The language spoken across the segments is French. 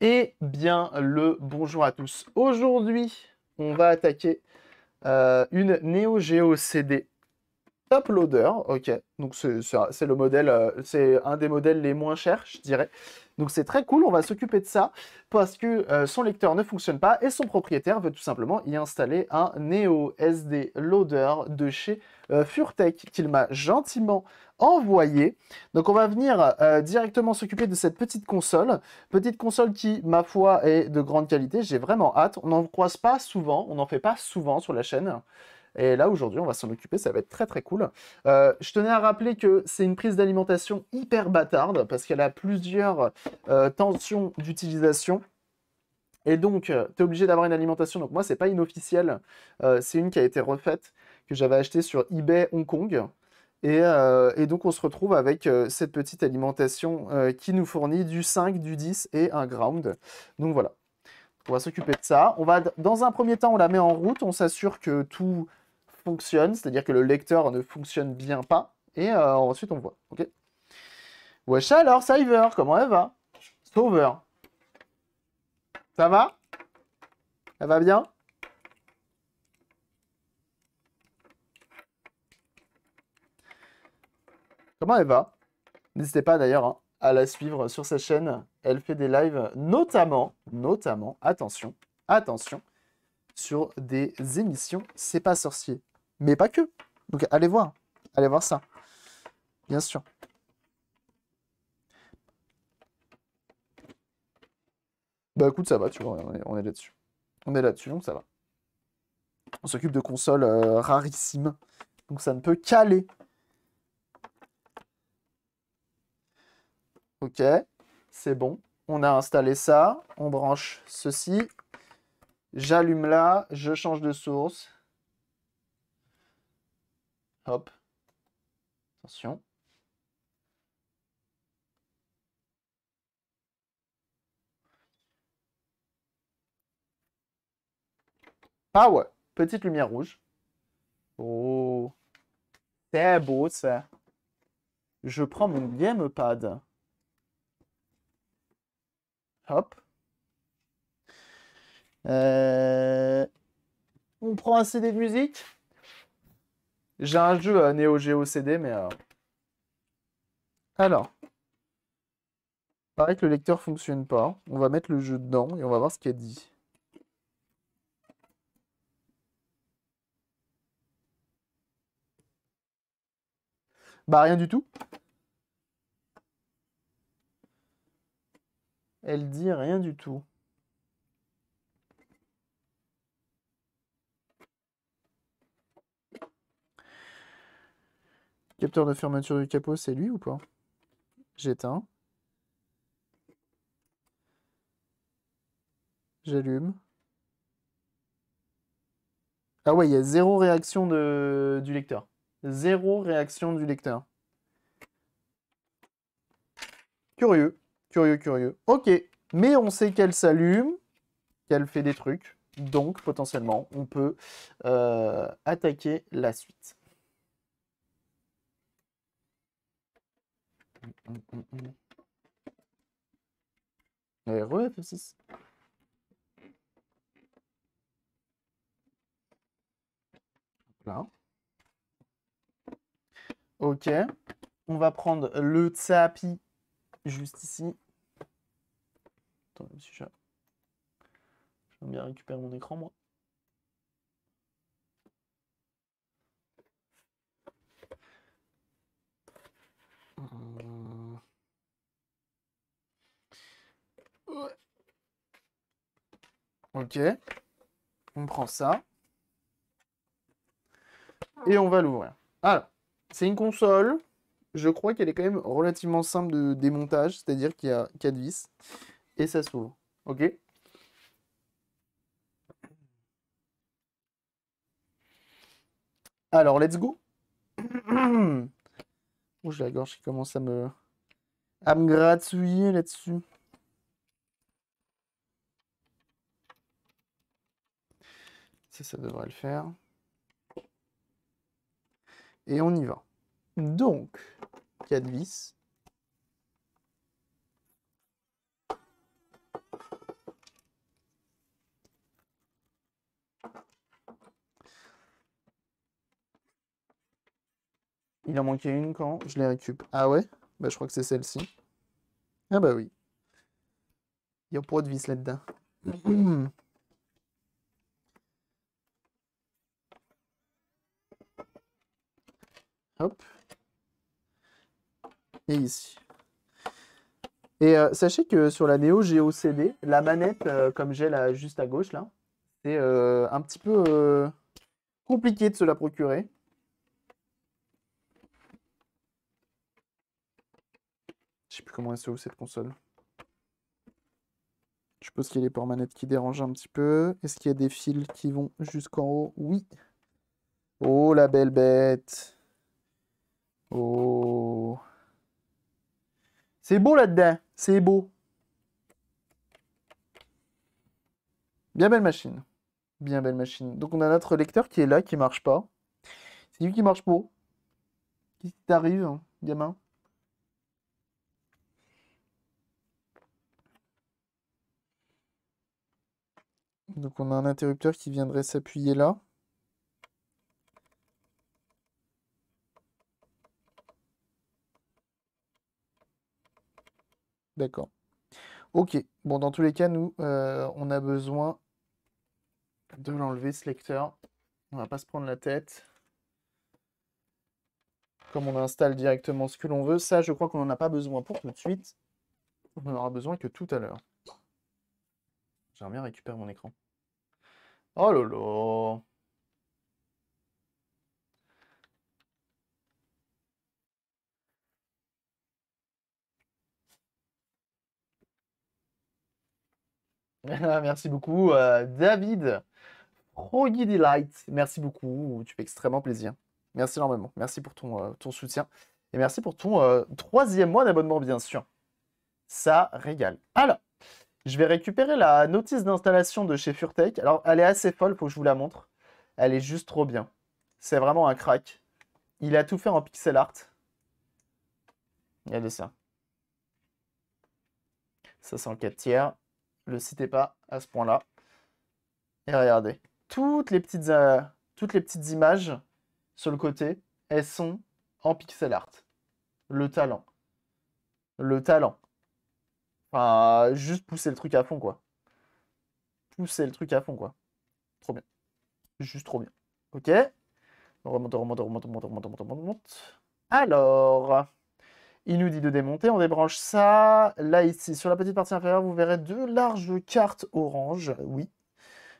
Et eh bien, le bonjour à tous. Aujourd'hui, on va attaquer euh, une Neo Geo CD Top Loader. Ok, donc c'est le modèle, euh, c'est un des modèles les moins chers, je dirais. Donc c'est très cool, on va s'occuper de ça parce que euh, son lecteur ne fonctionne pas et son propriétaire veut tout simplement y installer un Neo SD Loader de chez euh, Furtech qu'il m'a gentiment envoyé. Donc on va venir euh, directement s'occuper de cette petite console. Petite console qui, ma foi, est de grande qualité. J'ai vraiment hâte. On n'en croise pas souvent, on n'en fait pas souvent sur la chaîne. Et là, aujourd'hui, on va s'en occuper, ça va être très très cool. Euh, je tenais à rappeler que c'est une prise d'alimentation hyper bâtarde, parce qu'elle a plusieurs tensions d'utilisation. Et donc, tu es obligé d'avoir une alimentation. Donc moi, c'est pas inofficiel, c'est une qui a été refaite que j'avais acheté sur eBay Hong Kong. Et, euh, donc on se retrouve avec euh, cette petite alimentation euh, qui nous fournit du 5, du 10 et un ground. Donc voilà, on va s'occuper de ça. On va, dans un premier temps, on la met en route, on s'assure que tout fonctionne, c'est-à-dire que le lecteur ne fonctionne bien pas. Et ensuite on voit, ok Wesh alors, Cyber, comment elle va Sauver. Ça va Elle va bien comment elle va. N'hésitez pas d'ailleurs hein, à la suivre sur sa chaîne. Elle fait des lives notamment, notamment, attention, attention, sur des émissions C'est pas sorcier. Mais pas que. Donc allez voir, allez voir ça. Bien sûr. Bah écoute, ça va, tu vois, on est, là-dessus. On est là-dessus, donc ça va. On s'occupe de consoles euh, rarissimes. Donc ça ne peut qu'aller. OK, c'est bon. On a installé ça, on branche ceci. J'allume là, je change de source. Hop. Attention. Ah ouais, petite lumière rouge. Oh, c'est beau ça. Je prends mon gamepad. Hop. Euh, on prend un CD de musique. J'ai un jeu euh, Neo Geo CD, mais... Euh. Alors. Pareil que le lecteur fonctionne pas. On va mettre le jeu dedans et on va voir ce qu'il y a dit. Bah rien du tout. Elle dit rien du tout. Capteur de fermeture du capot, c'est lui ou pas J'éteins. J'allume. Ah ouais, il y a zéro réaction de, du lecteur. Zéro réaction du lecteur. Curieux. Curieux, curieux. Ok, mais on sait qu'elle s'allume, qu'elle fait des trucs. Donc, potentiellement, on peut euh, attaquer la suite. 6 Là. Ok. On va prendre le Tsapi juste ici. Je monsieur bien récupérer mon écran, moi. Euh. Ok. On prend ça. Et on va l'ouvrir. Alors, c'est une console je crois qu'elle est quand même relativement simple de démontage, c'est-à-dire qu'il y a quatre vis et ça s'ouvre. Ok Alors, let's go Oh, j'ai la gorge qui commence à me, à me gratouiller là-dessus. Ça, ça devrait le faire. Et on y va. Donc, 4 vis. Il en manquait une quand je les récup. Ah ouais bah, je crois que c'est celle-ci. Ah bah oui. Il y a pas de vis là-dedans. Hop et ici. Et euh, sachez que sur la Neo Geo CD, la manette, euh, comme j'ai là juste à gauche, là, c'est euh, un petit peu compliqué de se la procurer. Je sais plus comment elle se cette console. Je suppose qu'il y a les ports manettes qui dérangent un petit peu. Est-ce qu'il y a des fils qui vont jusqu'en haut Oui. Oh la belle bête. Oh. C'est beau là-dedans. C'est beau. Bien belle machine. Bien belle machine. Donc on a notre lecteur qui est là, qui marche pas. C'est lui qui marche pas. Qu'est-ce qui t'arrive, hein, gamin Donc on a un interrupteur qui viendrait s'appuyer là. D'accord. Ok. Bon, dans tous les cas, nous, euh, on a besoin de l'enlever, ce lecteur. On va pas se prendre la tête. Comme on installe directement ce que l'on veut, ça, je crois qu'on n'en a pas besoin pour tout de suite. On n'en aura besoin que tout à l'heure. J'aimerais bien récupérer mon écran. Oh lolo merci beaucoup. Euh, David, Froggy Delight, merci beaucoup. Tu fais extrêmement plaisir. Merci énormément. Merci pour ton, euh, ton soutien. Et merci pour ton euh, troisième mois d'abonnement, bien sûr. Ça régale. Alors, je vais récupérer la notice d'installation de chez Furtech. Alors, elle est assez folle, faut que je vous la montre. Elle est juste trop bien. C'est vraiment un crack. Il a tout fait en pixel art. Regardez ça. Ça, c'est en 4 tiers le citez pas à ce point-là. Et regardez, toutes les, petites, euh, toutes les petites images sur le côté, elles sont en pixel art. Le talent. Le talent. Enfin, juste pousser le truc à fond, quoi. Pousser le truc à fond, quoi. Trop bien. Juste trop bien. Ok. remonte, on remonte, on remonte, remonte, remonte, remonte, remonte. Alors. Il nous dit de démonter, on débranche ça. Là, ici, sur la petite partie inférieure, vous verrez deux larges cartes orange. Euh, oui,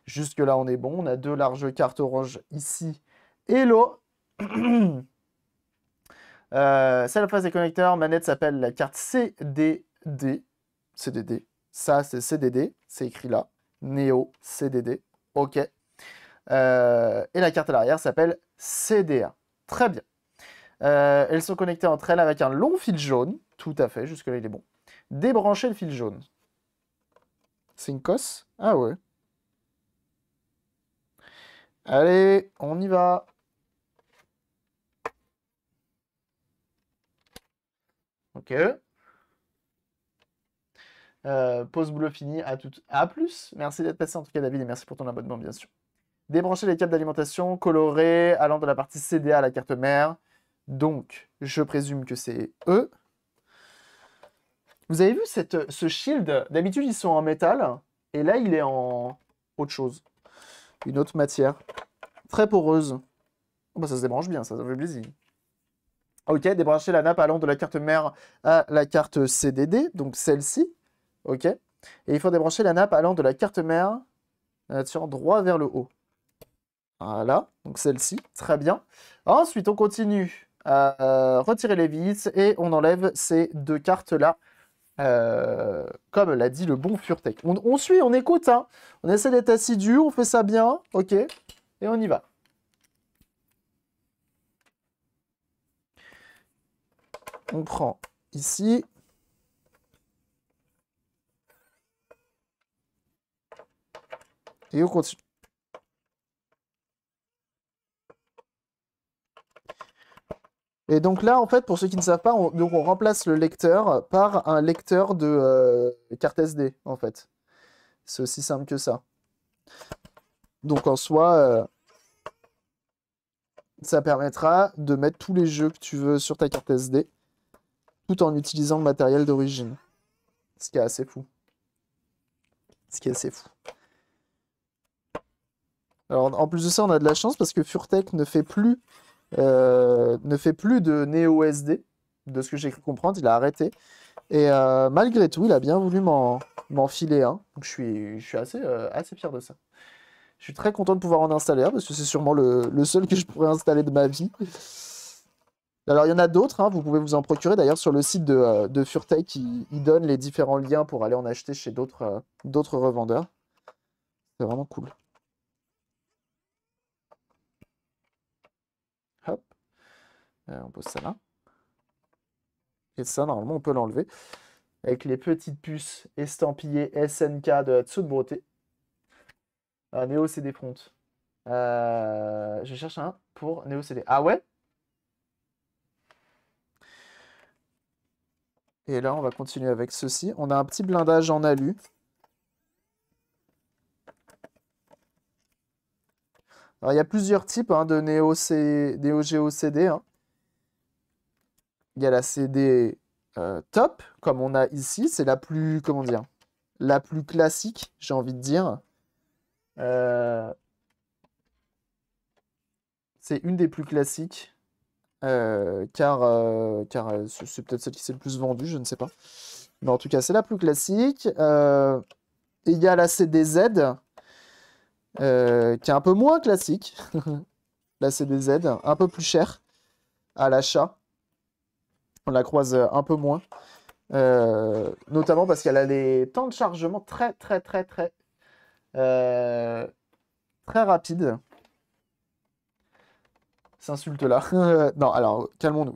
jusque-là, on est bon. On a deux larges cartes orange ici. Hello euh, C'est la place des connecteurs. Manette s'appelle la carte CDD. CDD. Ça, c'est CDD. C'est écrit là. Neo CDD. OK. Euh, et la carte à l'arrière s'appelle CDA. Très bien. Euh, elles sont connectées entre elles avec un long fil jaune. Tout à fait, jusque-là, il est bon. Débrancher le fil jaune. C'est une cosse Ah ouais. Allez, on y va. Ok. Euh, pause boulot fini, à, tout... à plus. Merci d'être passé en tout cas David et merci pour ton abonnement bien sûr. Débrancher les câbles d'alimentation colorés allant de la partie CDA à la carte mère. Donc, je présume que c'est eux. Vous avez vu ce shield D'habitude, ils sont en métal. Et là, il est en autre chose. Une autre matière. Très poreuse. Oh, bah, ça se débranche bien, ça, ça fait plaisir. Ok, débrancher la nappe allant de la carte mère à la carte CDD, donc celle-ci. Ok. Et il faut débrancher la nappe allant de la carte mère la droit vers le haut. Voilà, donc celle-ci, très bien. Ensuite, on continue. Euh, retirer les vis et on enlève ces deux cartes-là. Euh, comme l'a dit le bon Furtek. On, on, suit, on écoute, hein. on essaie d'être assidu, on fait ça bien, ok, et on y va. On prend ici. Et on continue. Et donc là, en fait, pour ceux qui ne savent pas, on, remplace le lecteur par un lecteur de euh, carte SD, en fait. C'est aussi simple que ça. Donc en soi, euh, ça permettra de mettre tous les jeux que tu veux sur ta carte SD, tout en utilisant le matériel d'origine. Ce qui est assez fou. Ce qui est assez fou. Alors en plus de ça, on a de la chance parce que Furtech ne fait plus euh, ne fait plus de Neo SD, de ce que j'ai cru comprendre, il a arrêté. Et euh, malgré tout, il a bien voulu m'en filer un. je suis, je suis assez, euh, assez fier de ça. Je suis très content de pouvoir en installer un parce que c'est sûrement le, seul que je pourrais installer de ma vie. Alors il y en a d'autres, hein, vous pouvez vous en procurer d'ailleurs sur le site de, de Furtech, donne les différents liens pour aller en acheter chez d'autres revendeurs. C'est vraiment cool. Euh, on pose ça là. Et ça, normalement, on peut l'enlever. Avec les petites puces estampillées SNK de Tsu de Broté. Néo CD Front. Euh, je cherche un pour Neo CD. Ah ouais Et là, on va continuer avec ceci. On a un petit blindage en alu. Alors, il y a plusieurs types hein, de Neo, C... CD. Hein il y a la CD euh, top, comme on a ici. C'est la plus, comment dire, la plus classique, j'ai envie de dire. Euh, c'est une des plus classiques, euh, car, car c'est peut-être celle qui s'est le plus vendue, je ne sais pas. Mais en tout cas, c'est la plus classique. et il y a la CDZ, qui est un peu moins classique. la CDZ, un peu plus chère à l'achat. On la croise euh, un peu moins. Euh, notamment parce qu'elle a des temps de chargement très, très, très, très, euh, très rapides. S'insulte là. non, alors, calmons-nous.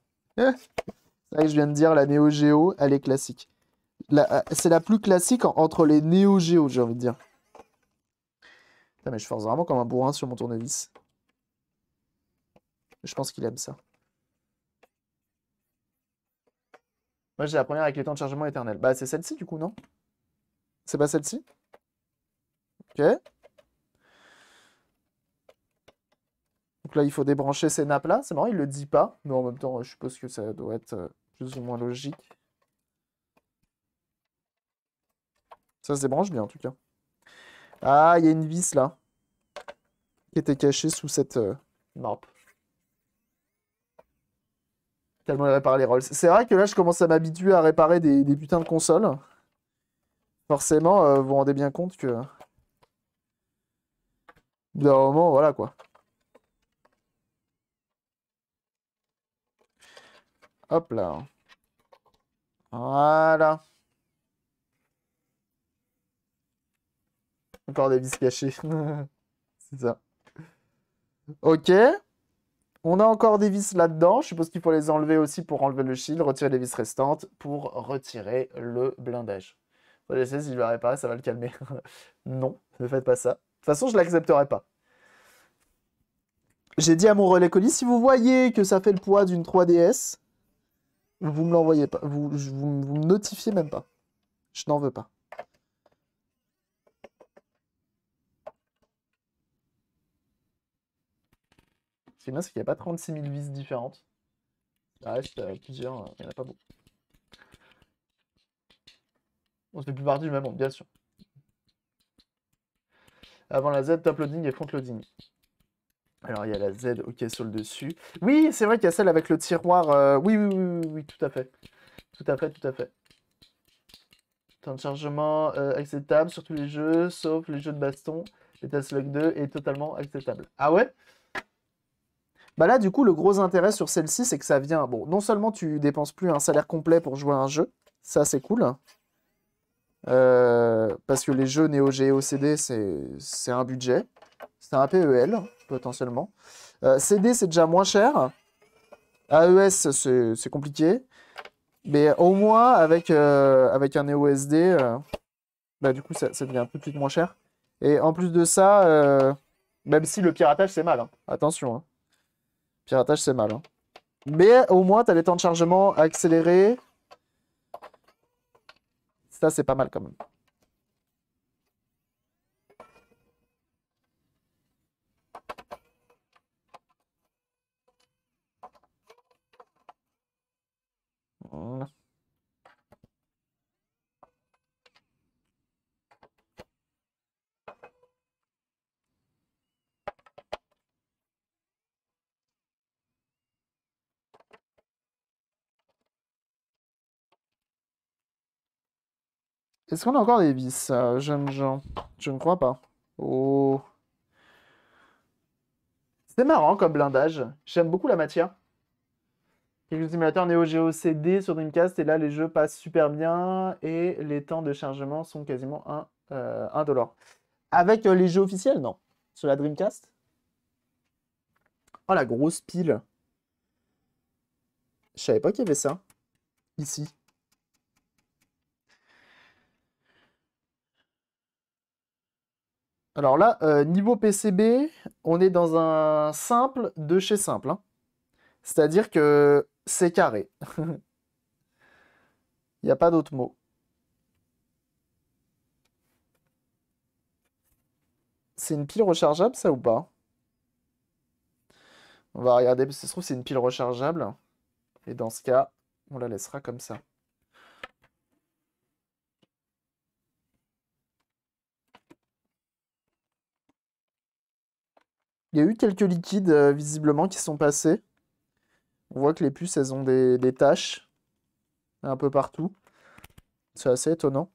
je viens de dire, la Neo Geo, elle est classique. C'est la plus classique entre les Neo Geo, j'ai envie de dire. mais je force vraiment comme un bourrin sur mon tournevis. Je pense qu'il aime ça. Moi, j'ai la première avec les temps de chargement éternel. Bah, c'est celle-ci, du coup, non C'est pas celle-ci Ok. Donc là, il faut débrancher ces nappes-là. C'est marrant, il le dit pas. Mais en même temps, je suppose que ça doit être euh, plus ou moins logique. Ça se débranche bien, en tout cas. Ah, il y a une vis, là. Qui était cachée sous cette euh, nappe les Rolls. C'est vrai que là, je commence à m'habituer à réparer des, putains de consoles. Forcément, euh, vous vous rendez bien compte que... D'un moment, voilà quoi. Hop là. Voilà. Encore des vis cachées. C'est ça. Ok. On a encore des vis là-dedans. Je suppose qu'il faut les enlever aussi pour enlever le shield, retirer les vis restantes pour retirer le blindage. Vous laisser, s'il je va réparer, ça va le calmer. non, ne faites pas ça. De toute façon, je l'accepterai pas. J'ai dit à mon relais colis, si vous voyez que ça fait le poids d'une 3DS, vous me l'envoyez pas. Vous, vous, vous me notifiez même pas. Je n'en veux pas. qu'il n'y a pas 36 000 vis différentes. Ça reste plusieurs, il n'y en a pas beaucoup. On se fait plus partie du même monde, bien sûr. Avant la Z, top loading et front loading. Alors il y a la Z, ok, sur le dessus. Oui, c'est vrai qu'il y a celle avec le tiroir. Oui, oui, oui, oui, oui, tout à fait. Tout à fait, tout à fait. Temps de chargement acceptable sur tous les jeux, sauf les jeux de baston. TAS Slug 2 est totalement acceptable. Ah ouais bah là, du coup, le gros intérêt sur celle-ci, c'est que ça vient. Bon, non seulement tu dépenses plus un salaire complet pour jouer à un jeu, ça c'est cool. Hein. Euh, parce que les jeux Neo Geo CD, c'est un budget. C'est un PEL, potentiellement. Euh, CD, c'est déjà moins cher. AES, e c'est compliqué. Mais au moins, avec, euh, avec un Neo SD, bah, du coup, ça, ça, devient tout de suite moins cher. Et en plus de ça, même si le piratage, c'est mal. Hein. Attention. Hein. Piratage, c'est mal. Hein. Mais au moins, t'as les temps de chargement accélérés. Ça, c'est pas mal quand même. Est-ce qu'on a encore des vis, euh, jeunes gens Je ne crois pas. Oh. C'est marrant comme blindage. J'aime beaucoup la matière. Quelques simulateurs Neo Geo CD sur Dreamcast et là les jeux passent super bien et les temps de chargement sont quasiment 1 euh, Avec euh, les jeux officiels, non. Sur la Dreamcast Oh la grosse pile. Je savais pas qu'il y avait ça. Ici. Alors là, euh, niveau PCB, on est dans un simple de chez simple. Hein. C'est-à-dire que c'est carré. Il n'y a pas d'autre mot. C'est une pile rechargeable, ça ou pas On va regarder, parce que ça se trouve, c'est une pile rechargeable. Et dans ce cas, on la laissera comme ça. Il y a eu quelques liquides euh, visiblement qui sont passés. On voit que les puces, elles ont des, taches un peu partout. C'est assez étonnant.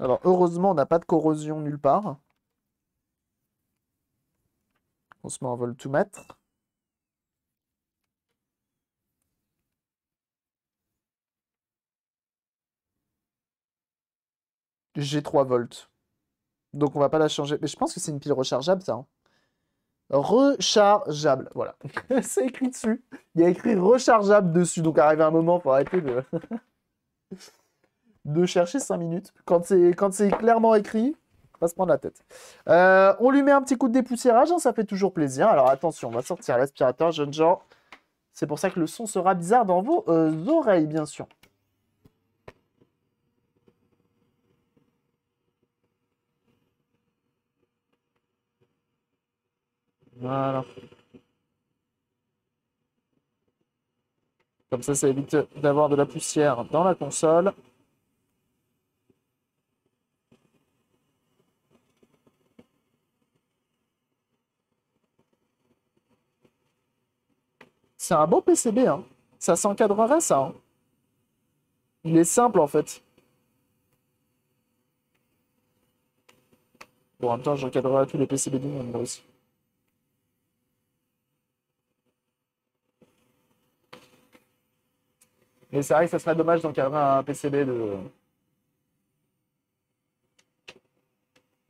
Alors heureusement, on n'a pas de corrosion nulle part. On se met en mettre. J'ai 3 volts. Donc on va pas la changer. Mais je pense que c'est une pile rechargeable, ça. Hein. Rechargeable, voilà. c'est écrit dessus. Il y a écrit rechargeable dessus. Donc arrivé un moment, pour arrêter de... chercher 5 minutes. Quand c'est clairement écrit, pas se prendre la tête. Euh, on lui met un petit coup de dépoussiérage, hein, ça fait toujours plaisir. Alors attention, on va sortir l'aspirateur, jeune gens. C'est pour ça que le son sera bizarre dans vos euh, oreilles, bien sûr. Voilà. Comme ça, ça évite d'avoir de la poussière dans la console. C'est un beau PCB, hein. Ça s'encadrerait, ça. Hein. Il est simple, en fait. Bon, en même temps, j'encadrerai tous les PCB du monde, moi aussi. Mais c'est vrai que ça serait dommage d'encadrer un PCB de.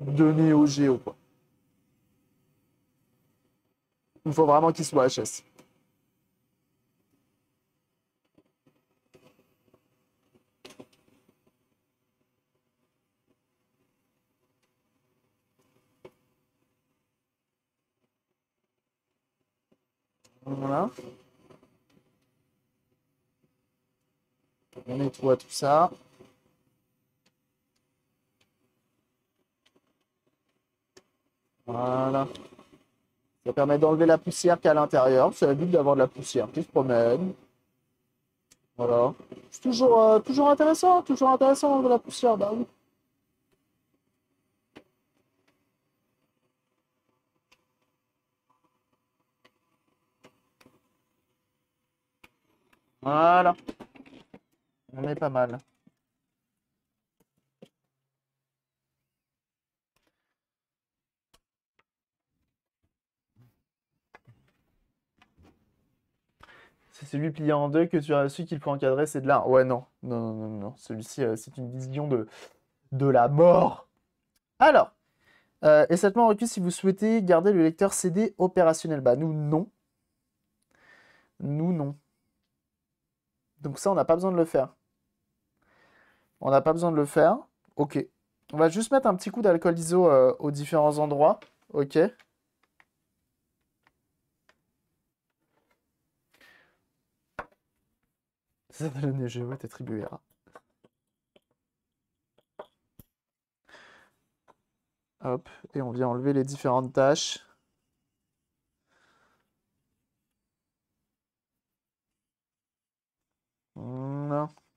de Neo Geo, quoi. Il faut vraiment qu'il soit HS. Voilà. On nettoie tout ça. Voilà. Ça permet d'enlever la poussière qui est à l'intérieur. C'est la but d'avoir de la poussière qui se promène. Voilà. C'est toujours, euh, toujours intéressant, toujours intéressant de la poussière. Bah Voilà. On est pas mal. C'est celui plié en deux que tu as su qu'il faut encadrer, c'est de l'art. Ouais, non. Non, non, non, Celui-ci, euh, c'est une vision de, de la mort. Alors, euh, et cette recul si vous souhaitez garder le lecteur CD opérationnel. Bah, nous, non. Nous, non. Donc ça, on n'a pas besoin de le faire. On n'a pas besoin de le faire. Ok. On va juste mettre un petit coup d'alcool iso euh, aux différents endroits. Ok. Ça va le vais t'attribuer attribué Hop, et on vient enlever les différentes tâches. Non. Hmm.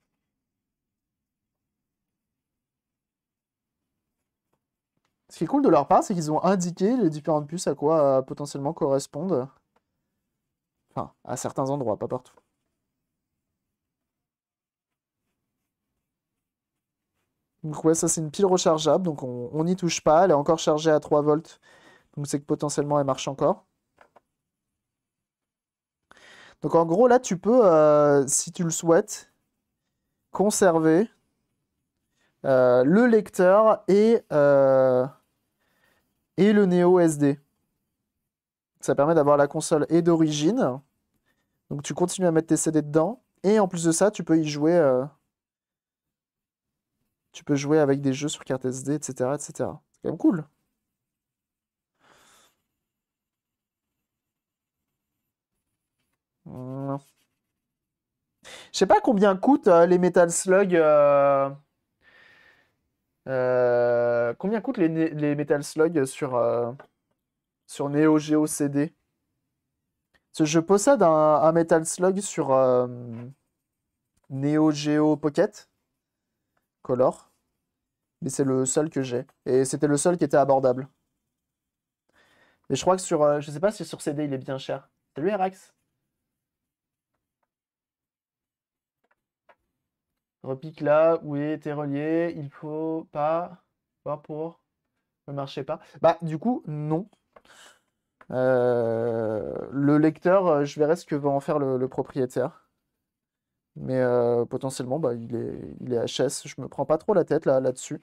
Ce qui est cool de leur part, c'est qu'ils ont indiqué les différentes puces à quoi euh, potentiellement correspondent. Enfin, à certains endroits, pas partout. Donc ouais, ça c'est une pile rechargeable, donc on n'y touche pas, elle est encore chargée à 3 volts, donc c'est que potentiellement elle marche encore. Donc en gros là tu peux, euh, si tu le souhaites, conserver euh, le lecteur et et le Neo SD. Ça permet d'avoir la console et d'origine. Donc tu continues à mettre tes CD dedans. Et en plus de ça, tu peux y jouer. Euh, tu peux jouer avec des jeux sur carte SD, etc. etc. C'est quand même cool. Je sais pas combien coûtent euh, les Metal Slug. Euh, euh, combien coûtent les, Metal Slug sur, euh, sur Neo Geo CD Je possède un, Metal Slug sur euh, Neo Geo Pocket Color, mais c'est le seul que j'ai. Et c'était le seul qui était abordable. Mais je crois que sur. je sais pas si sur CD il est bien cher. Salut Arax repique là où t'es relié, il faut pas, pas pour, ne marchait pas. Bah du coup, non. Euh, le lecteur, euh, je verrai ce que va en faire le, propriétaire. Mais euh, potentiellement, bah, il, est, il est HS. Je me prends pas trop la tête là, là-dessus.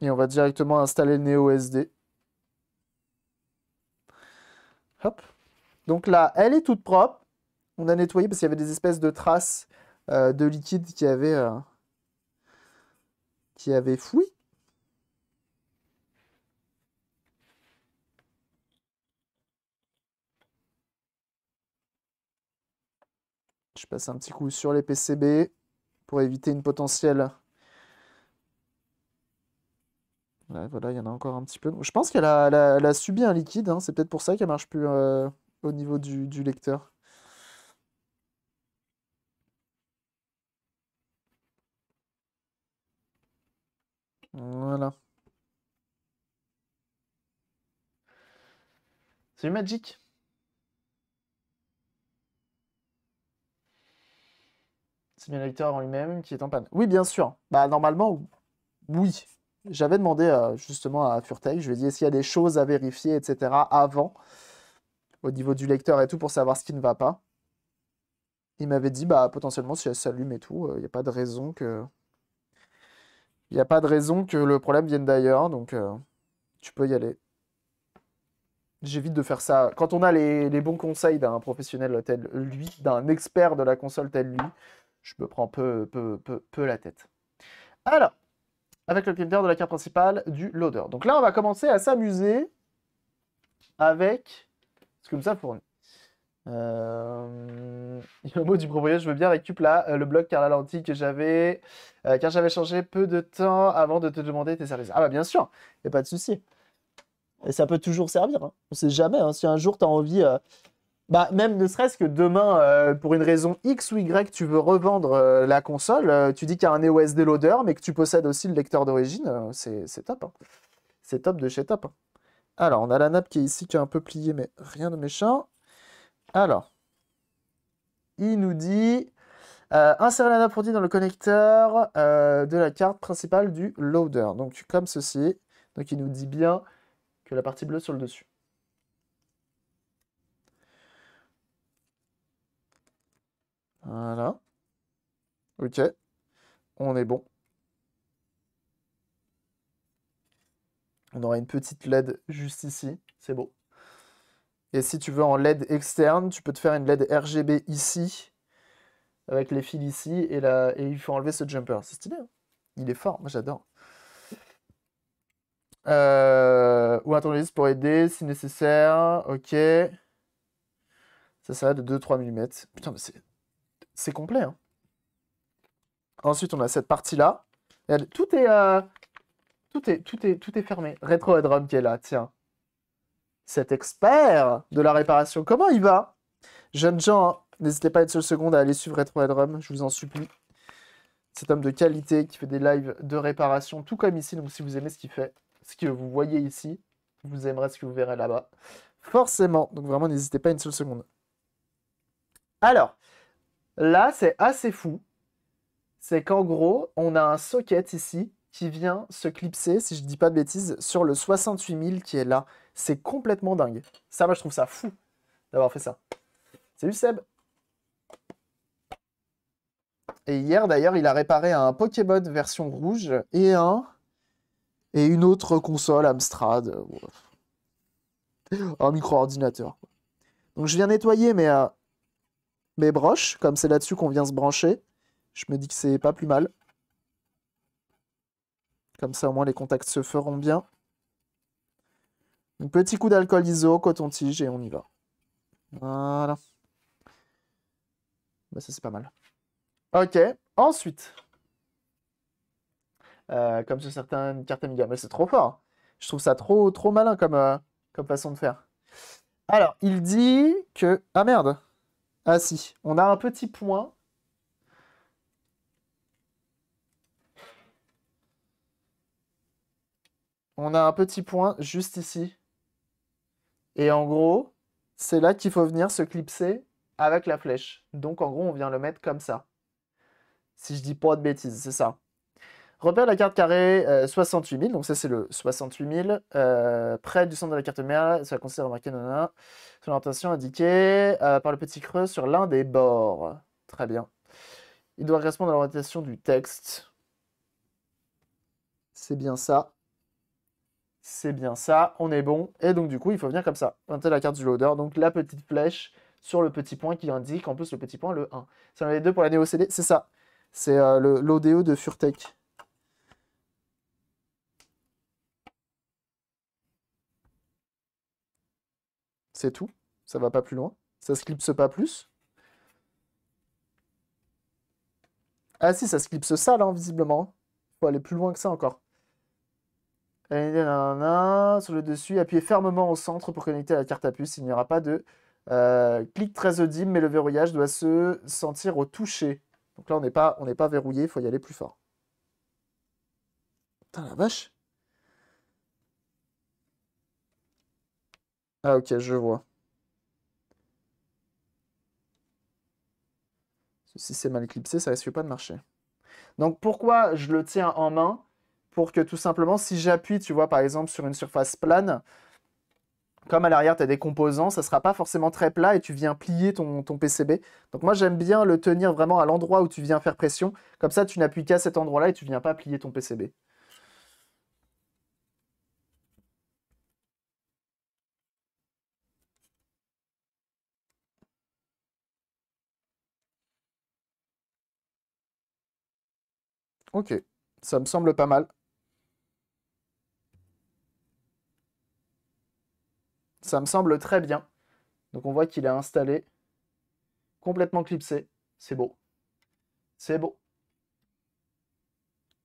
Et on va directement installer SD. Hop. Donc là, elle est toute propre. On a nettoyé parce qu'il y avait des espèces de traces euh, de liquide qui avait, euh, qui avait fouillé. Je passe un petit coup sur les PCB pour éviter une potentielle. voilà, il y en a encore un petit peu. Je pense qu'elle a, subi un liquide. Hein. C'est peut-être pour ça qu'elle marche plus euh, au niveau du lecteur. Voilà. C'est Magic. C'est bien le lecteur en lui-même qui est en panne. Oui, bien sûr. Bah, normalement, oui. J'avais demandé euh, justement à Furtech, je lui ai dit s'il y a des choses à vérifier, etc. avant, au niveau du lecteur et tout, pour savoir ce qui ne va pas. Il m'avait dit, bah, potentiellement, si elle s'allume et tout, il euh, n'y a pas de raison que il n'y a pas de raison que le problème vienne d'ailleurs, donc euh, tu peux y aller. J'évite de faire ça. Quand on a les, bons conseils d'un professionnel tel lui, d'un expert de la console tel lui, je me prends peu, peu, peu, la tête. Alors, avec le clé de la carte principale du loader. Donc là, on va commencer à s'amuser avec ce que nous a fourni. Euh... un mot du propriétaire je veux bien récupérer là, euh, le blog la lentille que j'avais, euh, car j'avais changé peu de temps avant de te demander tes services. Ah bah bien sûr, il pas de souci. Et ça peut toujours servir, hein. on sait jamais. Hein, si un jour tu as envie, euh, bah, même ne serait-ce que demain, pour une raison X ou Y, tu veux revendre la console, tu dis qu'il y a un EOS loader, mais que tu possèdes aussi le lecteur d'origine, c'est top. Hein. C'est top de chez top. Hein. Alors, on a la nappe qui est ici, qui est un peu pliée, mais rien de méchant. Alors, il nous dit euh, insérer la note dans le connecteur euh, de la carte principale du loader. Donc, comme ceci. Donc, il nous dit bien que la partie bleue sur le dessus. Voilà. Ok. On est bon. On aura une petite LED juste ici. C'est beau. Et si tu veux en LED externe, tu peux te faire une LED RGB ici, avec les fils ici, et, la, et il faut enlever ce jumper. C'est stylé, hein. il est fort, moi j'adore. Euh, ou un tournevis pour aider si nécessaire, ok. Ça, ça de 2-3 mm. Putain, mais c'est complet. Hein. Ensuite, on a cette partie-là. Tout est, euh, tout, est, tout, est, tout est fermé. retro qui est là, tiens cet expert de la réparation, comment il va Jeunes gens, n'hésitez pas une seule seconde à aller suivre Retro je vous en supplie. Cet homme de qualité qui fait des lives de réparation, tout comme ici. Donc si vous aimez ce qu'il fait, ce que vous voyez ici, vous aimerez ce que vous verrez là-bas. Forcément. Donc vraiment, n'hésitez pas une seule seconde. Alors, là, c'est assez fou. C'est qu'en gros, on a un socket ici qui vient se clipser, si je ne dis pas de bêtises, sur le 68000 qui est là. C'est complètement dingue. Ça, moi, je trouve ça fou d'avoir fait ça. Salut Seb. Et hier, d'ailleurs, il a réparé un Pokémon version rouge et un. Et une autre console Amstrad. Un micro-ordinateur. Donc, je viens nettoyer mes, euh, mes broches, comme c'est là-dessus qu'on vient se brancher. Je me dis que c'est pas plus mal. Comme ça, au moins, les contacts se feront bien. Un petit coup d'alcool iso, coton-tige et on y va. Voilà. Bah, ça, c'est pas mal. Ok. Ensuite, euh, comme sur certaines cartes Amiga. Mais c'est trop fort. Hein. Je trouve ça trop, trop malin comme, euh, comme façon de faire. Alors, il dit que... Ah merde Ah si, on a un petit point. On a un petit point juste ici. Et en gros, c'est là qu'il faut venir se clipser avec la flèche. Donc en gros, on vient le mettre comme ça. Si je dis pas de bêtises, c'est ça. Repère la carte carrée 68 euh, 000, donc ça c'est le 68 000, près du centre de la carte mère, ça consiste à remarquer son orientation indiquée euh, par le petit creux sur l'un des bords. Très bien. Il doit correspondre à l'orientation du texte. C'est bien ça c'est bien ça, on est bon. Et donc du coup, il faut venir comme ça, pointer la carte du loader, donc la petite flèche sur le petit point qui indique en plus le petit point, le 1. Ça en est deux pour la néo CD, c'est ça. C'est euh, le l'ODO de Furtech. C'est tout, ça va pas plus loin, ça se clipse pas plus. Ah si, ça se clipse ça là, hein, visiblement. Faut aller plus loin que ça encore. Sur le dessus, appuyez fermement au centre pour connecter à la carte à puce. Il n'y aura pas de euh, clic très audible, mais le verrouillage doit se sentir au toucher. Donc là, on n'est pas, on pas verrouillé, il faut y aller plus fort. Putain, la vache Ah ok, je vois. Si c'est mal éclipsé ça risque pas de marcher. Donc pourquoi je le tiens en main pour que tout simplement, si j'appuie, tu vois, par exemple, sur une surface plane, comme à l'arrière, tu as des composants, ça ne sera pas forcément très plat et tu viens plier ton, PCB. Donc moi, j'aime bien le tenir vraiment à l'endroit où tu viens faire pression. Comme ça, tu n'appuies qu'à cet endroit-là et tu ne viens pas plier ton PCB. Ok, ça me semble pas mal. Ça me semble très bien. Donc on voit qu'il est installé, complètement clipsé. C'est beau. C'est beau.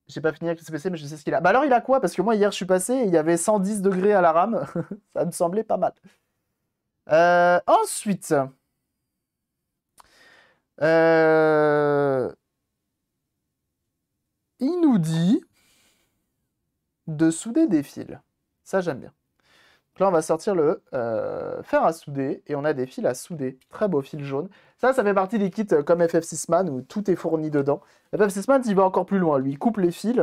J'ai pas fini avec le CPC, mais je sais ce qu'il a. Bah alors il a quoi Parce que moi hier je suis passé et il y avait 110 degrés à la rame. ça me semblait pas mal. Euh, ensuite. Euh, il nous dit de souder des fils. Ça j'aime bien là, on va sortir le euh, fer à souder et on a des fils à souder. Très beau fil jaune. Ça, ça fait partie des kits euh, comme FF6 Man où tout est fourni dedans. FF6 Man, il va encore plus loin. Lui, il coupe les fils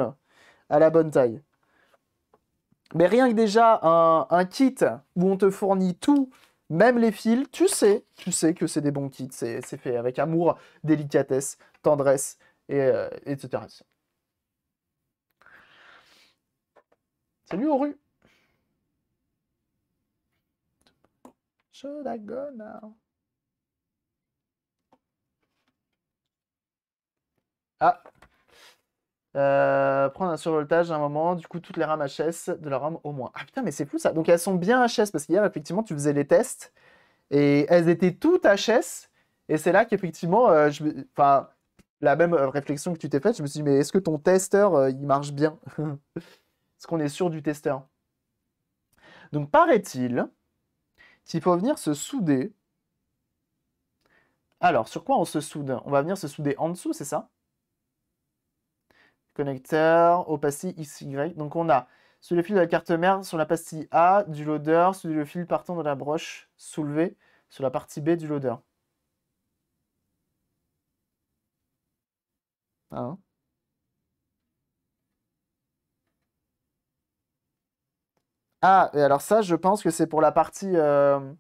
à la bonne taille. Mais rien que déjà un, kit où on te fournit tout, même les fils, tu sais, tu sais que c'est des bons kits. C'est fait avec amour, délicatesse, tendresse, et, euh, etc. Salut aux Ah. Euh, prendre un survoltage à un moment, du coup toutes les rames HS de la RAM au moins. Ah putain mais c'est fou ça. Donc elles sont bien HS parce qu'hier effectivement tu faisais les tests et elles étaient toutes HS et c'est là qu'effectivement euh, je... enfin la même réflexion que tu t'es faite, je me suis dit mais est-ce que ton testeur euh, il marche bien Est-ce qu'on est sûr du testeur Donc paraît-il s'il faut venir se souder. Alors, sur quoi on se soude On va venir se souder en dessous, c'est ça Connecteur, opacité XY. Donc on a sur le fil de la carte mère, sur la pastille A, du loader, sur le fil partant de la broche soulevée, sur la partie B du loader. Voilà. Hein Ah, et alors ça, je pense que c'est pour la partie, euh,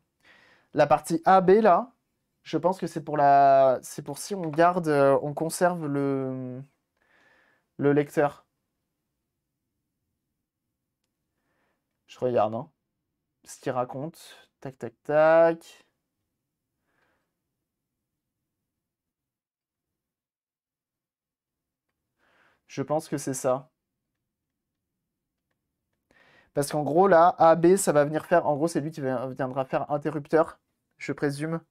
la partie AB là. Je pense que c'est pour la, c'est pour si on garde, euh, on conserve le, le lecteur. Je regarde, hein. Ce qu'il raconte. Tac, tac, tac. Je pense que c'est ça. Parce qu'en gros, là, AB, ça va venir faire. En gros, c'est lui qui viendra faire interrupteur, je présume.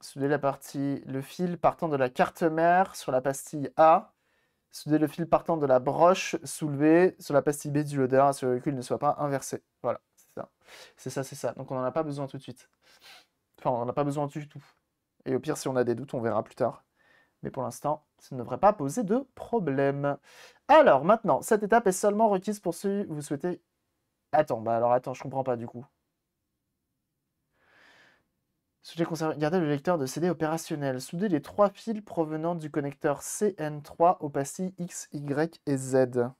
Souder la partie, le fil partant de la carte mère sur la pastille A. Souder le fil partant de la broche soulevée sur la pastille B du loader, à ce que ne soit pas inversé. Voilà, c'est ça. C'est ça, c'est ça. Donc on n'en a pas besoin tout de suite. Enfin, on n'en a pas besoin du tout. Et au pire, si on a des doutes, on verra plus tard. Mais pour l'instant, ça ne devrait pas poser de problème. Alors maintenant, cette étape est seulement requise pour ceux vous souhaitez... Attends, bah alors attends, je comprends pas du coup. Sujet gardez le lecteur de CD opérationnel. Souder les trois fils provenant du connecteur CN3 aux pastilles X, Y et Z.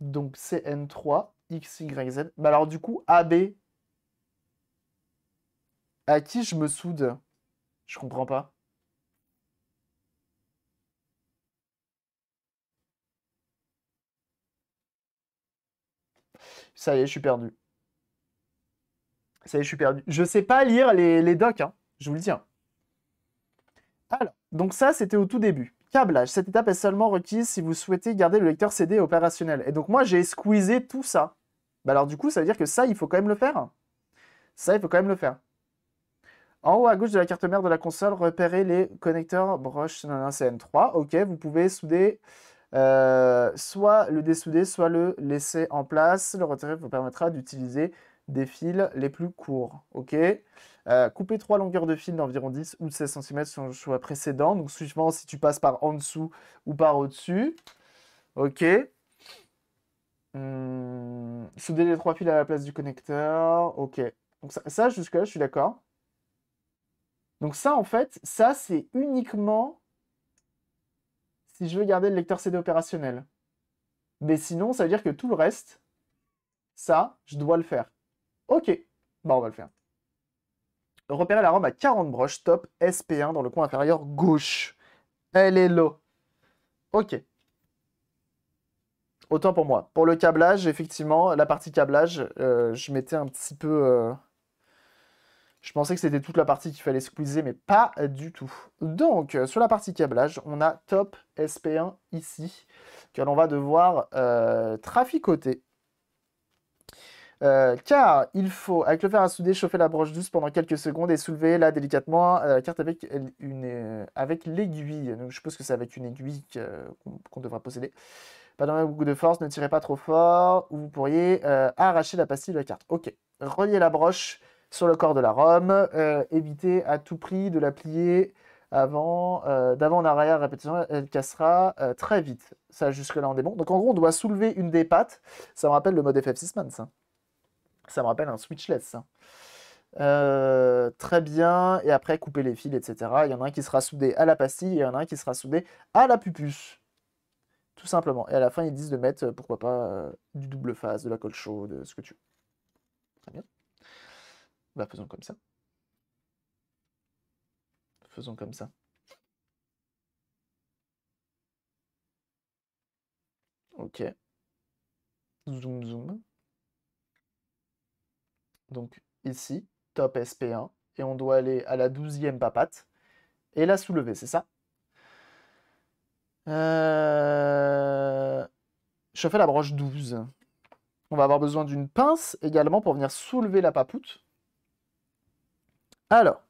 Donc CN3, X, Y, Z. Bah alors du coup, AB, à qui je me soude Je comprends pas. Ça y est, je suis perdu. Ça y est, je suis perdu. Je sais pas lire les, docs, hein. je vous le dis. Hein. Alors, donc ça, c'était au tout début. Câblage. Cette étape est seulement requise si vous souhaitez garder le lecteur CD opérationnel. Et donc moi, j'ai squeezé tout ça. Bah alors du coup, ça veut dire que ça, il faut quand même le faire. Ça, il faut quand même le faire. En haut à gauche de la carte mère de la console, repérez les connecteurs broche CN3. Ok, vous pouvez souder euh, soit le dessouder, soit le laisser en place. Le retirer vous permettra d'utiliser des fils les plus courts. Ok. Euh, couper trois longueurs de fil d'environ 10 ou 16 cm sur le choix précédent. Donc suivant si tu passes par en dessous ou par au-dessus. Ok. Hum, souder les trois fils à la place du connecteur. Ok. Donc ça, ça jusque-là, je suis d'accord. Donc ça, en fait, ça, c'est uniquement si je veux garder le lecteur CD opérationnel. Mais sinon, ça veut dire que tout le reste, ça, je dois le faire. Ok, bah on va le faire. Repérer la ROM à 40 broches, top, SP1 dans le coin inférieur gauche. Elle est low. Ok. Autant pour moi. Pour le câblage, effectivement, la partie câblage, euh, je mettais un petit peu... Euh, je pensais que c'était toute la partie qu'il fallait squeezer, mais pas du tout. Donc, euh, sur la partie câblage, on a top SP1 ici, que l'on va devoir euh, traficoter. Euh, car il faut, avec le fer à souder, chauffer la broche douce pendant quelques secondes et soulever là délicatement la carte avec, une, avec l'aiguille. Donc je suppose que c'est avec une aiguille qu'on devra posséder. Pas dans beaucoup de force, ne tirez pas trop fort ou vous pourriez arracher la pastille de la carte. Ok, reliez la broche sur le corps de la Rome, euh, éviter à tout prix de la plier avant, euh, d'avant en arrière, répétition, elle cassera euh, très vite. Ça, jusque-là, on est bon. Donc en gros, on doit soulever une des pattes. Ça me rappelle le mode FF6 Man, hein. ça. me rappelle un switchless, hein. très bien, et après couper les fils, etc. Il y en a un qui sera soudé à la pastille, et il y en a un qui sera soudé à la pupus. Tout simplement. Et à la fin, ils disent de mettre, pourquoi pas, du double face, de la colle chaude, ce que tu veux. Très bien faisons comme ça. Faisons comme ça. Ok. Zoom, zoom. Donc ici, top SP1. Et on doit aller à la douzième papate et la soulever, c'est ça Je euh, fais la broche 12. On va avoir besoin d'une pince également pour venir soulever la papoute. Alors,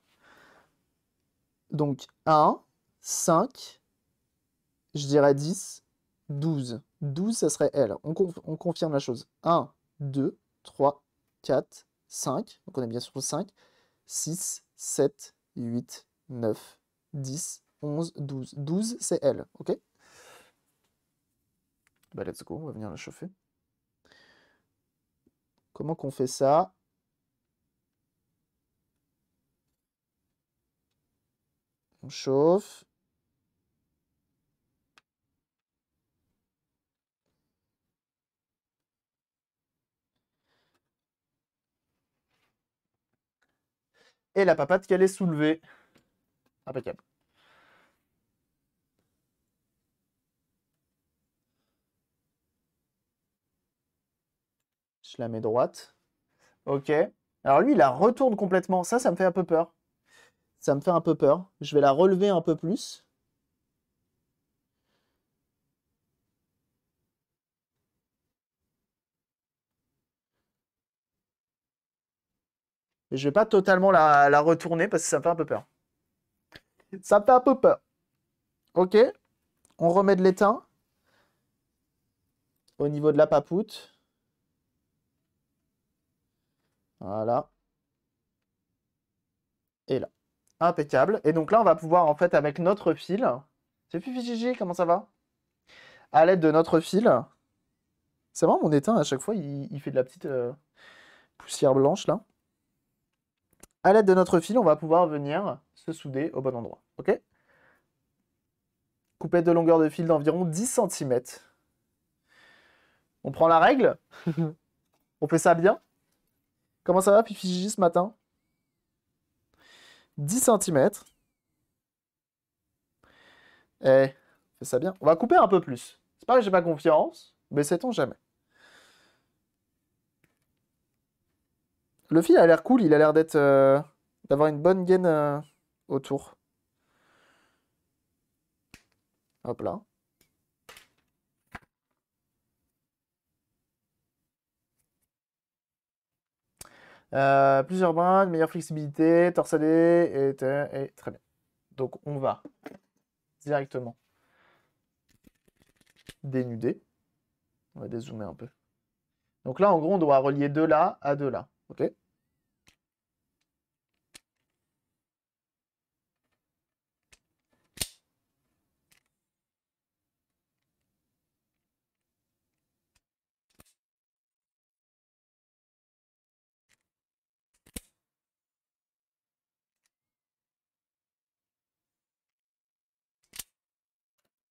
donc 1, 5, je dirais 10, 12. 12, ça serait L. On, confirme la chose. 1, 2, 3, 4, 5. Donc on est bien sur le 5. 6, 7, 8, 9, 10, 11, 12. 12, c'est L, ok Bah let's go, on va venir la chauffer. Comment qu'on fait ça On chauffe. Et la papate qu'elle est soulevée. Impeccable. Je la mets droite. Ok. Alors lui, il la retourne complètement. Ça, ça me fait un peu peur. Ça me fait un peu peur. Je vais la relever un peu plus. Mais je vais pas totalement la, la, retourner parce que ça me fait un peu peur. Ça me fait un peu peur. Ok. On remet de l'étain. Au niveau de la papoute. Voilà. Et là. Impeccable. Et donc là, on va pouvoir, en fait, avec notre fil... C'est Fifi Gigi, comment ça va À l'aide de notre fil... C'est vraiment mon étain, à chaque fois, il, fait de la petite euh, poussière blanche, là. À l'aide de notre fil, on va pouvoir venir se souder au bon endroit, ok Coupette de longueur de fil d'environ 10 cm. On prend la règle On fait ça bien Comment ça va, Fifi Gigi, ce matin 10 cm. Et fais ça bien. On va couper un peu plus. C'est pas que j'ai pas confiance, mais sait-on jamais. Le fil a l'air cool, il a l'air d'être euh, d'avoir une bonne gaine euh, autour. Hop là. Euh, plusieurs brins, meilleure flexibilité, torsadé, et, très bien. Donc on va directement dénuder. On va dézoomer un peu. Donc là, en gros, on doit relier de là à de là. OK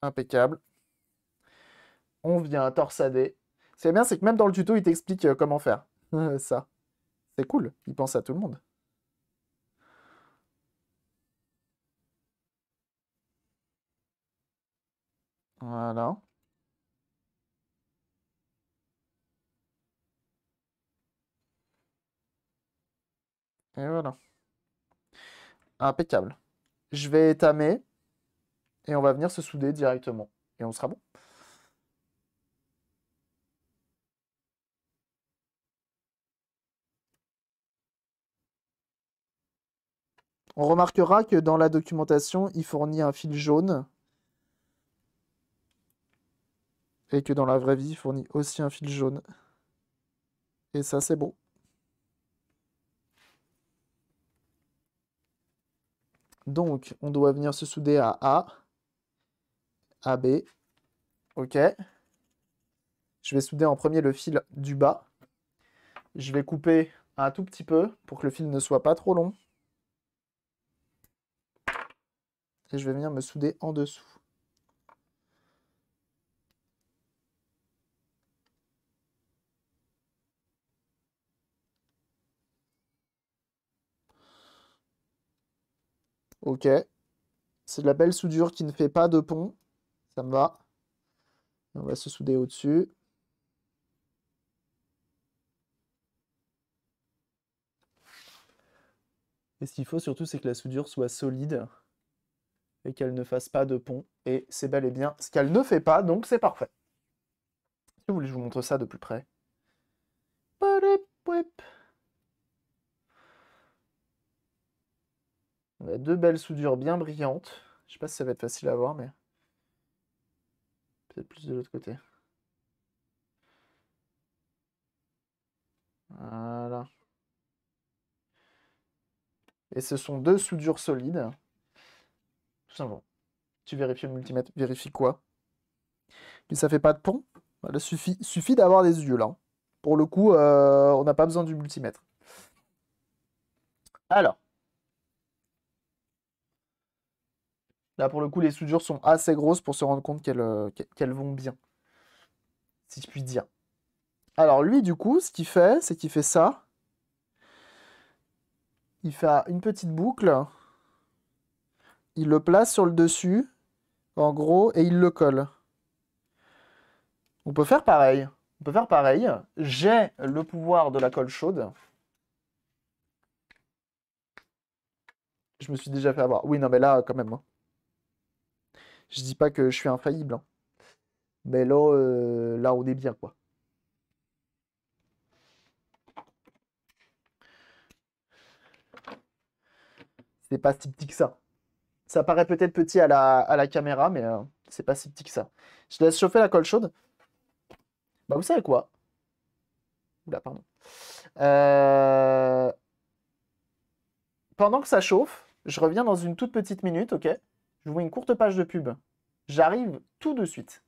Impeccable. On vient torsader. Ce qui est bien, c'est que même dans le tuto, il t'explique euh, comment faire. ça. C'est cool. Il pense à tout le monde. Voilà. Et voilà. Impeccable. Je vais étamer et on va venir se souder directement. Et on sera bon. On remarquera que dans la documentation, il fournit un fil jaune. Et que dans la vraie vie, il fournit aussi un fil jaune. Et ça, c'est bon. Donc, on doit venir se souder à A. AB. Ok. Je vais souder en premier le fil du bas. Je vais couper un tout petit peu pour que le fil ne soit pas trop long. Et je vais venir me souder en dessous. Ok. C'est de la belle soudure qui ne fait pas de pont ça me va. On va se souder au-dessus. Et ce qu'il faut surtout, c'est que la soudure soit solide et qu'elle ne fasse pas de pont. Et c'est bel et bien ce qu'elle ne fait pas, donc c'est parfait. Si vous voulez, je vous montre ça de plus près. On a deux belles soudures bien brillantes. Je sais pas si ça va être facile à voir, mais plus de l'autre côté. Voilà. Et ce sont deux soudures solides. Tout simplement. Tu vérifies le multimètre. Vérifie quoi mais ça fait pas de pont. Il suffit, suffit d'avoir des yeux, là. Pour le coup, euh, on n'a pas besoin du multimètre. Alors. Là, pour le coup, les soudures sont assez grosses pour se rendre compte euh, qu'elles vont bien. Si je puis dire. Alors, lui, du coup, ce qu'il fait, c'est qu'il fait ça. Il fait une petite boucle. Il le place sur le dessus, en gros, et il le colle. On peut faire pareil. On peut faire pareil. J'ai le pouvoir de la colle chaude. Je me suis déjà fait avoir. Oui, non, mais là, quand même. Hein. Je dis pas que je suis infaillible, hein. mais là, euh, là, on est bien, quoi. C'est pas si petit que ça. Ça paraît peut-être petit à la, caméra, mais euh, c'est pas si petit que ça. Je laisse chauffer la colle chaude. Bah, vous savez quoi Oula, pardon. Euh, pendant que ça chauffe, je reviens dans une toute petite minute, ok je vois une courte page de pub. J'arrive tout de suite.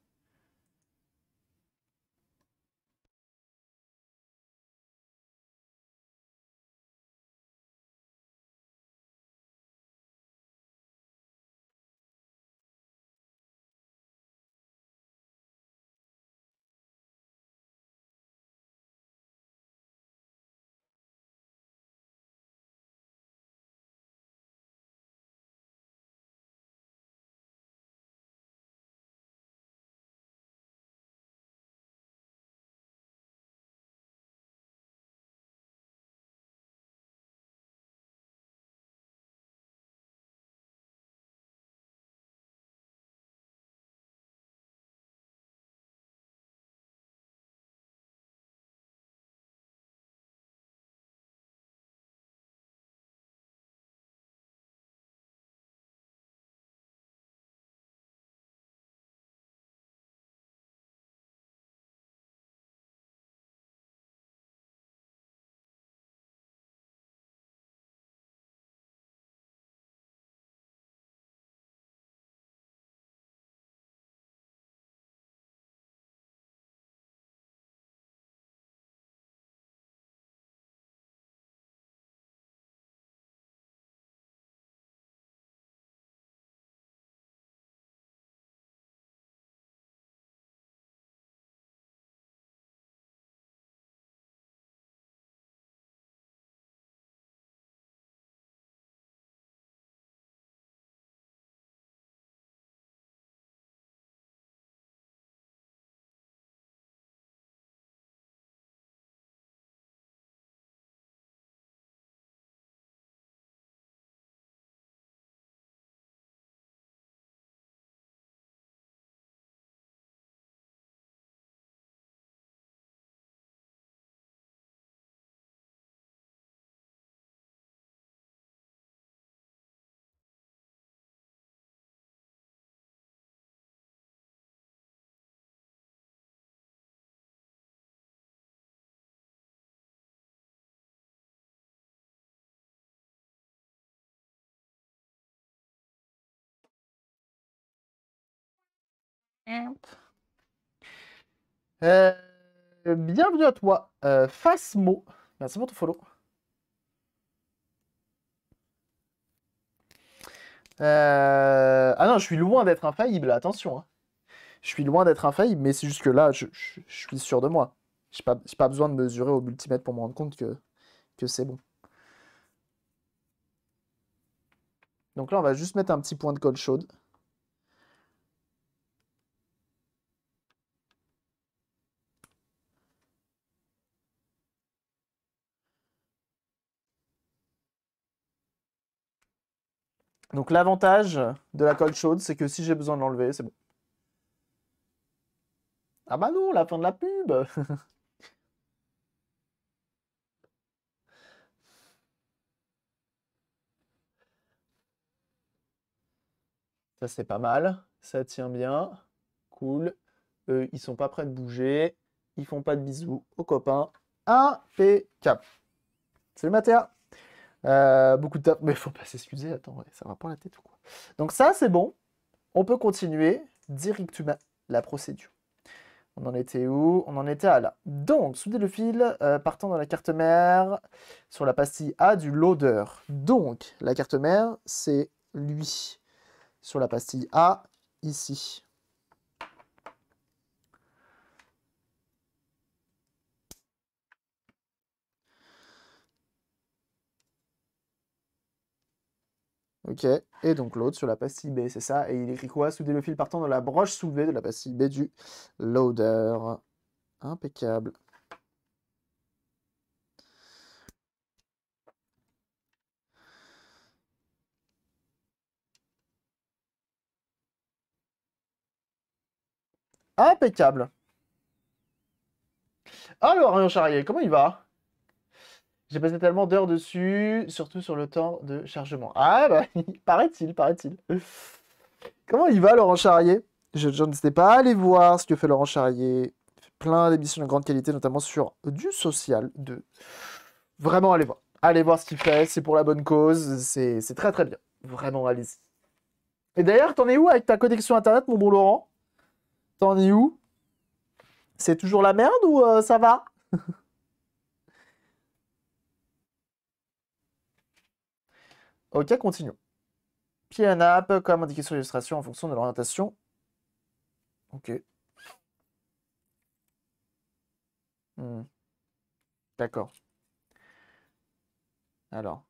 Euh, bienvenue à toi, euh, Fasmo. Merci pour ton follow. Euh, ah non, je suis loin d'être infaillible, attention. Hein. Je suis loin d'être infaillible, mais c'est juste que là, je, suis sûr de moi. Je n'ai pas, besoin de mesurer au multimètre pour me rendre compte que, que c'est bon. Donc là, on va juste mettre un petit point de colle chaude. Donc l'avantage de la colle chaude, c'est que si j'ai besoin de l'enlever, c'est bon. Ah bah non, la fin de la pub Ça c'est pas mal, ça tient bien, cool. Euh, ils sont pas prêts de bouger, ils font pas de bisous aux copains. C'est le Mathéa euh, beaucoup de taf, mais faut pas s'excuser, attends, ça va pas la tête ou quoi. Donc ça, c'est bon. On peut continuer directement la procédure. On en était où On en était à là. Donc, soudé le fil euh, partant dans la carte mère sur la pastille A du loader. Donc, la carte mère, c'est lui. Sur la pastille A, ici. Ok, et donc l'autre sur la pastille B, c'est ça. Et il écrit quoi Souder le fil partant dans la broche soulevée de la pastille B du loader. Impeccable. Impeccable. Alors, rien Charrier, comment il va j'ai passé tellement d'heures dessus, surtout sur le temps de chargement. Ah bah, paraît-il, paraît-il. Comment il va, Laurent Charrier je, je ne sais pas aller voir ce que fait Laurent Charrier. Plein d'émissions de grande qualité, notamment sur du social De Vraiment, allez voir. Allez voir ce qu'il fait, c'est pour la bonne cause, c'est très très bien. Vraiment, allez-y. Et d'ailleurs, t'en es où avec ta connexion Internet, mon bon Laurent T'en es où C'est toujours la merde ou euh, ça va Ok, continuons. Pied à comme indiqué sur l'illustration, en fonction de l'orientation. Ok. Hmm. D'accord. Alors,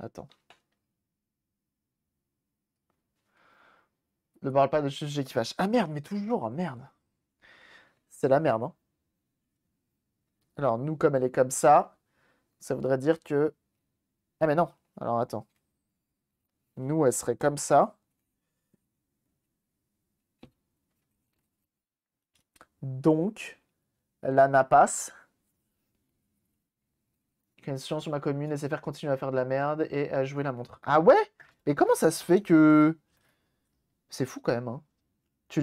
attends. Ne parle pas de sujet qui fâche. Ah merde, mais toujours, ah, merde. C'est la merde. Hein. Alors, nous, comme elle est comme ça, ça voudrait dire que... Ah mais non, alors attends. Nous, elle serait comme ça. Donc, la NAPAS, question sur ma commune, SFR continue à faire de la merde et à jouer la montre. Ah ouais Et comment ça se fait que... C'est fou quand même. Hein. Tu,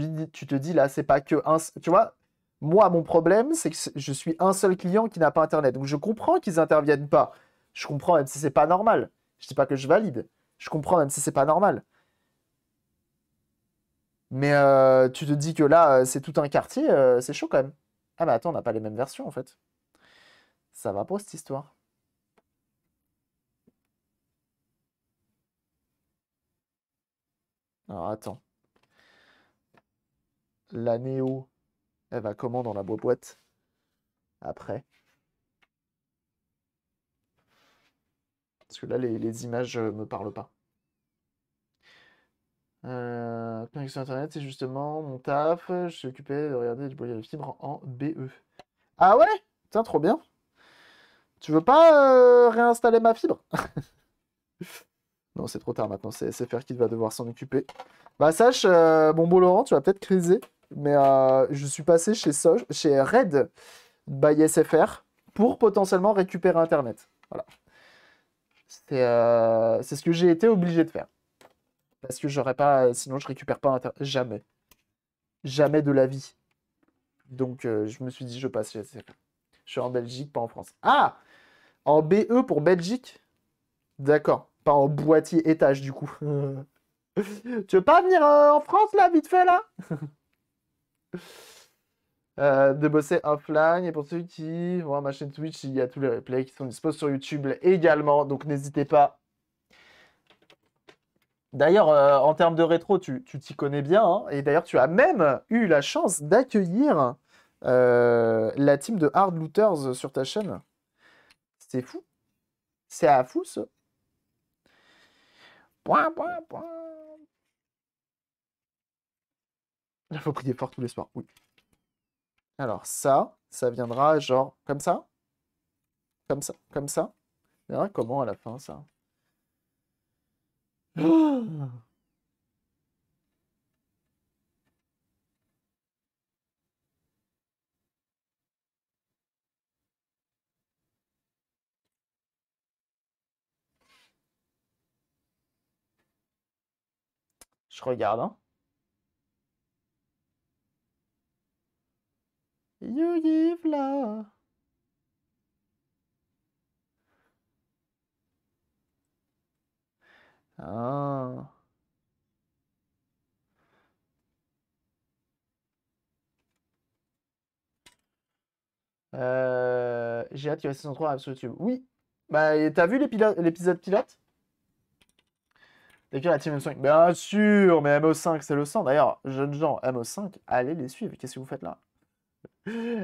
te dis là, c'est pas que Tu vois, moi, mon problème, c'est que je suis un seul client qui n'a pas Internet. Donc je comprends qu'ils interviennent pas. Je comprends même si c'est pas normal. Je dis pas que je valide. Je comprends, même si c'est pas normal. Mais euh, tu te dis que là, euh, c'est tout un quartier, euh, c'est chaud quand même. Ah bah attends, on n'a pas les mêmes versions en fait. Ça va pas cette histoire. Alors attends. La Néo, elle va comment dans la boîte Après. Parce que là, les, images ne euh, me parlent pas. Euh, connexion internet, c'est justement mon taf. Je suis occupé de regarder du boyage de fibre en BE. Ah ouais Tiens, trop bien. Tu veux pas euh, réinstaller ma fibre Non, c'est trop tard maintenant. C'est SFR qui va devoir s'en occuper. Bah, sache, bon bon Laurent, tu vas peut-être criser. Mais je suis passé chez, chez Red by SFR pour potentiellement récupérer Internet. Voilà. Euh, c'est ce que j'ai été obligé de faire. Parce que j'aurais pas. Euh, sinon, je récupère pas Jamais. Jamais de la vie. Donc, euh, je me suis dit, je passe Je suis en Belgique, pas en France. Ah En BE pour Belgique D'accord. Pas en boîtier étage, du coup. tu veux pas venir en France, là, vite fait, là Euh, de bosser offline. Et pour ceux qui voient ma chaîne Twitch, il y a tous les replays qui sont disponibles sur YouTube également. Donc n'hésitez pas. D'ailleurs, euh, en termes de rétro, tu t'y connais bien. Hein, et d'ailleurs, tu as même eu la chance d'accueillir euh, la team de Hard Looters sur ta chaîne. C'est fou. C'est à fou, ça. Point, point, point. Il faut prier fort tous les soirs, oui. Alors ça, ça viendra genre comme ça Comme ça Comme ça comment à la fin ça Je regarde. Hein. You give oh. euh, j'ai hâte qu'il y ait saison 3 sur YouTube. Oui. Bah, t'as vu l'épisode pilote D'accord, la 5 Bien sûr, mais MO5, c'est le sang. D'ailleurs, jeunes gens, MO5, allez les suivre. Qu'est-ce que vous faites là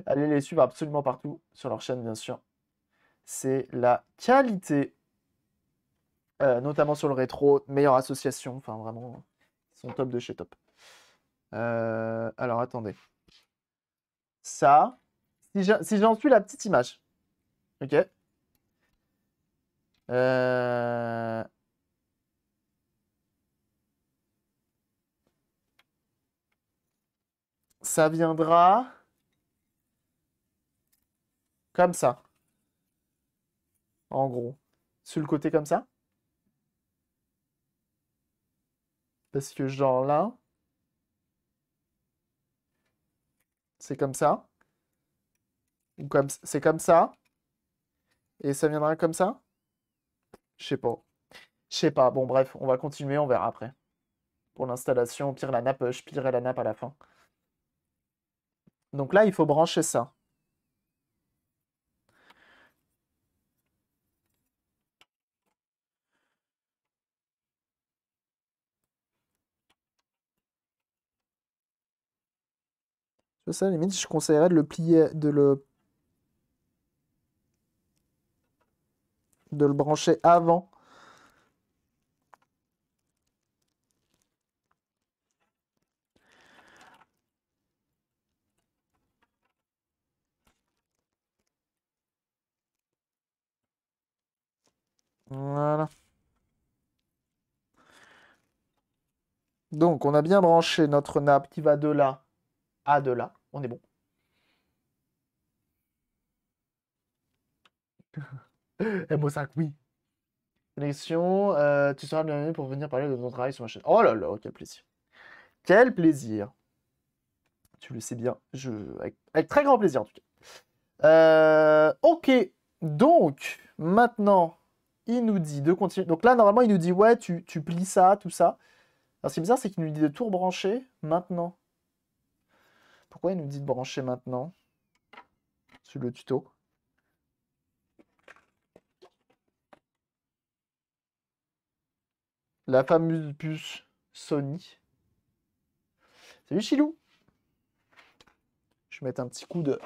Allez les suivre absolument partout sur leur chaîne, bien sûr. C'est la qualité, euh, notamment sur le rétro, meilleure association. Enfin, vraiment, ils sont top de chez top. Euh, alors, attendez. Ça, si j'en suis la petite image. Ok. Euh, ça viendra. Comme ça. En gros. Sur le côté comme ça. Parce que genre là, c'est comme ça. Ou comme c'est comme ça. Et ça viendra comme ça Je sais pas. Je sais pas. Bon bref, on va continuer, on verra après. Pour l'installation, on pire la nappe, euh, je pillerai la nappe à la fin. Donc là, il faut brancher ça. Ça, limite, je conseillerais de le plier, de le... de le brancher avant. Voilà. Donc, on a bien branché notre nappe qui va de là à de là on est bon. Eh, MO5, oui. Connexion, euh, tu seras bienvenue pour venir parler de ton travail sur ma chaîne. Oh là là, quel plaisir. Quel plaisir. Tu le sais bien, je... avec, très grand plaisir en tout cas. Euh, ok, donc maintenant, il nous dit de continuer. Donc là, normalement, il nous dit, ouais, tu, plies ça, tout ça. Alors, ce qui est bizarre, c'est qu'il nous dit de tout rebrancher maintenant. Pourquoi il nous dit de brancher maintenant sur le tuto La fameuse puce Sony. Salut Chilou Je vais mettre un petit coup de...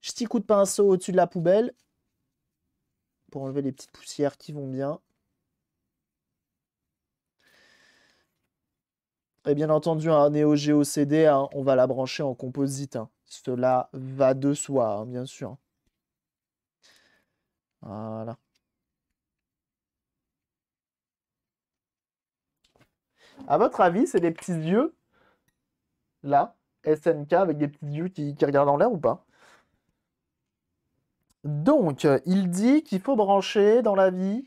Petit coup de pinceau au-dessus de la poubelle pour enlever les petites poussières qui vont bien. Et bien entendu, un Neo Geo CD, hein, on va la brancher en composite. Hein. Cela va de soi, hein, bien sûr. Voilà. À votre avis, c'est des petits yeux là, SNK avec des petits yeux qui, qui regardent en l'air ou pas Donc, il dit qu'il faut brancher dans la vie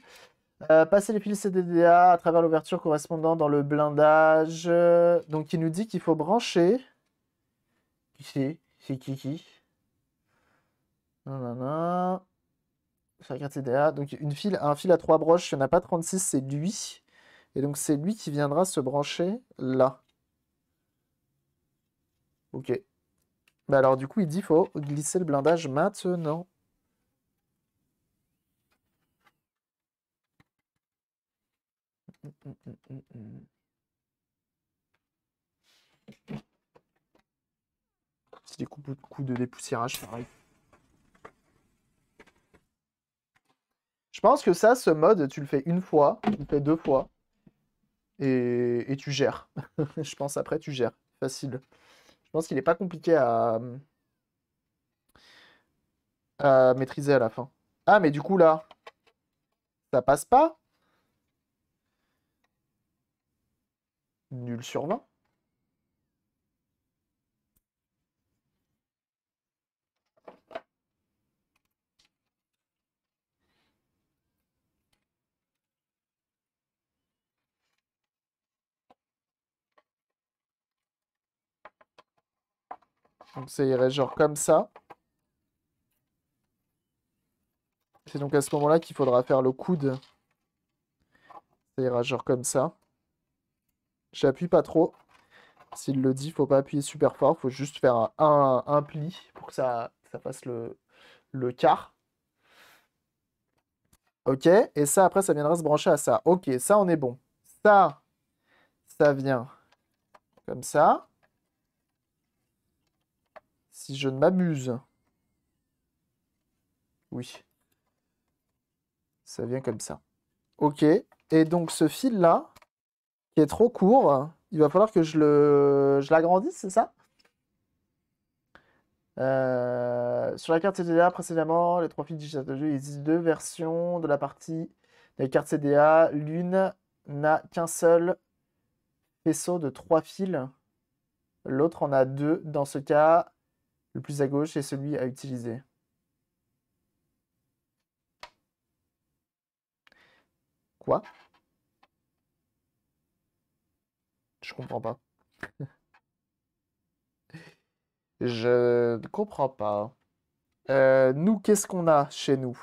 euh, passer les fils CDDA à travers l'ouverture correspondant dans le blindage. Donc il nous dit qu'il faut brancher. Qui c'est qui qui non, non. Donc une file, un fil à trois broches, il n'y en a pas 36, c'est lui. Et donc c'est lui qui viendra se brancher là. Ok. Bah alors du coup il dit faut glisser le blindage maintenant. C'est des coups, coups de dépoussiérage, pareil. Je pense que ça, ce mode, tu le fais une fois, tu le fais deux fois, et, tu gères. je pense après, tu gères. Facile. Je pense qu'il n'est pas compliqué à, à maîtriser à la fin. Ah, mais du coup, là, ça passe pas nul sur 20. Donc ça irait genre comme ça. C'est donc à ce moment-là qu'il faudra faire le coude. Ça ira genre comme ça. J'appuie pas trop. S'il le dit, faut pas appuyer super fort, faut juste faire un, pli pour que ça, ça fasse le, le quart. Ok, et ça après ça viendra se brancher à ça. Ok, ça on est bon. Ça, ça vient comme ça. Si je ne m'abuse. Oui. Ça vient comme ça. Ok, et donc ce fil là, qui est trop court. Il va falloir que je le, l'agrandisse, c'est ça euh, Sur la carte CDA précédemment, les trois fils du jeu, il existe deux versions de la partie des cartes CDA. L'une n'a qu'un seul faisceau de trois fils. L'autre en a deux. Dans ce cas, le plus à gauche est celui à utiliser. Quoi Je comprends pas. Je ne comprends pas. Euh, nous, qu'est-ce qu'on a chez nous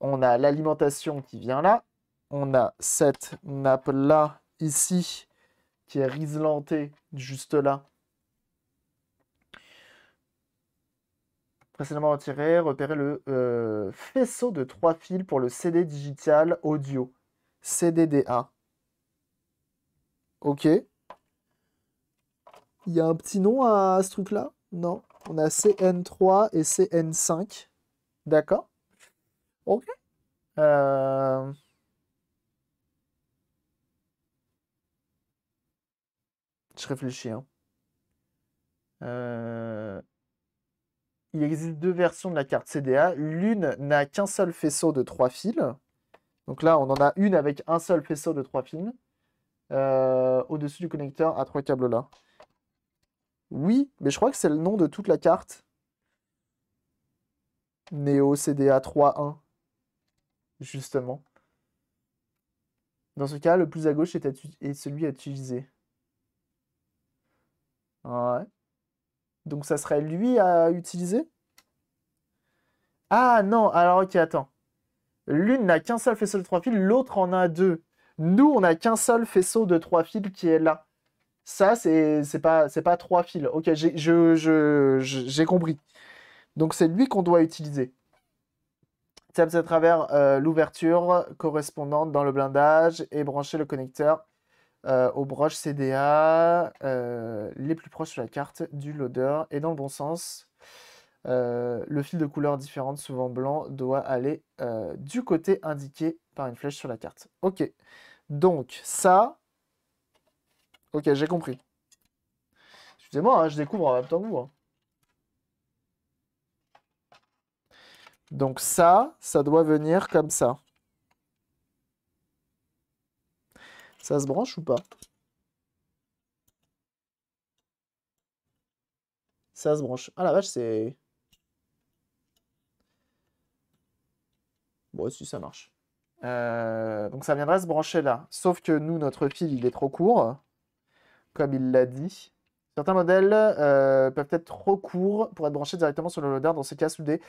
On a l'alimentation qui vient là. On a cette nappe là, ici, qui est riselantée juste là. Précédemment retiré, repérer le euh, faisceau de trois fils pour le CD digital audio. CDDA. Ok. Il y a un petit nom à ce truc-là Non. On a CN3 et CN5. D'accord. Ok. Euh, je réfléchis. Hein. Euh, il existe deux versions de la carte CDA. L'une n'a qu'un seul faisceau de trois fils. Donc là, on en a une avec un seul faisceau de trois fils. Euh, au-dessus du connecteur à trois câbles là. Oui, mais je crois que c'est le nom de toute la carte. Neo CDA 3.1. Justement. Dans ce cas, le plus à gauche est, celui à utiliser. Ouais. Donc ça serait lui à utiliser Ah non, alors ok, attends. L'une n'a qu'un seul faisceau de trois fils, l'autre en a deux. Nous, on n'a qu'un seul faisceau de trois fils qui est là. Ça, c'est pas, pas trois fils. Ok, j'ai je, compris. Donc, c'est lui qu'on doit utiliser. c'est à travers euh, l'ouverture correspondante dans le blindage et brancher le connecteur euh, aux broches CDA euh, les plus proches de la carte, du loader et dans le bon sens. le fil de couleur différente, souvent blanc, doit aller du côté indiqué une flèche sur la carte. Ok. Donc, ça... Ok, j'ai compris. Excusez-moi, hein, je découvre en même temps que vous. Hein. Donc ça, ça doit venir comme ça. Ça se branche ou pas Ça se branche. Ah la vache, c'est... Bon, si ça marche. Euh, donc ça viendrait se brancher là. Sauf que nous, notre fil, il est trop court, comme il l'a dit. Certains modèles euh, peuvent être trop courts pour être branchés directement sur le loader, dans ces cas soudés.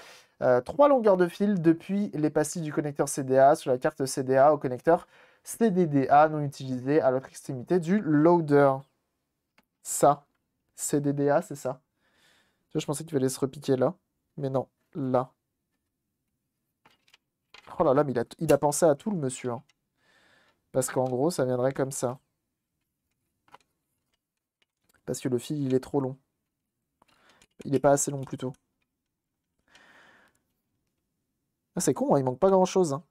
Euh, trois longueurs de fil depuis les pastilles du connecteur CDA sur la carte CDA au connecteur CDDA non utilisé à l'autre extrémité du loader. Ça. CDDA, c'est ça. Je pensais que qu'il fallait se repiquer là, mais non, là. Oh là là, mais il a, pensé à tout le monsieur. Hein. Parce qu'en gros, ça viendrait comme ça. Parce que le fil, il est trop long. Il n'est pas assez long, plutôt. Ah, c'est con, hein, il manque pas grand-chose. Hein.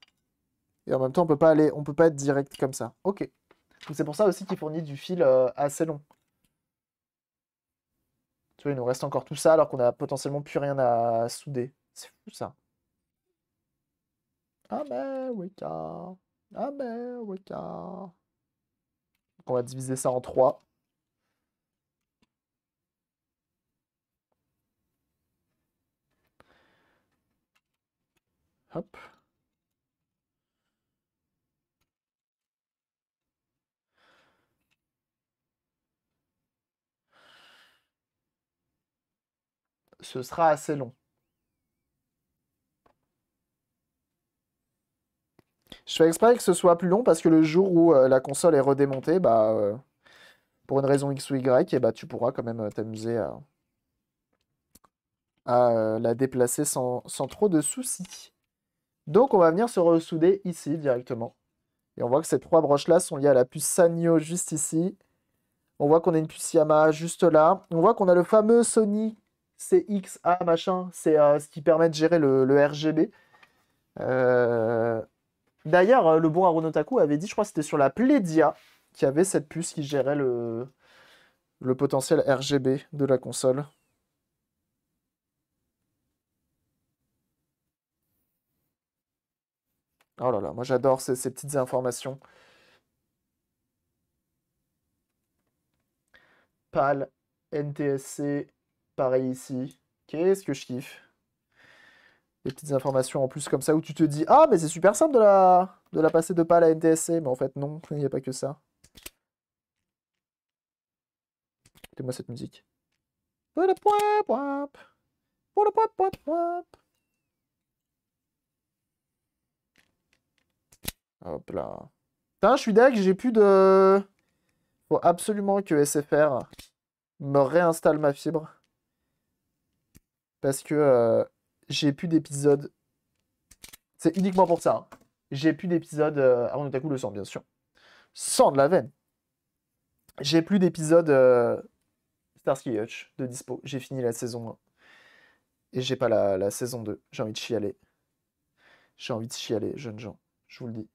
Et en même temps, on peut pas aller, on peut pas être direct comme ça. Ok. Donc c'est pour ça aussi qu'il fournit du fil euh, assez long. Tu vois, il nous reste encore tout ça alors qu'on a potentiellement plus rien à souder. C'est fou ça. America. Ah ben America. Ah ben On va diviser ça en trois. Hop. Ce sera assez long. Je fais exprès que ce soit plus long parce que le jour où euh, la console est redémontée, bah, euh, pour une raison X ou Y, et eh bah, tu pourras quand même euh, t'amuser à, la déplacer sans, trop de soucis. Donc on va venir se ressouder ici directement. Et on voit que ces trois broches-là sont liées à la puce Sanyo juste ici. On voit qu'on a une puce Yamaha juste là. On voit qu'on a le fameux Sony CXA machin. C'est ce qui permet de gérer le, le RGB. Euh, D'ailleurs, euh, le bon Arunotaku avait dit, je crois que c'était sur la qu'il qui avait cette puce qui gérait le, le potentiel RGB de la console. Oh là là, moi j'adore ces, ces, petites informations. PAL, NTSC, pareil ici. Qu'est-ce que je kiffe des petites informations en plus comme ça où tu te dis Ah, mais c'est super simple de la, de la passer de pas à la NTSC. Mais en fait, non, il n'y a pas que ça. Écoutez-moi cette musique. Hop là. Putain, je suis deg, j'ai plus de... Faut absolument que SFR me réinstalle ma fibre. Parce que... Euh, j'ai plus d'épisodes. C'est uniquement pour ça. Hein. J'ai plus d'épisodes. ah euh, avant tout à coup, le sang, bien sûr. sans de la veine. J'ai plus d'épisodes euh, Starsky Hutch de dispo. J'ai fini la saison 1. Et j'ai pas la, saison 2. J'ai envie de chialer. J'ai envie de chialer, jeunes gens. Je vous le dis.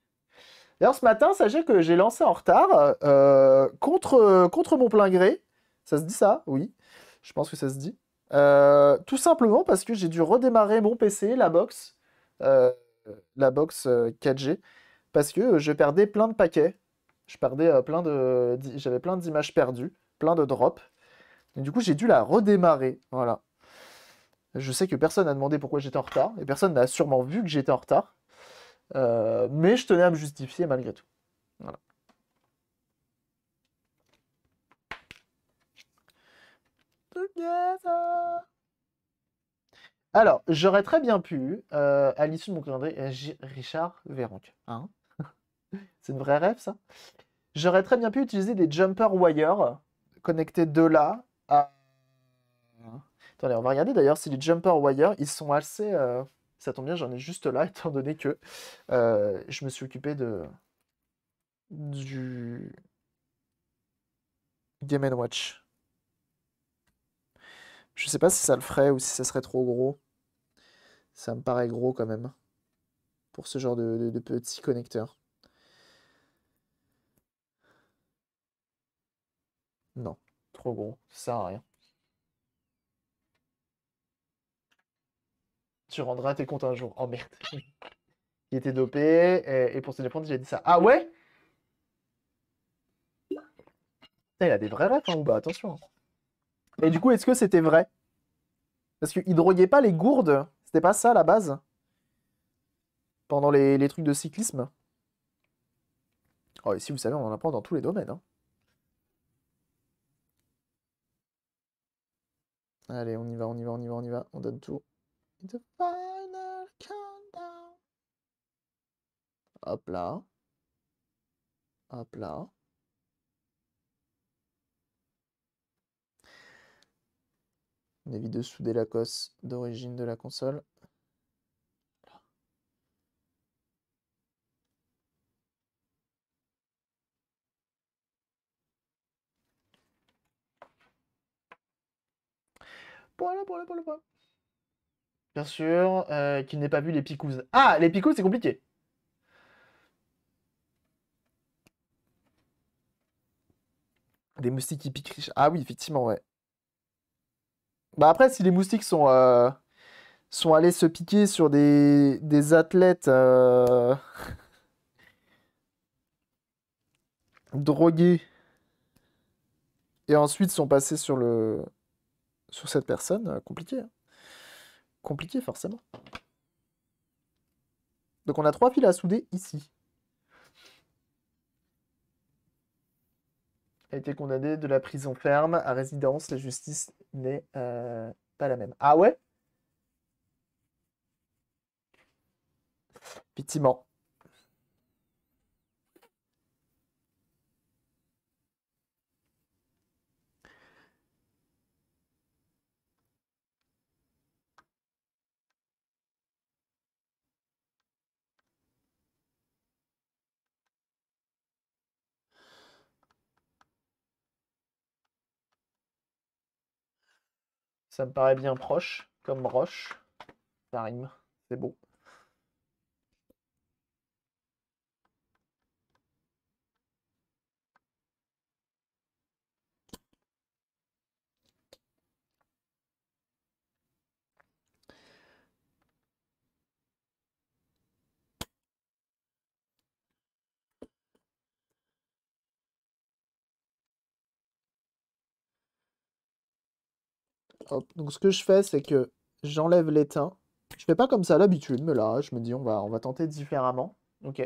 D'ailleurs, ce matin, sachez que j'ai lancé en retard euh, contre, contre mon plein gré. Ça se dit ça Oui. Je pense que ça se dit. Euh, tout simplement parce que j'ai dû redémarrer mon PC, la box, euh, la box 4G, euh, parce que je perdais plein de paquets. Je perdais plein de, j'avais plein d'images perdues, plein de drops. Et du coup, j'ai dû la redémarrer. Voilà. Je sais que personne n'a demandé pourquoi j'étais en retard et personne n'a sûrement vu que j'étais en retard. mais je tenais à me justifier malgré tout. Alors, j'aurais très bien pu, euh, à l'issue de mon calendrier, euh, Richard Véronc, hein c'est une vraie rêve ça. J'aurais très bien pu utiliser des jumper wire connectés de là à. Attendez, on va regarder d'ailleurs si les jumper wire, ils sont assez. Euh, ça tombe bien, j'en ai juste là, étant donné que je me suis occupé de. du. Game Watch. Je sais pas si ça le ferait ou si ça serait trop gros. Ça me paraît gros quand même. Pour ce genre de, de, petit connecteur. Non, trop gros, ça sert à rien. Tu rendras tes comptes un jour. Oh merde. Il était dopé et, pour se défendre, j'ai dit ça. Ah ouais Il a des vrais rêves, hein, bah, attention. Et du coup, est-ce que c'était vrai Parce ne droguait pas les gourdes C'était pas ça la base Pendant les, trucs de cyclisme Oh, et si vous savez, on en apprend dans tous les domaines. Hein. Allez, on y va, on y va, on y va, on y va. On donne tout. Hop là. Hop là. On évite de souder la cosse d'origine de la console. Voilà, voilà, voilà, Bien sûr, euh, qu'il n'ait pas vu les picous. Ah, les picous, c'est compliqué. Des moustiques qui piquent Ah oui, effectivement, ouais. Bah après, si les moustiques sont, euh, sont allés se piquer sur des, athlètes euh, drogués et ensuite sont passés sur, le, sur cette personne, euh, compliqué. Hein. Compliqué, forcément. Donc on a trois fils à souder ici. a été condamné de la prison ferme à résidence. La justice n'est euh, pas la même. Ah ouais Effectivement. Ça me paraît bien proche, comme roche. Ça rime, c'est beau. Donc ce que je fais, c'est que j'enlève l'étain. Je fais pas comme ça l'habitude, mais là, je me dis, on va, on va tenter différemment. Ok.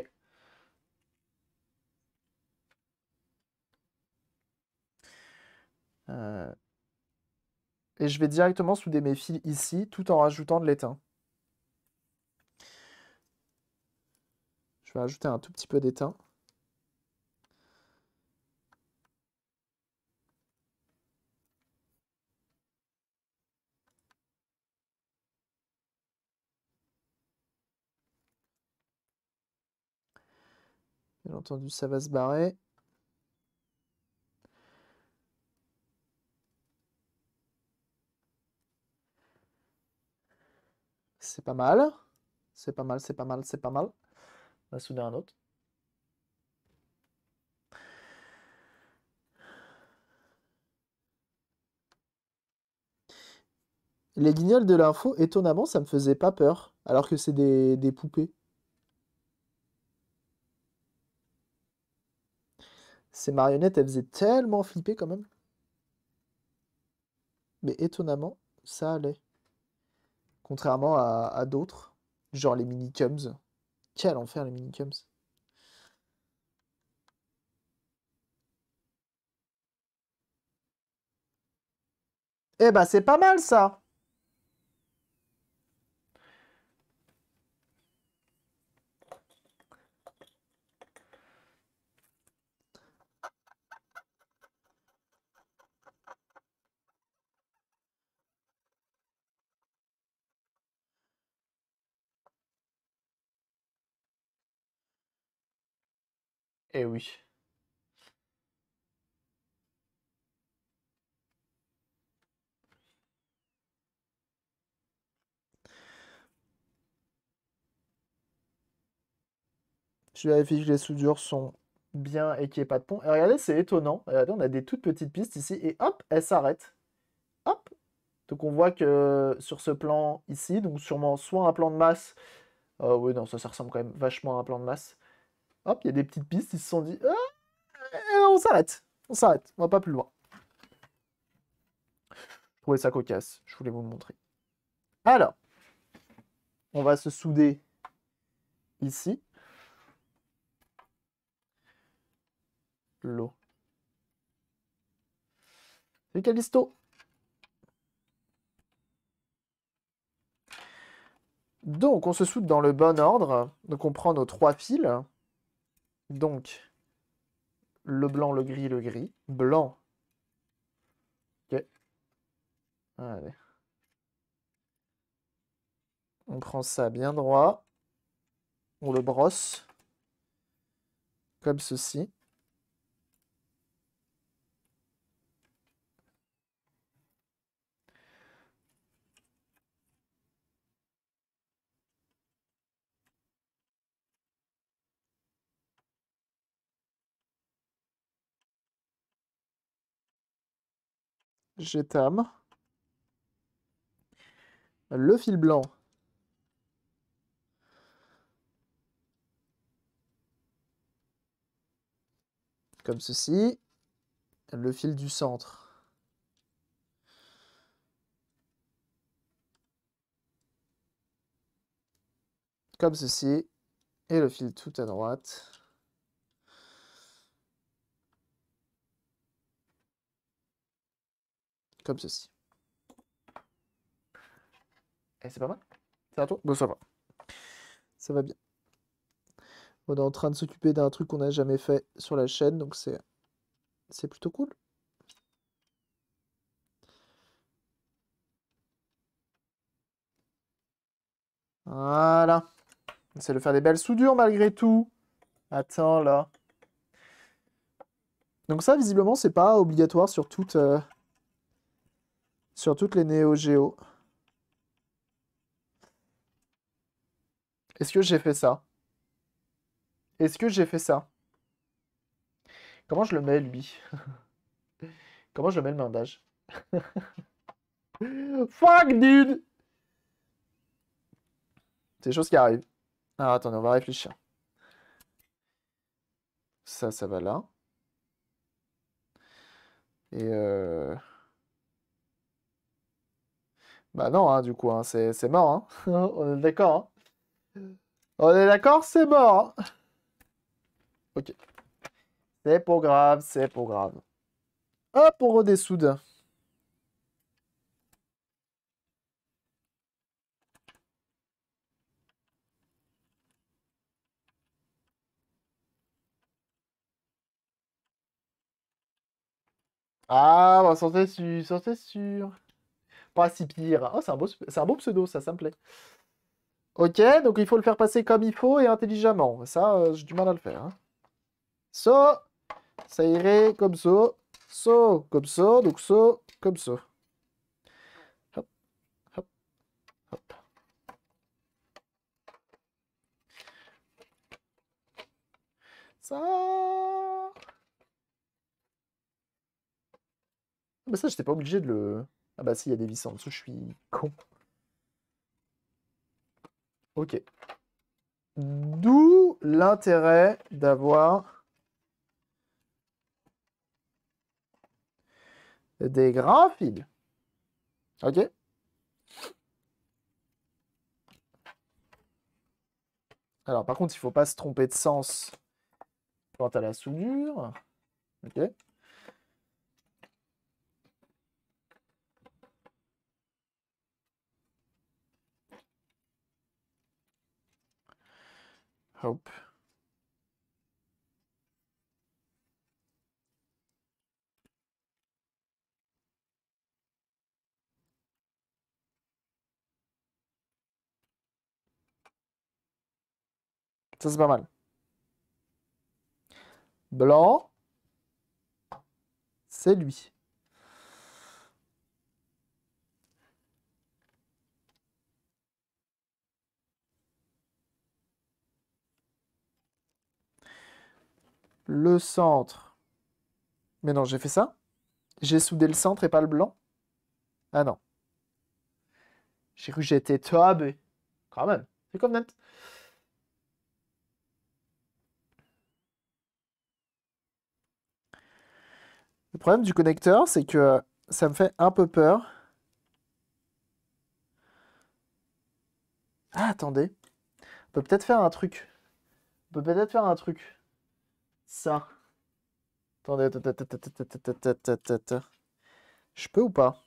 Euh, et je vais directement souder mes fils ici, tout en rajoutant de l'étain. Je vais ajouter un tout petit peu d'étain. Bien entendu, ça va se barrer. C'est pas mal. C'est pas mal, c'est pas mal, c'est pas mal. On va souder un autre. Les guignols de l'info, étonnamment, ça me faisait pas peur, alors que c'est des poupées. Ces marionnettes, elles faisaient tellement flipper quand même. Mais étonnamment, ça allait. Contrairement à, d'autres, genre les minicums. Quel enfer les minicums. Eh bah c'est pas mal ça Eh oui. Je vérifie que les soudures sont bien et qu'il n'y ait pas de pont. Et regardez, c'est étonnant. on a des toutes petites pistes ici et hop, elles s'arrêtent. Hop. Donc on voit que euh, sur ce plan ici, donc sûrement soit un plan de masse. Euh, oui, non, ça, ça ressemble quand même vachement à un plan de masse. Hop, il y a des petites pistes, ils se sont dit, ah, euh, on s'arrête, on s'arrête, on va pas plus loin. Je trouvais ça cocasse, je voulais vous le montrer. Alors, on va se souder ici. L'eau. C'est calisto Donc, on se soude dans le bon ordre. Donc, on prend nos trois fils. Donc, le blanc, le gris, le gris. Blanc. Ok. Allez. On prend ça bien droit. On le brosse. Comme ceci. J'étame Le fil blanc. Comme ceci. Le fil du centre. Comme ceci. Et le fil tout à droite. comme ceci. Et eh, c'est pas mal C'est à toi Bon, ça va. Ça va bien. On est en train de s'occuper d'un truc qu'on n'a jamais fait sur la chaîne, donc c'est c'est plutôt cool. Voilà. On essaie de faire des belles soudures malgré tout. Attends, là. Donc ça, visiblement, c'est pas obligatoire sur toute... Euh, sur toutes les néo Geo. Est-ce que j'ai fait ça Est-ce que j'ai fait ça Comment je le mets, lui Comment je le mets, le mandage Fuck, dude C'est des choses qui arrivent. Ah, attendez, on va réfléchir. Ça, ça va là. Et... Euh... Bah non, hein, du coup, hein, c'est mort. Hein. On est d'accord. On est d'accord, c'est mort. Ok. C'est pas grave, c'est pas grave. Hop, on redessoude. Ah, bah, sortez sûr, sortez sûr. Pas si pire. Oh, c'est un, beau, pseudo, ça, ça me plaît. Ok, donc il faut le faire passer comme il faut et intelligemment. Ça, euh, j'ai du mal à le faire. Hein. So, ça irait comme ça. So, comme ça. Donc, so, comme ça. Hop, hop, hop. Ça. Ah, mais ça, j'étais pas obligé de le... Ah bah si, il y a des vis en dessous, je suis con. Ok. D'où l'intérêt d'avoir des grands fils. Ok Alors par contre, il ne faut pas se tromper de sens quant à la soudure. Ok Ça, c'est pas mal. Blanc, c'est lui. le centre. Mais non, j'ai fait ça J'ai soudé le centre et pas le blanc Ah non. J'ai cru que j'étais tab. Quand même, c'est comme net. Le problème du connecteur, c'est que ça me fait un peu peur. Ah, attendez. On peut peut-être faire un truc. On peut peut-être faire un truc ça. Attendez, je peux ou pas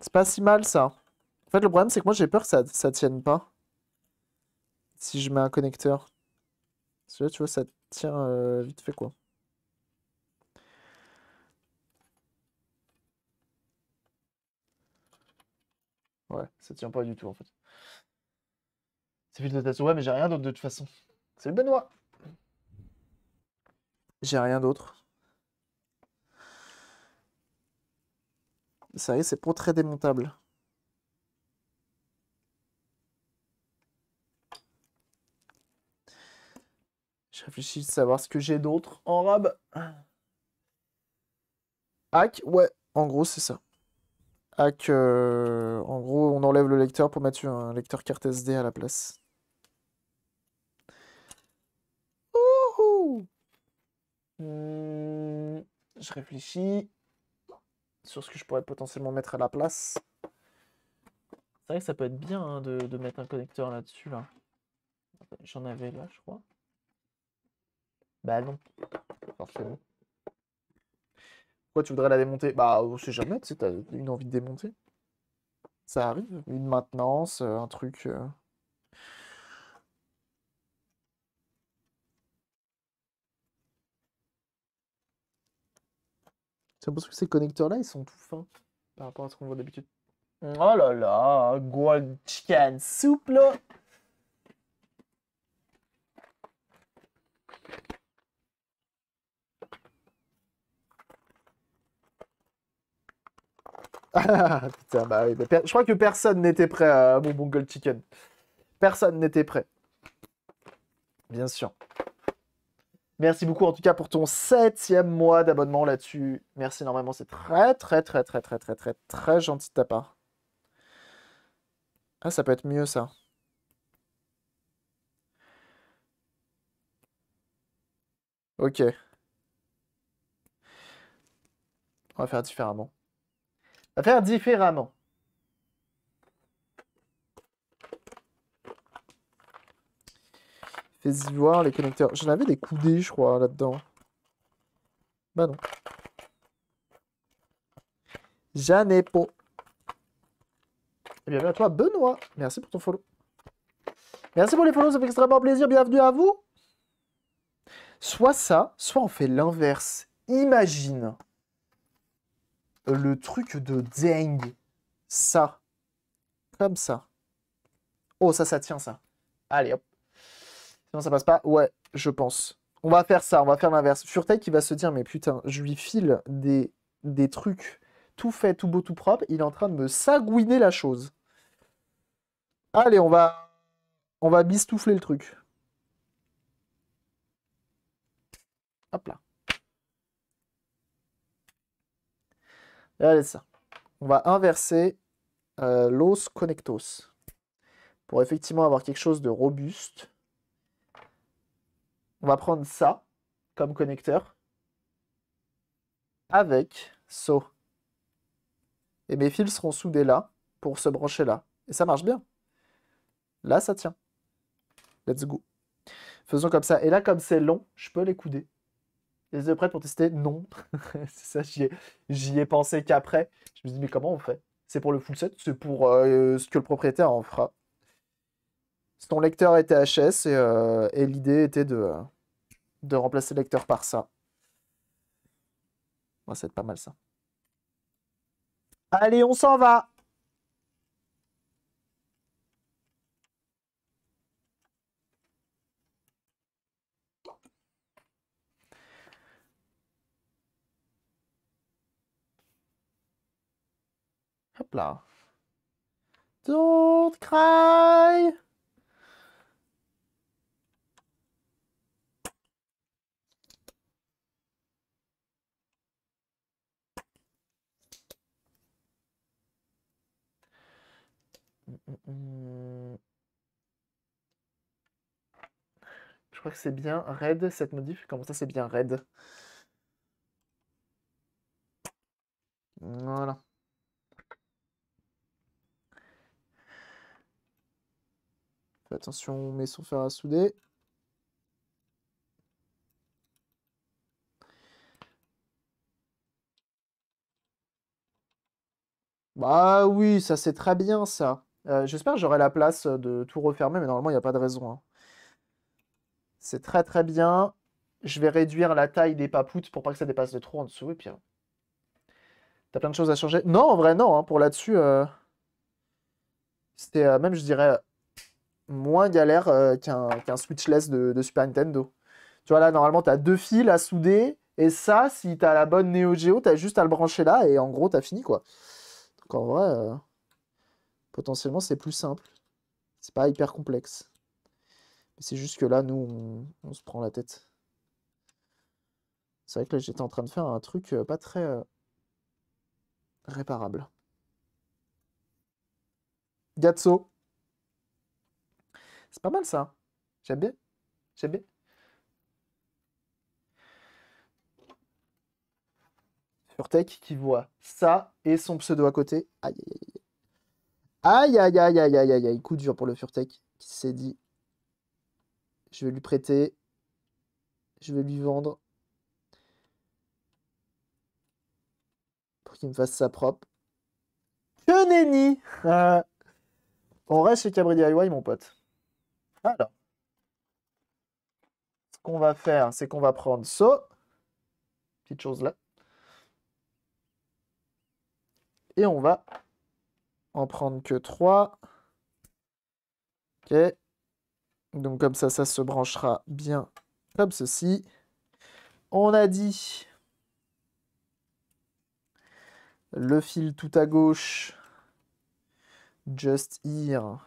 C'est pas si mal ça. En fait, le problème c'est que moi j'ai peur que ça, ça tienne pas. Si je mets un connecteur. Parce que là, tu vois, ça tient euh, vite fait quoi. Ouais, ça tient pas du tout en fait. C'est fil de tatou. Ouais, mais j'ai rien d'autre de toute façon. C'est Benoît. J'ai rien d'autre. Ça y est, c'est pas très démontable. Je réfléchis de savoir ce que j'ai d'autre en robe. Hack, ouais, en gros, c'est ça hack. Euh, en gros, on enlève le lecteur pour mettre un lecteur carte SD à la place. Ouhou hmm, je réfléchis sur ce que je pourrais potentiellement mettre à la place. C'est vrai que ça peut être bien hein, de, mettre un connecteur là-dessus. Là. J'en avais là, je crois. Bah non, forcément. Pourquoi tu voudrais la démonter Bah, on sait jamais, tu sais, t'as une envie de démonter. Ça arrive, une maintenance, euh, un truc. c'est euh. pour que ces connecteurs-là, ils sont tout fins par rapport à ce qu'on voit d'habitude. Oh là là, gros souple putain, bah oui, je crois que personne n'était prêt à mon Bungle Chicken. Personne n'était prêt. Bien sûr. Merci beaucoup en tout cas pour ton septième mois d'abonnement là-dessus. Merci énormément, c'est très très très très très très très très gentil de ta part. Ah, ça peut être mieux ça. Ok. On va faire différemment à faire différemment. fais voir les connecteurs. J'en avais des coudés, je crois, là-dedans. Bah non. J'en ai pas. Eh Bienvenue à toi, Benoît. Merci pour ton follow. Merci pour les follows, ça fait extrêmement plaisir. Bienvenue à vous. Soit ça, soit on fait l'inverse. Imagine le truc de dingue. Ça. Comme ça. Oh, ça, ça tient, ça. Allez, hop. Sinon, ça passe pas. Ouais, je pense. On va faire ça, on va faire l'inverse. tête qui va se dire, mais putain, je lui file des, des trucs tout fait, tout beau, tout propre. Il est en train de me sagouiner la chose. Allez, on va, on va bistoufler le truc. Hop là. Allez ça. On va inverser euh, los connectos pour effectivement avoir quelque chose de robuste. On va prendre ça comme connecteur avec so. Et mes fils seront soudés là pour se brancher là. Et ça marche bien. Là, ça tient. Let's go. Faisons comme ça. Et là, comme c'est long, je peux les couder les suis prêts pour tester Non. c'est ça, j'y ai, pensé qu'après. Je me dis, mais comment on fait C'est pour le full set, c'est pour euh, ce que le propriétaire en fera. Son lecteur était HS euh, et, l'idée était de, euh, de remplacer le lecteur par ça. moi ça pas mal ça. Allez, on s'en va là. Je crois que c'est bien raid cette modif. Comment ça, c'est bien raid Voilà. Bah, attention, on met son fer à souder. Bah oui, ça c'est très bien ça. Euh, j'espère que j'aurai la place de tout refermer, mais normalement il n'y a pas de raison. Hein. C'est très très bien. Je vais réduire la taille des papoutes pour pas que ça dépasse de trop en dessous. Et puis, hein. t'as plein de choses à changer. Non, en vrai, non. Hein, pour là-dessus, euh, c'était euh, même, je dirais, moins galère euh, qu'un switchless de, Super Nintendo. Tu vois, là, normalement, tu as deux fils à souder. Et ça, si tu as la bonne Neo Geo, tu as juste à le brancher là. Et en gros, tu as fini, quoi. Donc en vrai, euh, potentiellement, c'est plus simple. C'est pas hyper complexe. Mais c'est juste que là, nous, on, se prend la tête. C'est vrai que là, j'étais en train de faire un truc euh, pas très réparable. Gatso. C'est pas mal ça. Hein. J'aime bien. J'aime bien. Furtek qui voit ça et son pseudo à côté. Aïe aïe aïe. Aïe aïe aïe aïe aïe aïe. Coup dur pour le Furtech qui s'est dit je vais lui prêter, je vais lui vendre pour qu'il me fasse sa propre. Que nenni On ah. reste chez Cabri DIY, mon pote. Alors, ce qu'on va faire, c'est qu'on va prendre ça, petite chose là, et on va en prendre que 3. Ok. Donc comme ça, ça se branchera bien comme ceci. On a dit le fil tout à gauche, just here,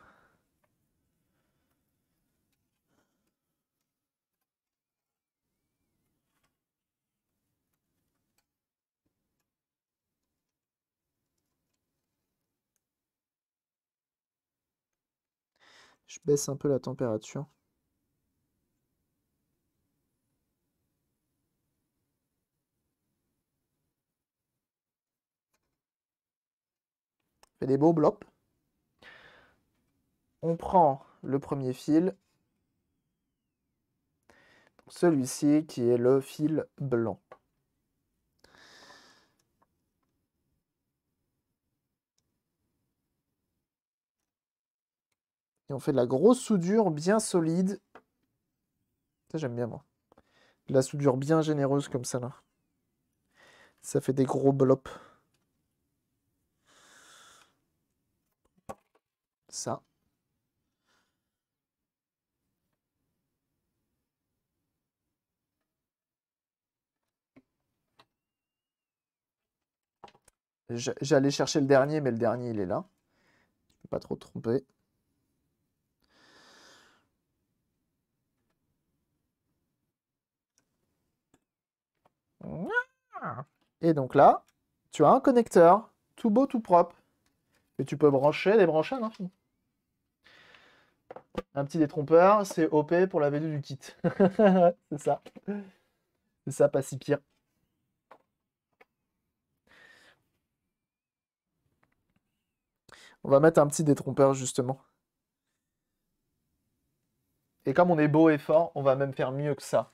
Je baisse un peu la température. Fait des beaux blocs. On prend le premier fil, celui-ci qui est le fil blanc. Et on fait de la grosse soudure bien solide. Ça, j'aime bien, moi. De la soudure bien généreuse comme ça, là. Ça fait des gros blops. Ça. J'allais chercher le dernier, mais le dernier, il est là. Je ne peux pas trop tromper. Et donc là, tu as un connecteur, tout beau, tout propre. Et tu peux brancher, les à Un petit détrompeur, c'est OP pour la v du kit. c'est ça. C'est ça, pas si pire. On va mettre un petit détrompeur justement. Et comme on est beau et fort, on va même faire mieux que ça.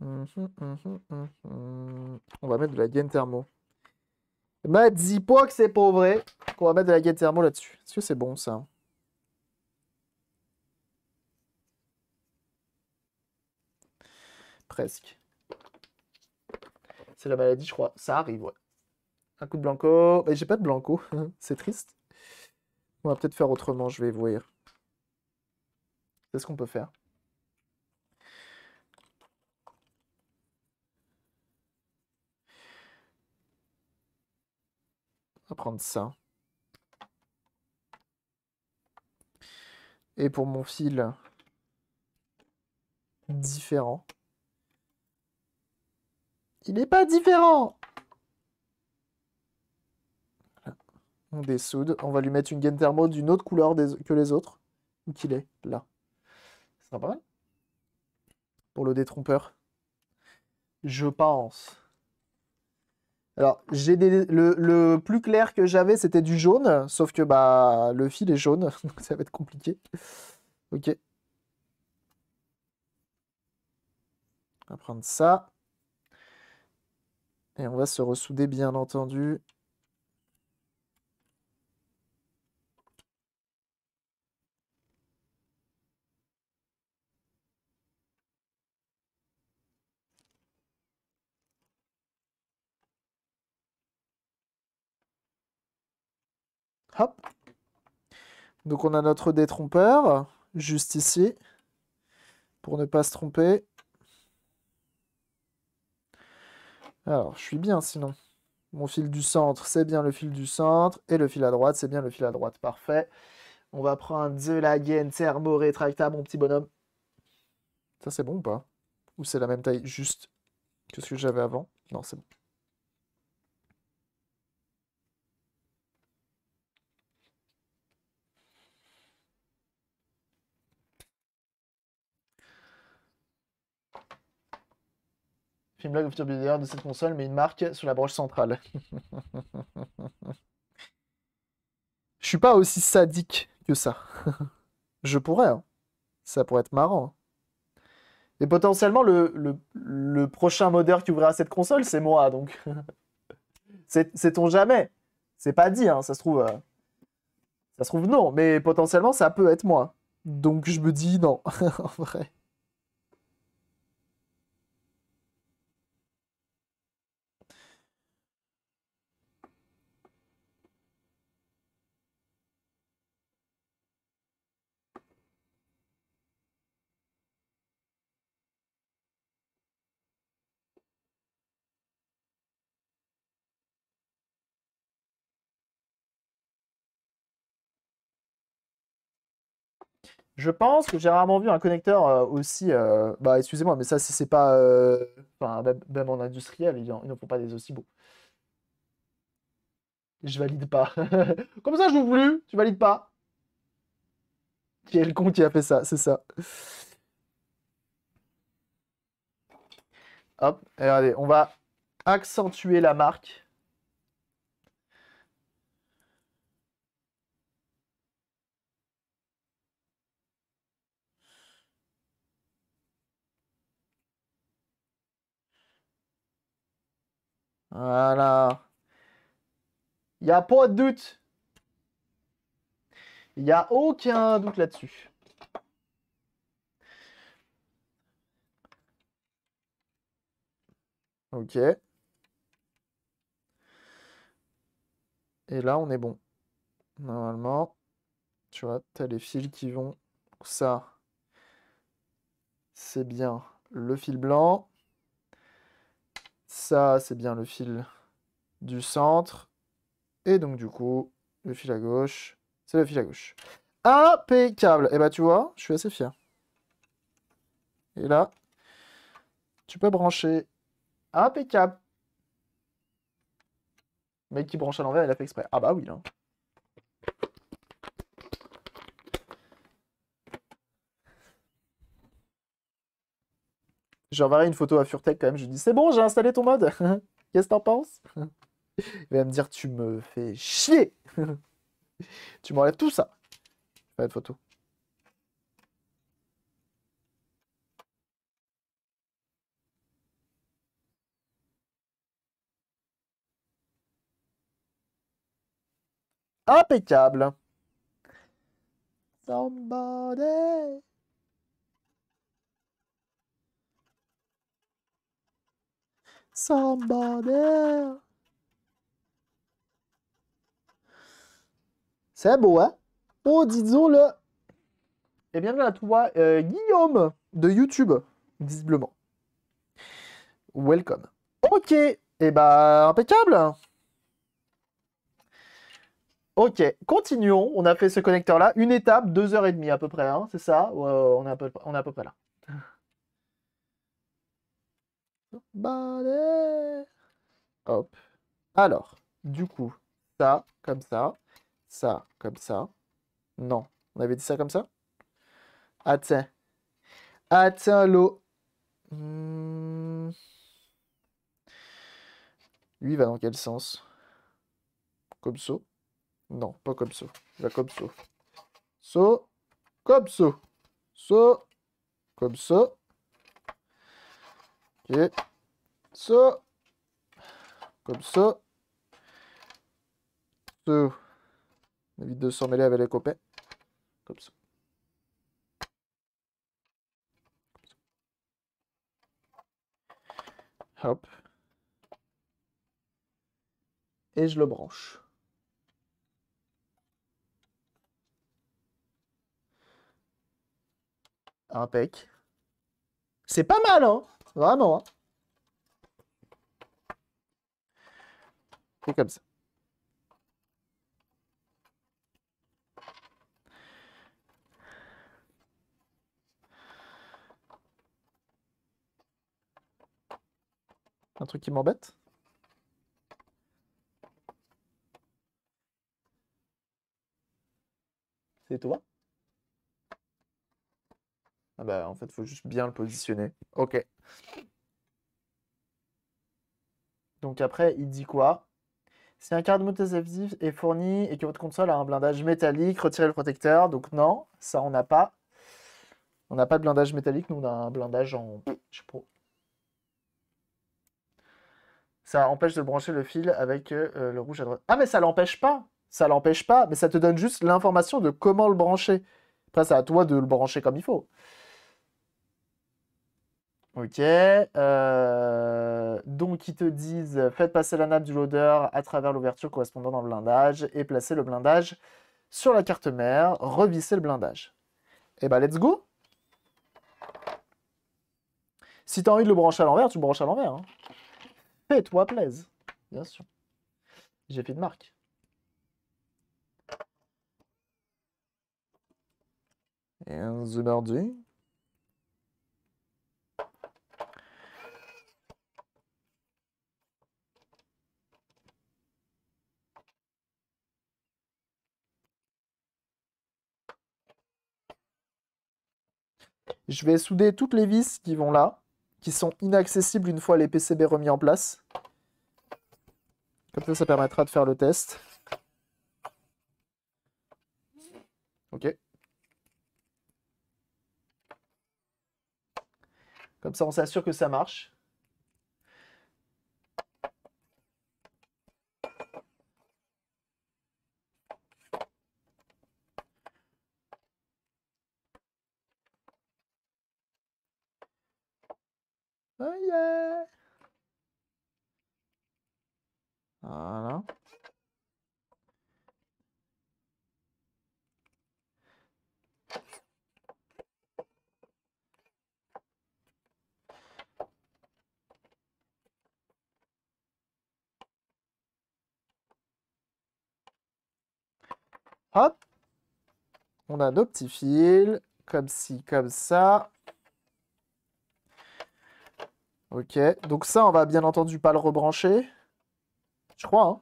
On va mettre de la gaine thermo. mais, dis pas que c'est pas vrai qu'on va mettre de la gaine thermo là-dessus. Est-ce que c'est bon ça? Presque. C'est la maladie, je crois. Ça arrive, ouais. Un coup de blanco. Mais j'ai pas de blanco. c'est triste. On va peut-être faire autrement, je vais voir. Qu'est-ce qu'on peut faire On va prendre ça. Et pour mon fil différent. Il n'est pas différent On dessoude. On va lui mettre une gaine thermo d'une autre couleur que les autres. Où qu'il est, là. c'est pas mal. Pour le détrompeur. Je pense. Alors, j'ai le, plus clair que j'avais, c'était du jaune, sauf que bah, le fil est jaune, donc ça va être compliqué. Ok. On va prendre ça. Et on va se ressouder, bien entendu. Hop. Donc on a notre détrompeur, juste ici, pour ne pas se tromper. Alors, je suis bien sinon. Mon fil du centre, c'est bien le fil du centre. Et le fil à droite, c'est bien le fil à droite. Parfait. On va prendre The la thermo-rétractable, mon petit bonhomme. Ça, c'est bon ou pas Ou c'est la même taille juste que ce que j'avais avant Non, c'est bon. Film Black of Billiard de cette console, mais une marque sur la broche centrale. Je suis pas aussi sadique que ça. Je pourrais. Hein. Ça pourrait être marrant. Hein. Et potentiellement, le, prochain modeur qui ouvrira cette console, c'est moi, donc. cest on jamais C'est pas dit, hein, ça se trouve. Euh, ça se trouve, non, mais potentiellement, ça peut être moi. Donc je me dis non, en vrai. Je pense que j'ai rarement vu un connecteur euh, aussi. Euh, bah, excusez-moi, mais ça, si c'est pas. Euh, enfin, même, en industriel, ils n'en font pas des aussi beaux. Je valide pas. Comme ça, je vous voulu, tu valides pas. Quel con qui a fait ça, c'est ça. Hop, et allez, on va accentuer la marque. Voilà. Il n'y a pas de doute. Il n'y a aucun doute là-dessus. Ok. Et là, on est bon. Normalement, tu vois, tu as les fils qui vont. Ça, c'est bien le fil blanc. Ça, c'est bien le fil du centre. Et donc, du coup, le fil à gauche, c'est le fil à gauche. Impeccable Et eh bah, ben, tu vois, je suis assez fier. Et là, tu peux brancher. Impeccable mec qui branche à l'envers, il a fait exprès. Ah bah oui, là hein. J'ai une photo à Furtech quand même. Je lui dis C'est bon, j'ai installé ton mode. Qu'est-ce que t'en penses Il va me dire Tu me fais chier. tu m'enlèves tout ça. Pas de photo. Impeccable. Somebody. C'est beau, hein? Oh, disons-le. Et bien, à toi, euh, Guillaume de YouTube, visiblement. Welcome. Ok, et eh bah, impeccable. Ok, continuons. On a fait ce connecteur-là. Une étape, deux heures et demie à peu près, hein, c'est ça on, a on est à peu près là. Hop. Alors, du coup, ça, comme ça, ça, comme ça. Non. On avait dit ça comme ça Attends. Attends, l'eau. Hmm. Lui, va dans quel sens Comme ça Non, pas comme ça. Il va comme ça. So, comme ça. So, comme ça. OK. Ça. Comme ça. Ça. On évite de mêler avec les copains. Comme ça. Hop. Et je le branche. Impec. C'est pas mal, hein Vraiment. Hein. comme ça. Un truc qui m'embête C'est toi ah bah, en fait, faut juste bien le positionner. Ok. Donc après, il dit quoi Si un carte moteur est fourni et que votre console a un blindage métallique, retirez le protecteur. Donc non, ça on n'a pas. On n'a pas de blindage métallique, nous on a un blindage en... Je sais pas. Ça empêche de brancher le fil avec euh, euh, le rouge à droite. Ah mais ça l'empêche pas Ça l'empêche pas, mais ça te donne juste l'information de comment le brancher. Après c'est à toi de le brancher comme il faut. Ok. Euh, donc, ils te disent euh, faites passer la nappe du loader à travers l'ouverture correspondant dans le blindage et placez le blindage sur la carte mère. Revissez le blindage. Et eh bah, ben, let's go Si tu as envie de le brancher à l'envers, tu le branches à l'envers. Hein. Fais-toi plaise. Bien sûr. J'ai fait de marque. Et un Je vais souder toutes les vis qui vont là, qui sont inaccessibles une fois les PCB remis en place. Comme ça, ça permettra de faire le test. Ok. Comme ça, on s'assure que ça marche. Hop. On a nos petits fils, comme ci, comme ça. Ok, donc ça, on va bien entendu pas le rebrancher. Je crois, hein.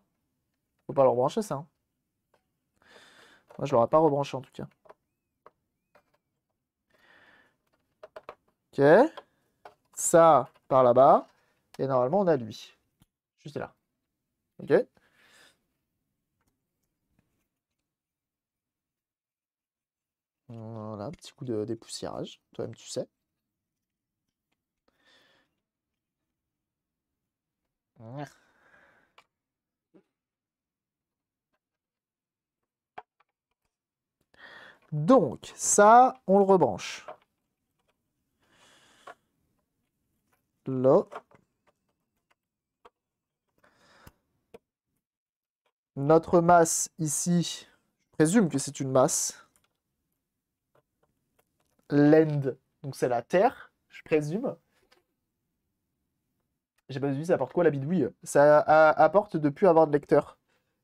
Faut pas le rebrancher, ça. Hein. Moi, je l'aurais pas rebranché, en tout cas. Ok. Ça, par là-bas. Et normalement, on a lui. Juste là. Ok Voilà, petit coup de dépoussiérage, toi-même tu sais. Donc, ça, on le rebranche. Là. Notre masse ici, je présume que c'est une masse l'end, donc c'est la terre, je présume. J'ai pas vu, ça apporte quoi la bidouille Ça apporte de plus avoir de lecteur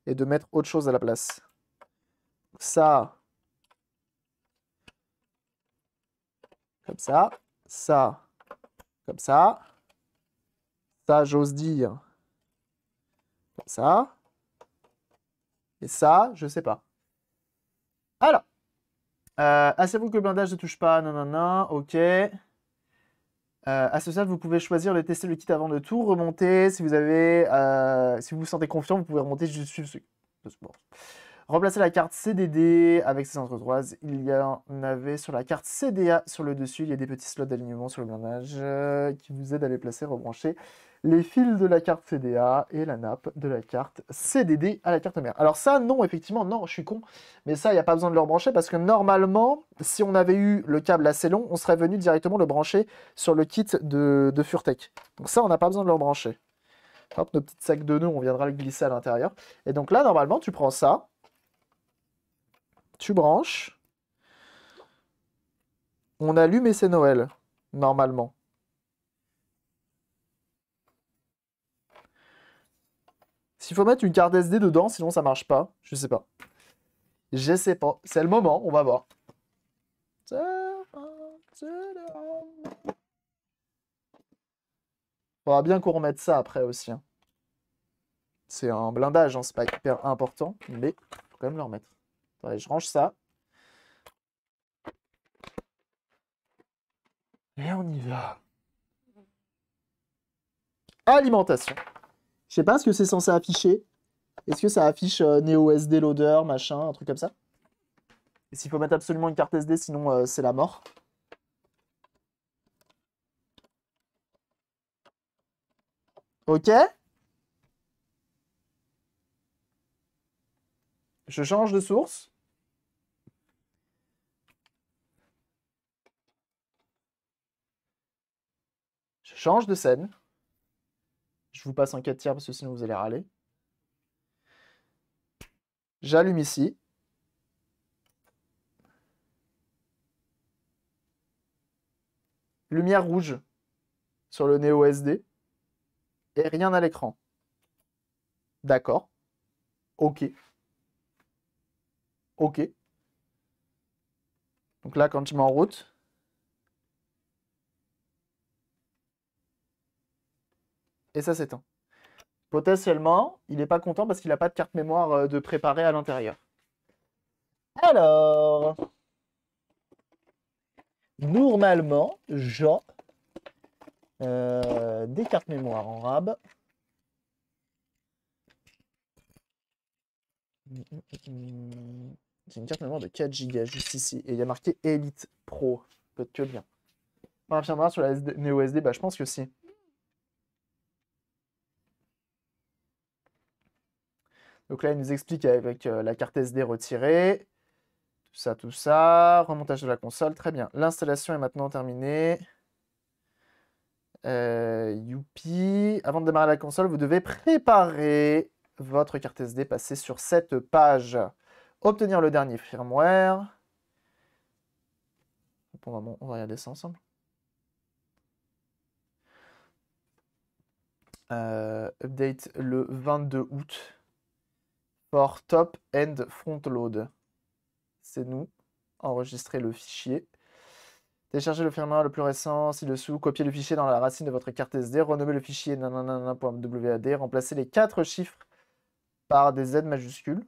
et de mettre autre chose à la place. Ça. Comme ça. Ça. Comme ça. Ça, j'ose dire. Comme ça. Et ça, je sais pas. Alors. Euh, Assurez-vous ah, que le blindage ne touche pas. Non, non, non. Ok. Euh, à ce stade, vous pouvez choisir de tester le kit avant de tout remonter. Si vous avez, euh, si vous vous sentez confiant, vous pouvez remonter juste sur ce. Remplacer la carte CDD avec ses entretoises. Il y en avait sur la carte CDA sur le dessus. Il y a des petits slots d'alignement sur le blindage euh, qui vous aident à les placer, rebrancher les fils de la carte CDA et la nappe de la carte CDD à la carte mère. Alors ça, non, effectivement, non, je suis con, mais ça, il n'y a pas besoin de le rebrancher parce que normalement, si on avait eu le câble assez long, on serait venu directement le brancher sur le kit de, Furtek. Furtech. Donc ça, on n'a pas besoin de le brancher. Hop, nos petites sacs de nœuds, on viendra le glisser à l'intérieur. Et donc là, normalement, tu prends ça, tu branches, on allume et c'est Noël, normalement. Il faut mettre une carte SD dedans, sinon ça marche pas. Je sais pas. Je sais pas. C'est le moment, on va voir. Faudra bien qu'on remette ça après aussi. Hein. C'est un blindage, hein, c'est pas hyper important, mais faut quand même le remettre. je range ça. Et on y va. Alimentation. Je sais pas ce que c'est censé afficher. Est-ce que ça affiche euh, Neo SD loader, machin, un truc comme ça Et s'il faut mettre absolument une carte SD, sinon euh, c'est la mort. Ok Je change de source. Je change de scène. Je vous passe en 4 tiers parce que sinon vous allez râler. J'allume ici. Lumière rouge sur le Neo SD. Et rien à l'écran. D'accord. OK. OK. Donc là, quand je mets en route, et ça s'étend. Potentiellement, il n'est pas content parce qu'il n'a pas de carte mémoire euh, de préparer à l'intérieur. Alors, normalement, Jean, euh, des cartes mémoire en rab. C'est une carte mémoire de 4 Go juste ici. Et il y a marqué Elite Pro. Peut-être que bien. On sur la Neo SD, bah, je pense que si. Donc là, il nous explique avec euh, la carte SD retirée, tout ça, tout ça, remontage de la console, très bien. L'installation est maintenant terminée. Euh, youpi, avant de démarrer la console, vous devez préparer votre carte SD, passer sur cette page. Obtenir le dernier firmware. Bah, on va regarder ça ensemble. Euh, update le 22 août top end front load. C'est nous. Enregistrer le fichier. Télécharger le firmware le plus récent ci-dessous, copiez le fichier dans la racine de votre carte SD, Renommez le fichier nanana.wad, Remplacez les quatre chiffres par des Z majuscules.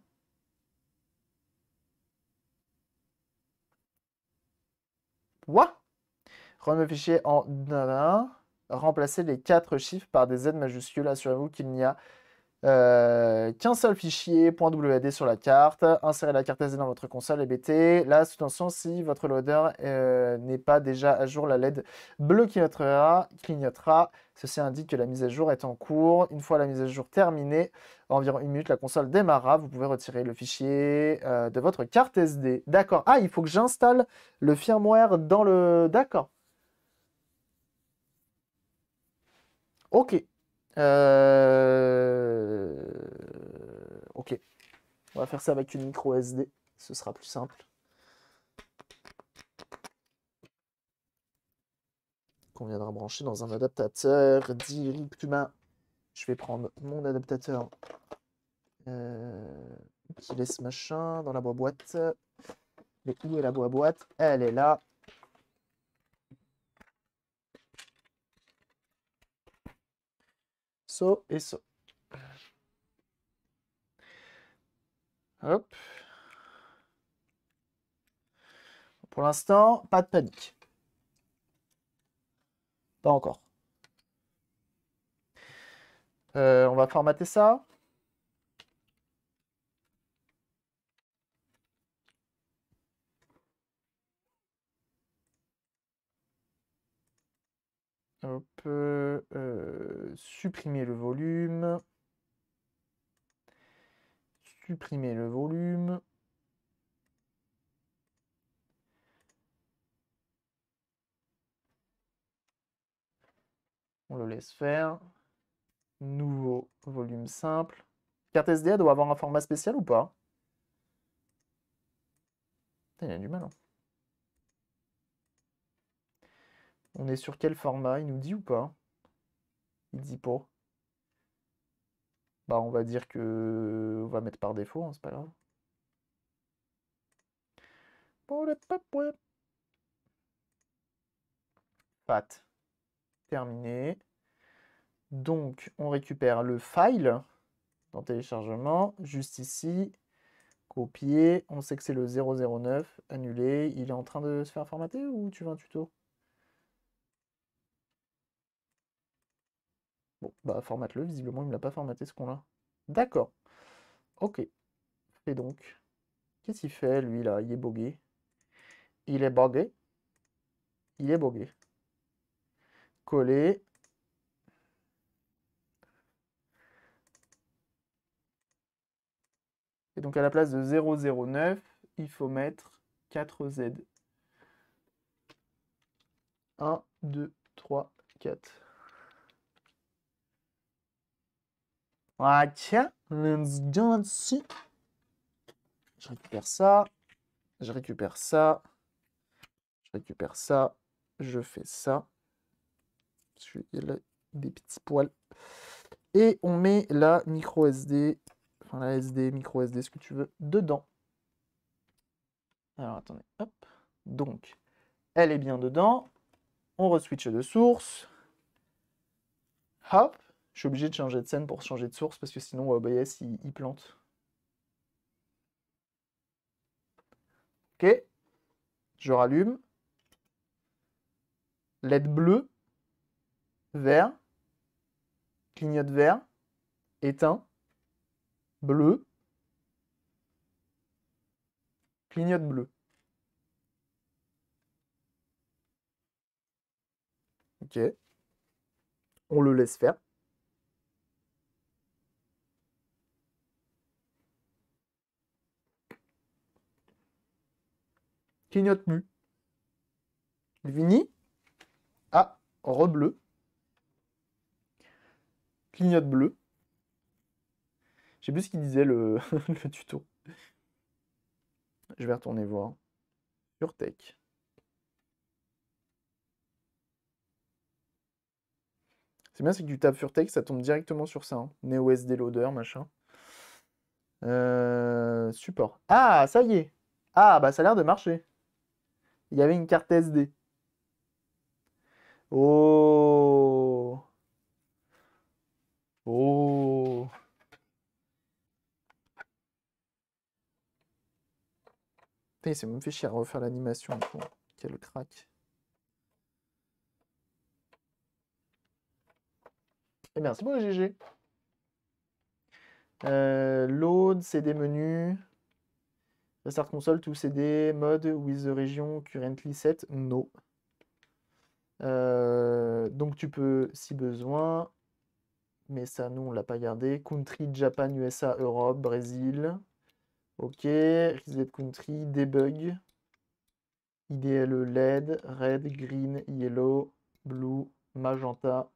What Renommez le fichier en nanana, Remplacez les quatre chiffres par des Z majuscules. Assurez-vous qu'il n'y a euh, qu'un seul fichier sur la carte, insérez la carte SD dans votre console et BT. Là, sous tension, si votre loader euh, n'est pas déjà à jour, la LED bleue clignotera, clignotera. Ceci indique que la mise à jour est en cours. Une fois la mise à jour terminée, environ une minute, la console démarrera. Vous pouvez retirer le fichier euh, de votre carte SD. D'accord. Ah, il faut que j'installe le firmware dans le... D'accord. Ok. Euh, ok. On va faire ça avec une micro SD. Ce sera plus simple. Qu'on viendra brancher dans un adaptateur Je vais prendre mon adaptateur euh, qui laisse machin dans la boîte. Mais où est la boîte Elle est là. So et So. Pour l'instant, pas de panique. Pas encore. Euh, on va formater ça. Euh, supprimer le volume. Supprimer le volume. On le laisse faire. Nouveau volume simple. Carte SDA doit avoir un format spécial ou pas Il y a du mal. Hein. On est sur quel format Il nous dit ou pas Il dit pas. Bah on va dire que on va mettre par défaut, hein, c'est pas grave. Pat. Terminé. Donc on récupère le file dans téléchargement, juste ici, copier, on sait que c'est le 009, Annulé. il est en train de se faire formater ou tu veux un tuto bah formate-le, visiblement il ne l'a pas formaté ce qu'on a. D'accord. Ok. Et donc, qu'est-ce qu'il fait lui là Il est bogué. Il est bogué. Il est bogué. coller Et donc à la place de 009, il faut mettre 4Z. 1, 2, 3, 4. Ah tiens, let's Je récupère ça. Je récupère ça. Je récupère ça. Je fais ça. Il a des petits poils. Et on met la micro SD, enfin la SD, micro SD, ce que tu veux, dedans. Alors attendez, hop. Donc, elle est bien dedans. On re-switch de source. Hop. Je suis obligé de changer de scène pour changer de source parce que sinon OBS euh, bah, il, plante. Ok, je rallume. LED bleu, vert, clignote vert, éteint, bleu, clignote bleu. Ok. On le laisse faire. clignote mu. Vini robe bleu Clignote bleu. Je sais plus ce qu'il disait le, tuto. Je vais retourner voir. Sur C'est bien, c'est que tu tapes sur ça tombe directement sur ça. Hein. NeoSD loader, machin. Euh, support. Ah, ça y est. Ah, bah ça a l'air de marcher il y avait une carte SD. Oh Oh Putain, il même fait chier à refaire l'animation. Quel crack. Eh bien, c'est bon, GG. Euh, Load, c'est des menus. La Start Console to CD mode with the region currently set No. Euh, donc tu peux, si besoin, mais ça nous on l'a pas gardé, country, Japan, USA, Europe, Brésil. Ok, reset country, debug, IDLE LED, red, green, yellow, blue, magenta,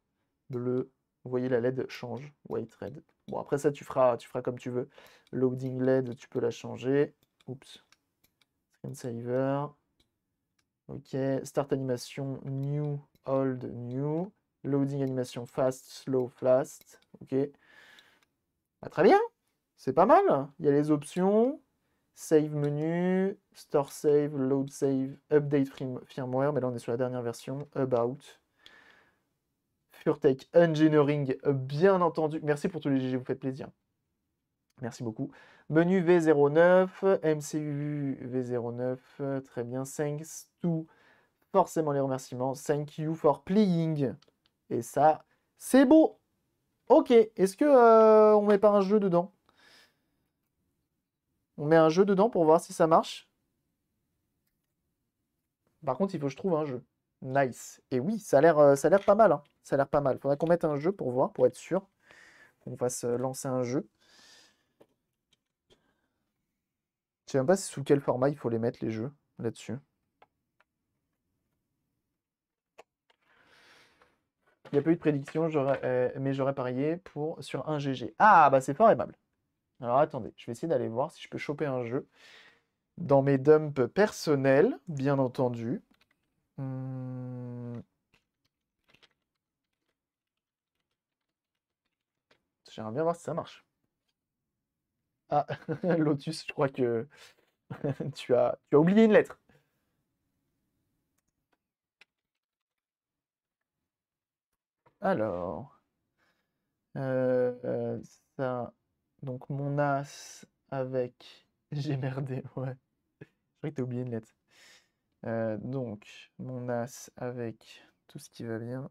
bleu. Vous voyez la LED change, white, red. Bon après ça tu feras, tu feras comme tu veux. Loading LED, tu peux la changer. Oups. Screen saver. Ok. Start animation new, old, new. Loading animation fast, slow, fast. Ok. Bah, très bien. C'est pas mal. Il y a les options. Save menu, store save, load save, update firmware. Mais là, on est sur la dernière version. About. FureTech Engineering, bien entendu. Merci pour tous les GG, vous faites plaisir. Merci beaucoup. Menu V09, MCU V09, très bien. Thanks to, forcément les remerciements. Thank you for playing. Et ça, c'est beau. Ok, est-ce que ne euh, on met pas un jeu dedans On met un jeu dedans pour voir si ça marche. Par contre, il faut que je trouve un jeu. Nice. Et oui, ça a l'air, euh, ça l'air pas mal. Hein. Ça a l'air pas mal. Faudrait qu'on mette un jeu pour voir, pour être sûr qu'on fasse euh, lancer un jeu. Je sais même pas sous quel format il faut les mettre, les jeux, là-dessus. Il n'y a pas eu de prédiction, euh, mais j'aurais parié pour, sur un GG. Ah, bah c'est fort aimable. Alors attendez, je vais essayer d'aller voir si je peux choper un jeu dans mes dumps personnels, bien entendu. Hum. J'aimerais bien voir si ça marche. Ah, Lotus, je crois que tu, as, tu as oublié une lettre. Alors, euh, euh, ça, donc mon as avec. J'ai merdé, ouais. Je crois que t'as oublié une lettre. Euh, donc, mon as avec tout ce qui va bien.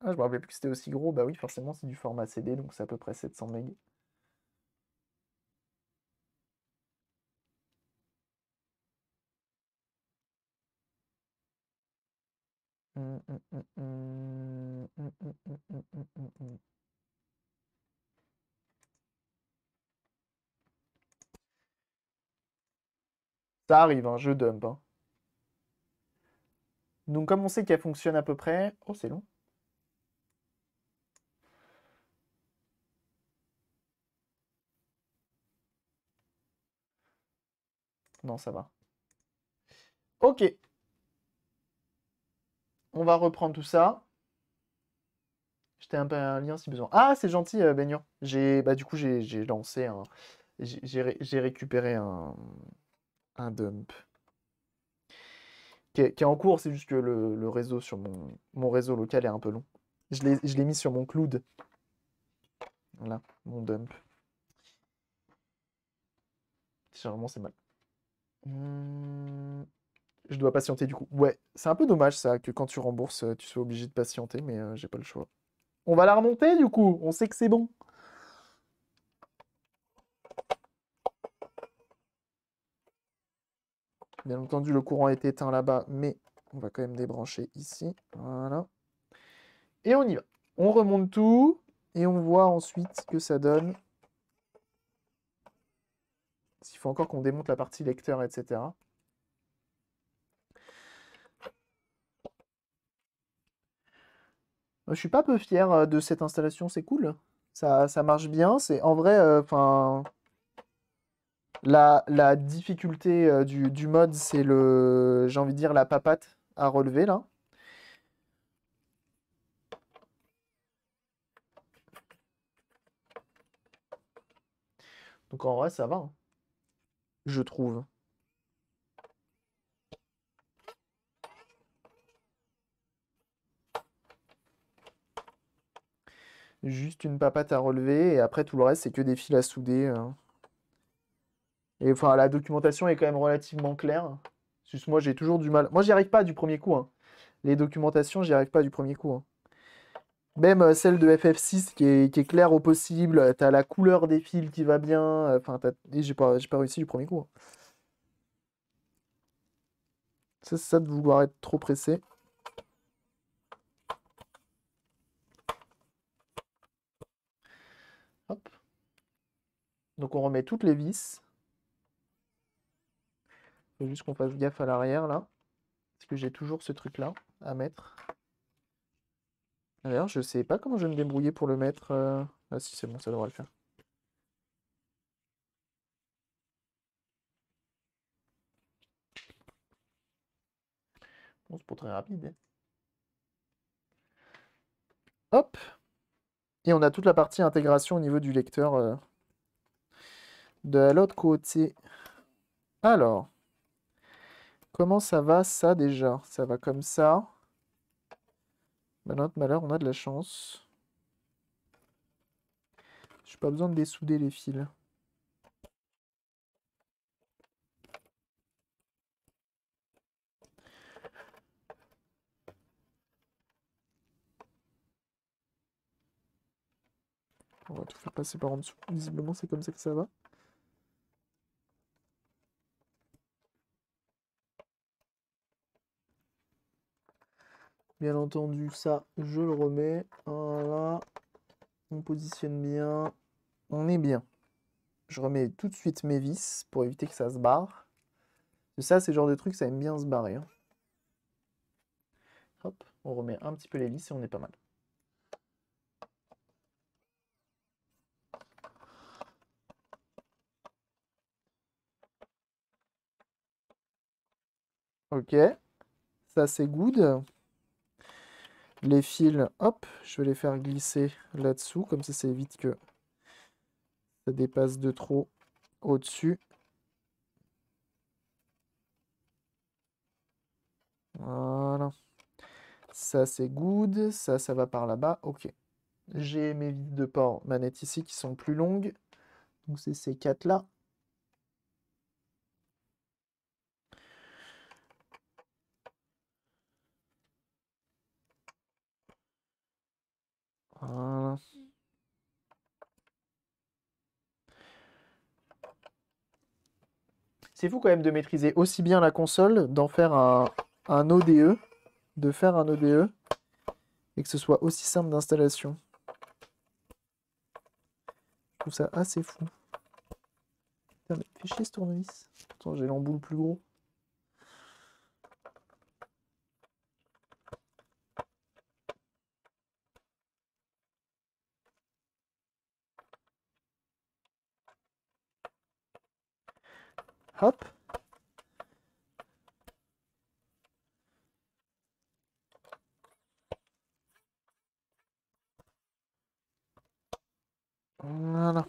Ah, je me rappelais plus que c'était aussi gros. Bah oui, forcément, c'est du format CD, donc c'est à peu près 700 MB. Ça arrive, un jeu dump. Hein. Donc comme on sait qu'elle fonctionne à peu près... Oh, c'est long. Non, ça va. Ok on va reprendre tout ça. J'étais un peu un lien si besoin. Ah, c'est gentil, euh, Baignon. J'ai, bah, du coup, j'ai lancé un. J'ai récupéré un, un dump. Qui est, en cours, c'est juste que le, réseau sur mon, mon réseau local est un peu long. Je l'ai mis sur mon cloud. Voilà, mon dump. vraiment, c'est mal. Hum... Je dois patienter du coup. Ouais, c'est un peu dommage ça, que quand tu rembourses, euh, tu sois obligé de patienter, mais euh, j'ai pas le choix. On va la remonter du coup, on sait que c'est bon. Bien entendu, le courant est éteint là-bas, mais on va quand même débrancher ici. Voilà. Et on y va. On remonte tout et on voit ensuite ce que ça donne. S'il faut encore qu'on démonte la partie lecteur, etc. Je suis pas peu fier euh, de cette installation, c'est cool. Ça, ça, marche bien. C'est en vrai, euh, enfin, la, difficulté euh, du, du, mode, c'est le, j'ai envie de dire la papate à relever là. Donc en vrai, ça va, hein. je trouve. Juste une papate à relever et après tout le reste, c'est que des fils à souder. Hein. Et enfin, la documentation est quand même relativement claire. moi, j'ai toujours du mal. Moi, j'y arrive pas du premier coup. Hein. Les documentations, j'y arrive pas du premier coup. Hein. Même euh, celle de FF6 qui est, claire au possible. T'as la couleur des fils qui va bien. Enfin, j'ai pas, réussi du premier coup. C'est ça de vouloir être trop pressé. Donc on remet toutes les vis. Il faut juste qu'on fasse gaffe à l'arrière là. Parce que j'ai toujours ce truc là à mettre. D'ailleurs, je sais pas comment je vais me débrouiller pour le mettre. Euh. Ah si, c'est bon, ça devrait le faire. Bon, c'est pour très rapide. Hein. Hop Et on a toute la partie intégration au niveau du lecteur. Euh de l'autre côté. Alors, comment ça va ça déjà Ça va comme ça. Ben, notre malheur, on a de la chance. Je n'ai pas besoin de dessouder les fils. On va tout faire passer par en dessous. Visiblement, c'est comme ça que ça va. Bien entendu, ça, je le remets. Voilà. On positionne bien. On est bien. Je remets tout de suite mes vis pour éviter que ça se barre. Ça, c'est le genre de truc, ça aime bien se barrer. Hein. Hop, on remet un petit peu les vis et on est pas mal. Ok, ça c'est good. Les fils, hop, je vais les faire glisser là-dessous, comme ça, ça évite que ça dépasse de trop au-dessus. Voilà. Ça, c'est good. Ça, ça va par là-bas. Ok. J'ai mes vides de port manette ici qui sont plus longues. Donc, c'est ces quatre-là. C'est fou quand même de maîtriser aussi bien la console, d'en faire un, ODE, de faire un ODE, et que ce soit aussi simple d'installation. Je trouve ça assez fou. fais chier ce tournevis. Attends, j'ai le plus gros. Hop. Voilà.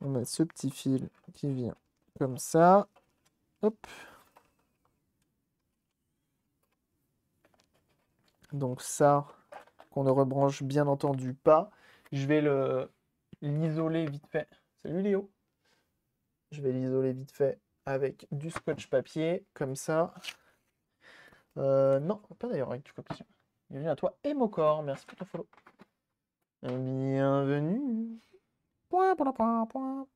On met ce petit fil qui vient comme ça. Hop. Donc ça, qu'on ne rebranche bien entendu pas. Je vais l'isoler vite fait. Salut Léo je vais l'isoler vite fait avec du scotch papier, comme ça. Euh, non, pas d'ailleurs avec du copier. Bienvenue à toi et mon corps, merci pour ton follow. Bienvenue. Point, point, point, point.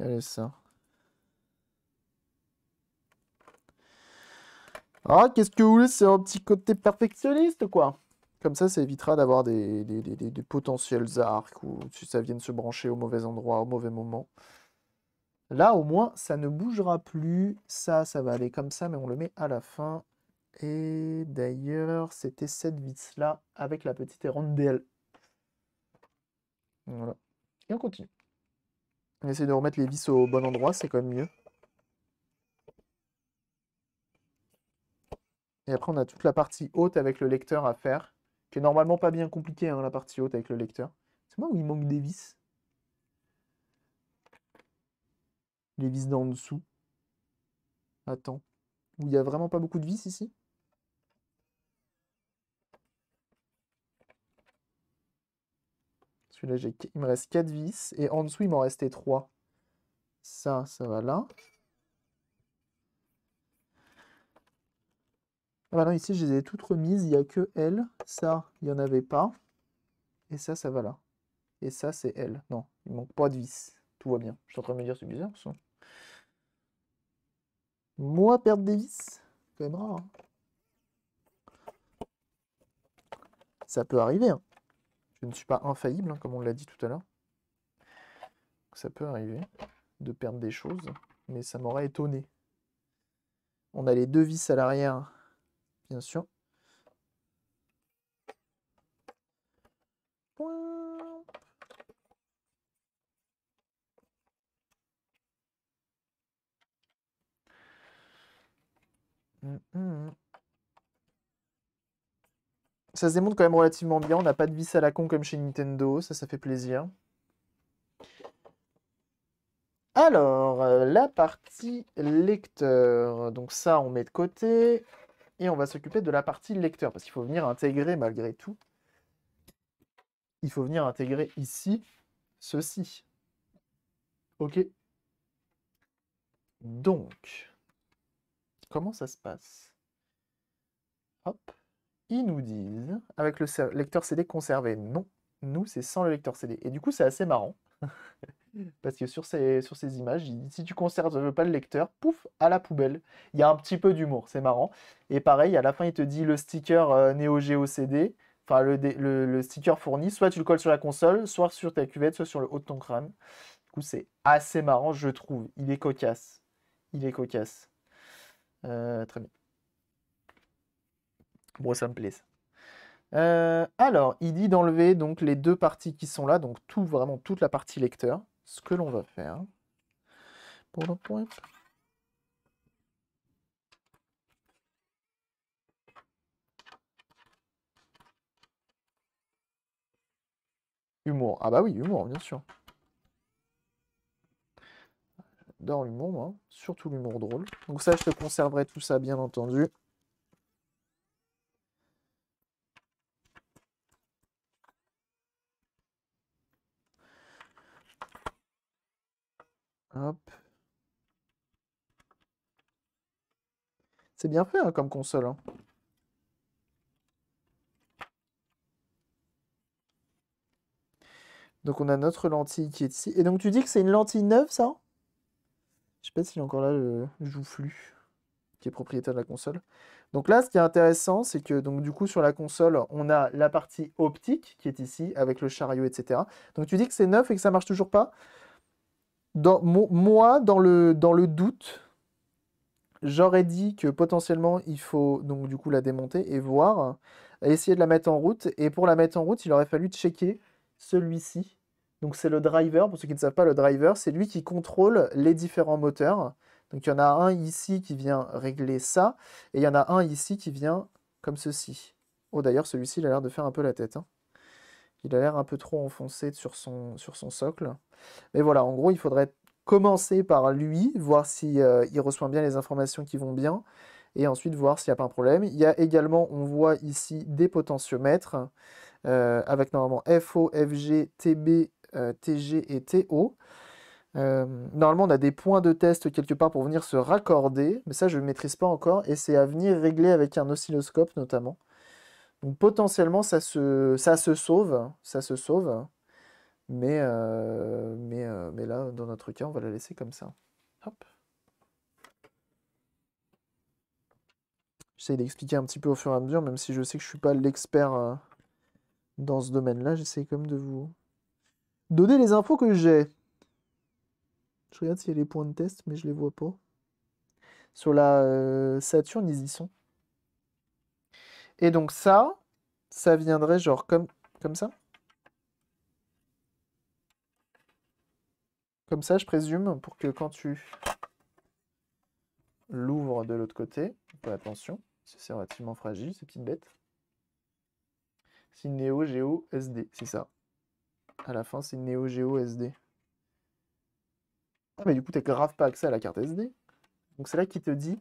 Allez, ça. Ah, qu'est-ce que vous voulez, c'est un petit côté perfectionniste, quoi. Comme ça, ça évitera d'avoir des, potentiels arcs ou si ça de se brancher au mauvais endroit, au mauvais moment. Là, au moins, ça ne bougera plus. Ça, ça va aller comme ça, mais on le met à la fin. Et d'ailleurs, c'était cette vis-là avec la petite rondelle. Voilà. Et on continue. On essaie de remettre les vis au bon endroit, c'est quand même mieux. Et après, on a toute la partie haute avec le lecteur à faire qui est normalement pas bien compliqué, hein, la partie haute avec le lecteur. C'est moi où il manque des vis. Les vis d'en dessous. Attends. Où il n'y a vraiment pas beaucoup de vis ici Celui-là, il me reste 4 vis. Et en dessous, il m'en restait 3. Ça, ça va là. Ah bah ici, je les ai toutes remises. Il n'y a que elle. Ça, il n'y en avait pas. Et ça, ça va là. Et ça, c'est elle. Non, il manque pas de vis. Tout va bien. Je suis en train de me dire, c'est bizarre. Moi, perdre des vis, quand même rare. Hein. Ça peut arriver. Hein. Je ne suis pas infaillible, hein, comme on l'a dit tout à l'heure. Ça peut arriver de perdre des choses, mais ça m'aurait étonné. On a les deux vis à l'arrière bien sûr. Ça se démonte quand même relativement bien. On n'a pas de vis à la con comme chez Nintendo. Ça, ça fait plaisir. Alors, euh, la partie lecteur. Donc ça, on met de côté et on va s'occuper de la partie lecteur, parce qu'il faut venir intégrer malgré tout, il faut venir intégrer ici ceci. Ok Donc, comment ça se passe Hop, ils nous disent, avec le lecteur CD conservé, non, nous c'est sans le lecteur CD. Et du coup c'est assez marrant. Mm. Parce que sur ces, images, dit, si tu conserves pas le lecteur, pouf, à la poubelle. Il y a un petit peu d'humour, c'est marrant. Et pareil, à la fin, il te dit le sticker euh, Neo Geo CD, enfin le, sticker fourni, soit tu le colles sur la console, soit sur ta cuvette, soit sur le haut de ton crâne. Du coup, c'est assez marrant, je trouve. Il est cocasse. Il est cocasse. Euh, très bien. Bon, ça me plaît. Ça. Euh, alors, il dit d'enlever donc les deux parties qui sont là, donc tout vraiment toute la partie lecteur ce que l'on va faire pour le point. Humour. Ah bah oui, humour, bien sûr. J'adore l'humour, moi. Surtout l'humour drôle. Donc ça, je te conserverai tout ça, bien entendu. C'est bien fait hein, comme console. Hein. Donc on a notre lentille qui est ici. Et donc tu dis que c'est une lentille neuve ça Je sais pas s'il a encore là le joufflu qui est propriétaire de la console. Donc là ce qui est intéressant c'est que donc du coup sur la console on a la partie optique qui est ici avec le chariot etc. Donc tu dis que c'est neuf et que ça marche toujours pas moi, dans le, dans le doute, j'aurais dit que potentiellement il faut donc du coup la démonter et voir, essayer de la mettre en route. Et pour la mettre en route, il aurait fallu checker celui-ci. Donc c'est le driver, pour ceux qui ne savent pas, le driver, c'est lui qui contrôle les différents moteurs. Donc il y en a un ici qui vient régler ça, et il y en a un ici qui vient comme ceci. Oh d'ailleurs celui-ci il a l'air de faire un peu la tête. Hein. Il a l'air un peu trop enfoncé sur son, sur son socle. Mais voilà, en gros, il faudrait commencer par lui, voir s'il si, euh, il reçoit bien les informations qui vont bien, et ensuite voir s'il n'y a pas un problème. Il y a également, on voit ici, des potentiomètres, euh, avec normalement FO, FG, TB, euh, TG et TO. normalement, on a des points de test quelque part pour venir se raccorder, mais ça, je ne maîtrise pas encore, et c'est à venir régler avec un oscilloscope notamment. Donc potentiellement, ça se, ça se sauve, hein, ça se sauve. Hein. Mais, euh, mais, euh, mais là, dans notre cas, on va la laisser comme ça. Hop. J'essaie d'expliquer un petit peu au fur et à mesure, même si je sais que je ne suis pas l'expert euh, dans ce domaine-là. J'essaie quand même de vous donner les infos que j'ai. Je regarde s'il y a les points de test, mais je les vois pas. Sur la Saturne, ils y sont. Et donc ça, ça viendrait genre comme, comme ça Comme ça, je présume, pour que quand tu l'ouvres de l'autre côté, attention, c'est relativement fragile, ces petites bêtes. C'est Neo Geo SD, c'est ça. À la fin, c'est Neo Geo SD. Ah, mais du coup, n'as grave pas accès à la carte SD. Donc c'est là qui te dit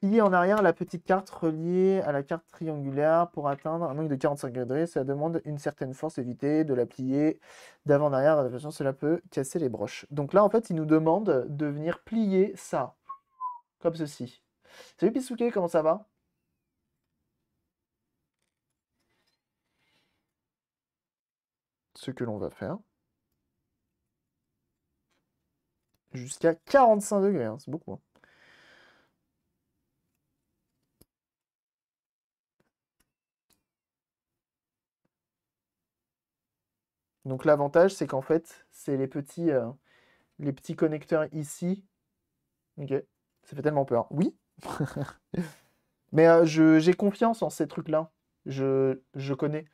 plier en arrière la petite carte reliée à la carte triangulaire pour atteindre un angle de 45 degrés. ça demande une certaine force. évitez de la plier d'avant en arrière. De façon, cela peut casser les broches. Donc là, en fait, il nous demande de venir plier ça. Comme ceci. Salut Pisuke, comment ça va Ce que l'on va faire. Jusqu'à 45 degrés, hein, c'est beaucoup. Hein. Donc l'avantage, c'est qu'en fait, c'est les petits, euh, les petits connecteurs ici. Ok, ça fait tellement peur. Oui, mais euh, j'ai confiance en ces trucs-là. Je, connais.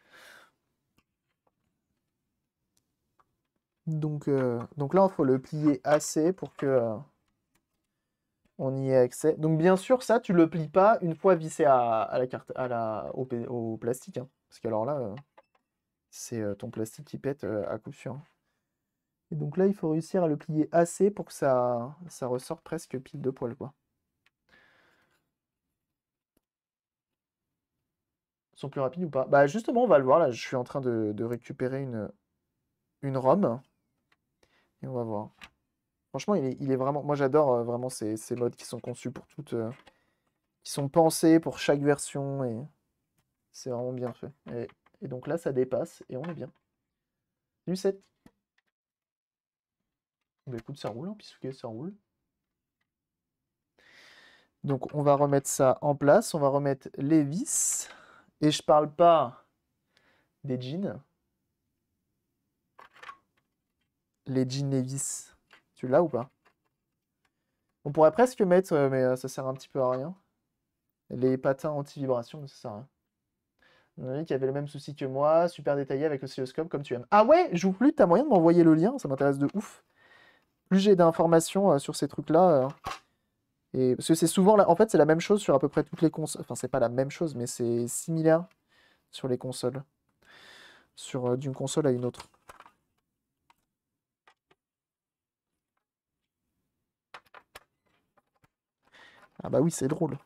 Donc, euh, donc là, il faut le plier assez pour que on y ait accès. Donc bien sûr, ça, tu le plies pas une fois vissé à, la carte, à la, au, plastique. Hein. Parce qu'alors, alors là c'est ton plastique qui pète à coup sûr. Hein. Et donc là, il faut réussir à le plier assez pour que ça, ça ressorte presque pile de poil. Quoi. Ils sont plus rapides ou pas Bah justement, on va le voir. Là, je suis en train de, récupérer une, une Et on va voir. Franchement, il est, il est vraiment... Moi, j'adore vraiment ces, modes qui sont conçus pour toutes... qui sont pensés pour chaque version. Et c'est vraiment bien fait. Et et donc là, ça dépasse et on est bien. Du 7. Bah, écoute, ça roule, hein, Pisuke, ça roule. Donc on va remettre ça en place, on va remettre les vis. Et je parle pas des jeans. Les jeans, les vis. Tu l'as ou pas On pourrait presque mettre, euh, mais euh, ça sert un petit peu à rien. Les patins anti-vibration, mais ça sert à rien qui avait le même souci que moi, super détaillé avec le oscilloscope comme tu aimes. Ah ouais, je joue plus, t'as moyen de m'envoyer le lien, ça m'intéresse de ouf. Plus j'ai d'informations euh, sur ces trucs-là. Euh, et... Parce que c'est souvent, la... en fait, c'est la même chose sur à peu près toutes les consoles. Enfin, c'est pas la même chose, mais c'est similaire sur les consoles. Sur euh, d'une console à une autre. Ah bah oui, c'est drôle.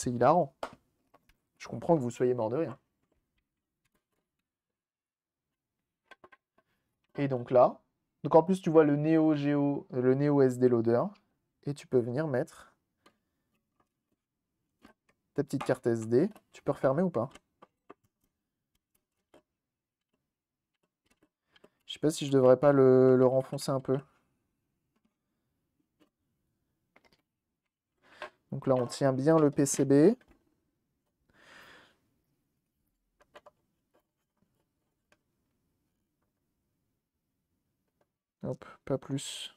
c'est hilarant. Je comprends que vous soyez mort de rien. Et donc là, donc en plus tu vois le Neo Geo, le Neo SD Loader, et tu peux venir mettre ta petite carte SD. Tu peux refermer ou pas Je sais pas si je devrais pas le renfoncer un peu. Donc là, on tient bien le PCB. Hop, pas plus.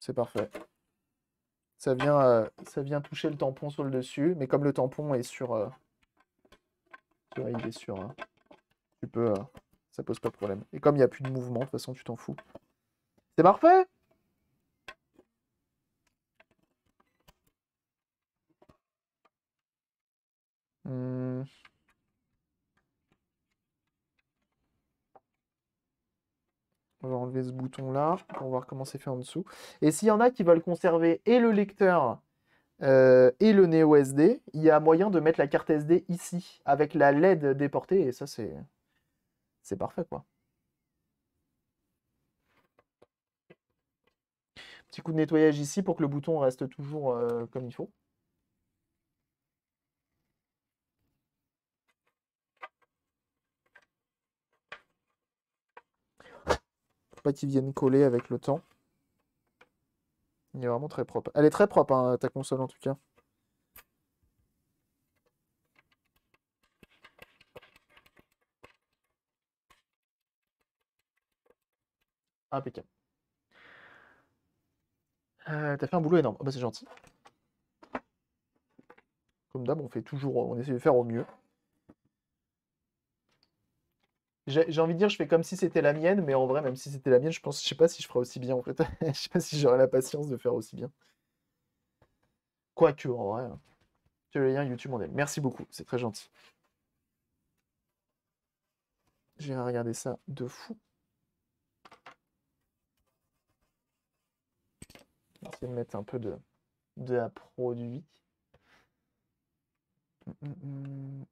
C'est parfait. Ça vient, euh, ça vient toucher le tampon sur le dessus, mais comme le tampon est sur... Euh, il est sur... Hein, tu peux... Euh, ça pose pas de problème. Et comme il n'y a plus de mouvement, de toute façon, tu t'en fous. C'est parfait On va enlever ce bouton-là pour voir comment c'est fait en dessous. Et s'il y en a qui veulent conserver et le lecteur euh, et le Neo SD, il y a moyen de mettre la carte SD ici, avec la LED déportée, et ça, c'est c'est parfait, quoi. Petit coup de nettoyage ici pour que le bouton reste toujours euh, comme il faut. pas qu'ils viennent coller avec le temps. Il est vraiment très propre. Elle est très propre, hein, ta console en tout cas. Impeccable. Euh, T'as fait un boulot énorme. Oh, bah, c'est gentil. Comme d'hab, on fait toujours, on essaie de faire au mieux j'ai envie de dire, je fais comme si c'était la mienne, mais en vrai, même si c'était la mienne, je pense, je sais pas si je ferais aussi bien en fait. je sais pas si j'aurais la patience de faire aussi bien. Quoique, en vrai. Tu le lien YouTube est... Merci beaucoup, c'est très gentil. vais regarder ça de fou. essayer de mettre un peu de, de produit. Mm, mm, mm.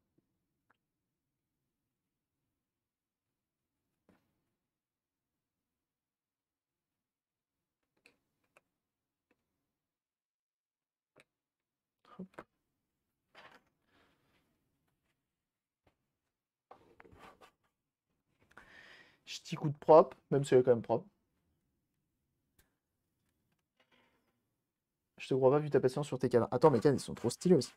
Je coup de propre, même si elle est quand même propre. Je te crois pas vu ta patience sur tes cadres. Attends, mes cadres, ils sont trop stylés aussi.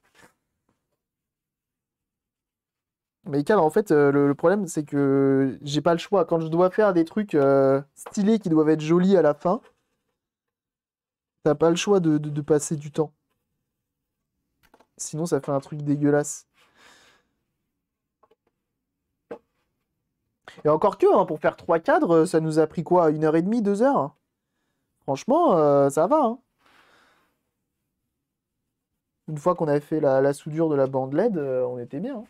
Mais cadres, en fait, euh, le, problème, c'est que j'ai pas le choix. Quand je dois faire des trucs euh, stylés qui doivent être jolis à la fin, t'as pas le choix de passer du temps. Sinon, ça fait un truc dégueulasse. Et encore que, hein, pour faire trois cadres, ça nous a pris quoi Une heure et demie, deux heures Franchement, euh, ça va. Hein. Une fois qu'on a fait la, soudure de la bande LED, euh, on était bien. Hein.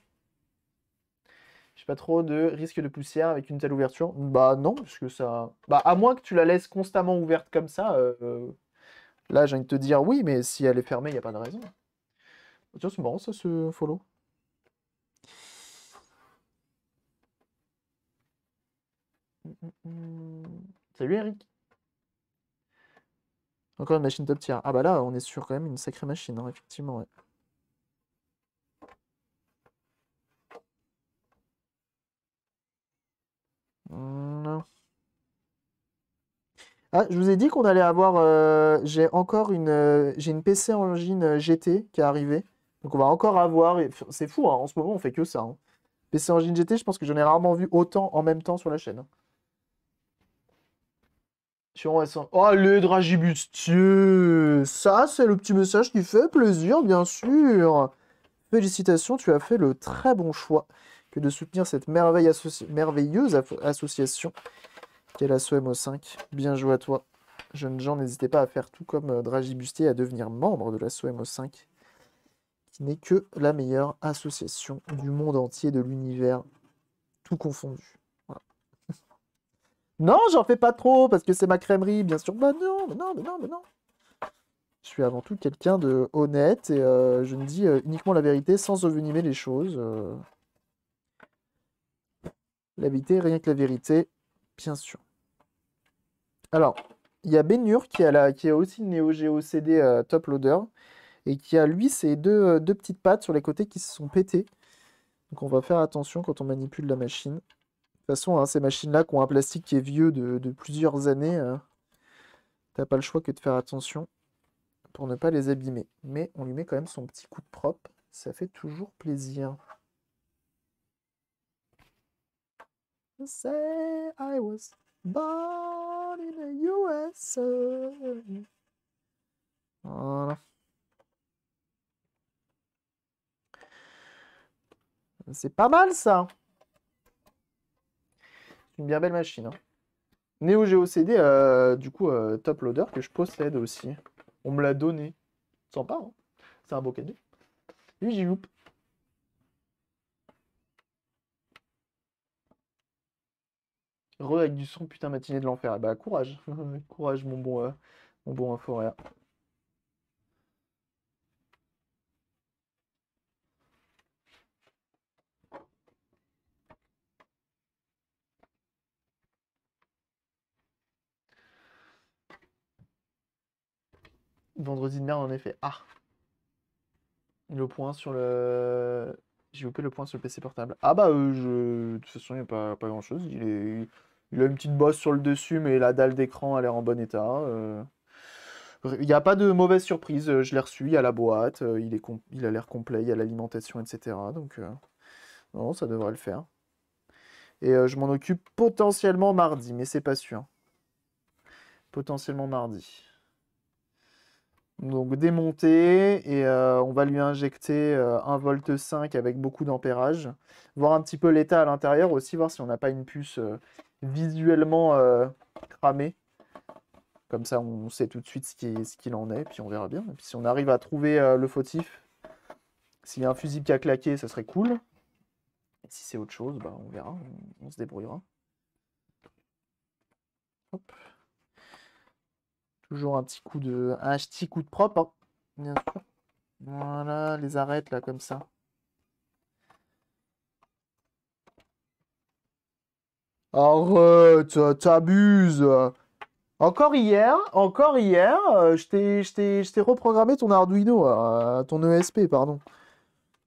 J'ai pas trop de risque de poussière avec une telle ouverture. Bah non, parce que ça... Bah à moins que tu la laisses constamment ouverte comme ça, euh, là j'ai envie de te dire oui, mais si elle est fermée, il n'y a pas de raison. Bah, tiens, c'est marrant ça, ce follow. Salut Eric. Encore une machine top tier. Ah bah là, on est sur quand même une sacrée machine, hein, effectivement. Hmm. Ah, je vous ai dit qu'on allait avoir. Euh, j'ai encore une. Euh, j'ai une PC Engine euh, GT qui est arrivée. Donc on va encore avoir. C'est fou, hein, en ce moment on fait que ça. Hein. PC Engine GT, je pense que j'en ai rarement vu autant en même temps sur la chaîne. Oh, le Dragibustieux Ça, c'est le petit message qui fait plaisir, bien sûr Félicitations, tu as fait le très bon choix que de soutenir cette merveilleuse association qu'est la SOMO 5 Bien joué à toi. jeune gens, n'hésitez pas à faire tout comme euh, Dragibustier à devenir membre de la MO5, qui n'est que la meilleure association du monde entier, de l'univers, tout confondu. Non, j'en fais pas trop parce que c'est ma crèmerie, bien sûr. Bah non, mais non, mais non, mais non. Je suis avant tout quelqu'un de honnête et euh, je ne dis euh, uniquement la vérité sans envenimer les choses. Euh. La vérité, rien que la vérité, bien sûr. Alors, il y a Benur qui a, qui a aussi une Neo Geo CD top loader et qui a lui ses deux, deux petites pattes sur les côtés qui se sont pétées. Donc on va faire attention quand on manipule la machine. De toute façon, hein, ces machines-là qui ont un plastique qui est vieux de, plusieurs années, tu euh, t'as pas le choix que de faire attention pour ne pas les abîmer. Mais on lui met quand même son petit coup de propre, ça fait toujours plaisir. Say I was born in the USA. Voilà. C'est pas mal ça une bien belle machine. Hein. Neo Geo CD, euh, du coup, euh, top loader que je possède aussi. On me l'a donné. Sympa, hein C'est un beau cadeau. Lui, j'y loupe. Re avec du son, putain, matinée de l'enfer. Bah, courage. courage, mon bon, euh, mon bon forêt Vendredi de merde, en effet. Ah Le point sur le. J'ai loupé le point sur le PC portable. Ah bah, euh, je... de toute façon, il n'y a pas, pas grand chose. Il, est... il a une petite bosse sur le dessus, mais la dalle d'écran a l'air en bon état. Euh. Il n'y a pas de mauvaise surprise. Euh, je l'ai reçu, il y a la boîte, il, est il a l'air complet, il y a l'alimentation, etc. Donc, non, ça devrait le faire. Et je m'en occupe potentiellement mardi, mais c'est pas sûr. Potentiellement mardi donc démonter et euh, on va lui injecter euh, un 1 volt 5 avec beaucoup d'ampérage. Voir un petit peu l'état à l'intérieur aussi, voir si on n'a pas une puce euh, visuellement cramée. Comme ça, on sait tout de suite ce qu'il en est, puis on verra bien. si on arrive à trouver le fautif, s'il y a un fusible qui a claqué, ça serait cool. si c'est autre chose, bah, on verra, on, on se débrouillera. Hop. Toujours un petit coup de, un petit coup de propre. Hein, voilà, les arêtes là comme ça. Arrête, t'abuses. Encore hier, encore hier, euh, je t'ai reprogrammé ton Arduino, euh, ton ESP, pardon.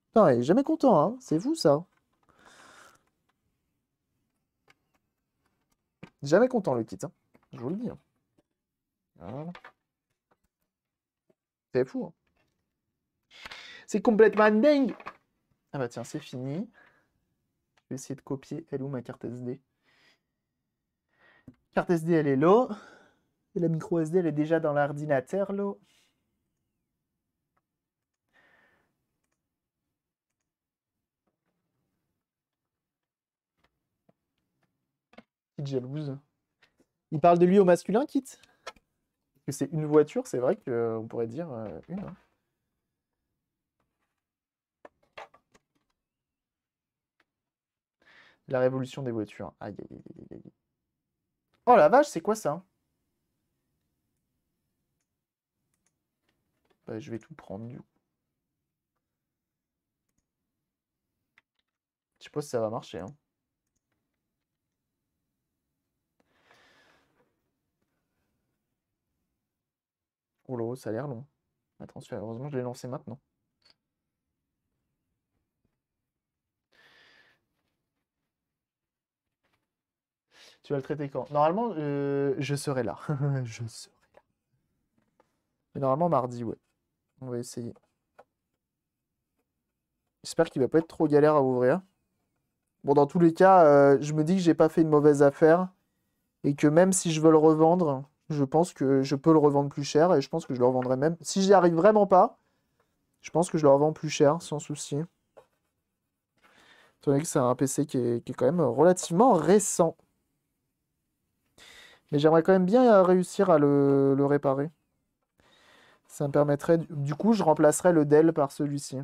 Putain, il jamais content, hein. C'est vous ça. Jamais content le kit, hein. Je vous le dis. Hein. Hein c'est fou. Hein. c'est complètement dingue. Ah bah tiens, c'est fini. Je vais essayer de copier. Elle est où ma carte SD Carte SD, elle est là. Et la micro SD, elle est déjà dans l'ordinateur là. Petite jalouse. Hein. Il parle de lui au masculin, quitte c'est une voiture, c'est vrai qu'on euh, pourrait dire euh, une. Hein. La révolution des voitures. Aïe, aïe, aïe, aïe. Oh la vache, c'est quoi ça bah, Je vais tout prendre du coup. Je sais pas si ça va marcher. Hein. là, ça a l'air long. Attention, heureusement, je l'ai lancé maintenant. Tu vas le traiter quand Normalement, euh, je serai là. je serai là. Mais normalement, mardi, ouais. On va essayer. J'espère qu'il va pas être trop galère à ouvrir. Bon, dans tous les cas, euh, je me dis que j'ai pas fait une mauvaise affaire. Et que même si je veux le revendre, je pense que je peux le revendre plus cher et je pense que je le revendrai même. Si j'y arrive vraiment pas, je pense que je le revends plus cher sans souci. C'est que c'est un PC qui est, quand même relativement récent. Mais j'aimerais quand même bien réussir à le, réparer. Ça me permettrait... Du coup, je remplacerai le Dell par celui-ci.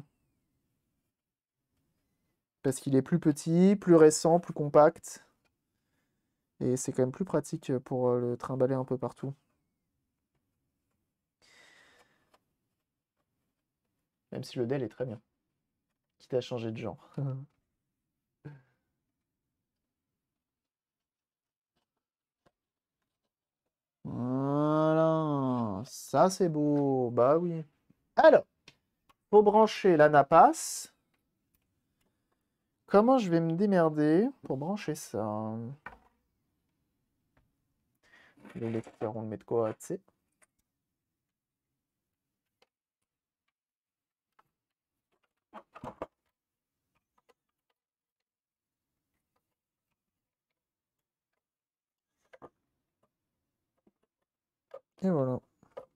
Parce qu'il est plus petit, plus récent, plus compact. Et c'est quand même plus pratique pour euh, le trimballer un peu partout. Même si le Dell est très bien. Quitte à changer de genre. voilà. Ça, c'est beau. Bah oui. Alors, pour brancher la napasse, comment je vais me démerder pour brancher ça le lecteur, on le de quoi, Et voilà,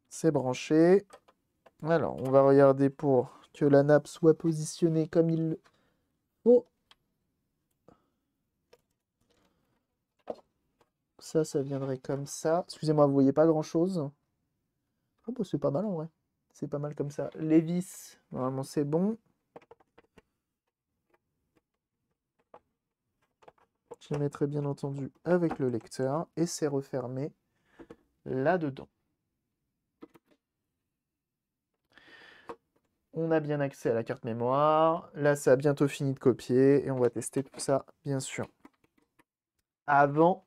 c'est branché. Alors, on va regarder pour que la nappe soit positionnée comme il faut. Ça, ça viendrait comme ça. Excusez-moi, vous voyez pas grand-chose. Ah, bah, c'est pas mal en vrai. C'est pas mal comme ça. Les vis, normalement c'est bon. Je les mettrai bien entendu avec le lecteur. Et c'est refermé là-dedans. on a bien accès à la carte mémoire. Là, ça a bientôt fini de copier et on va tester tout ça, bien sûr. Avant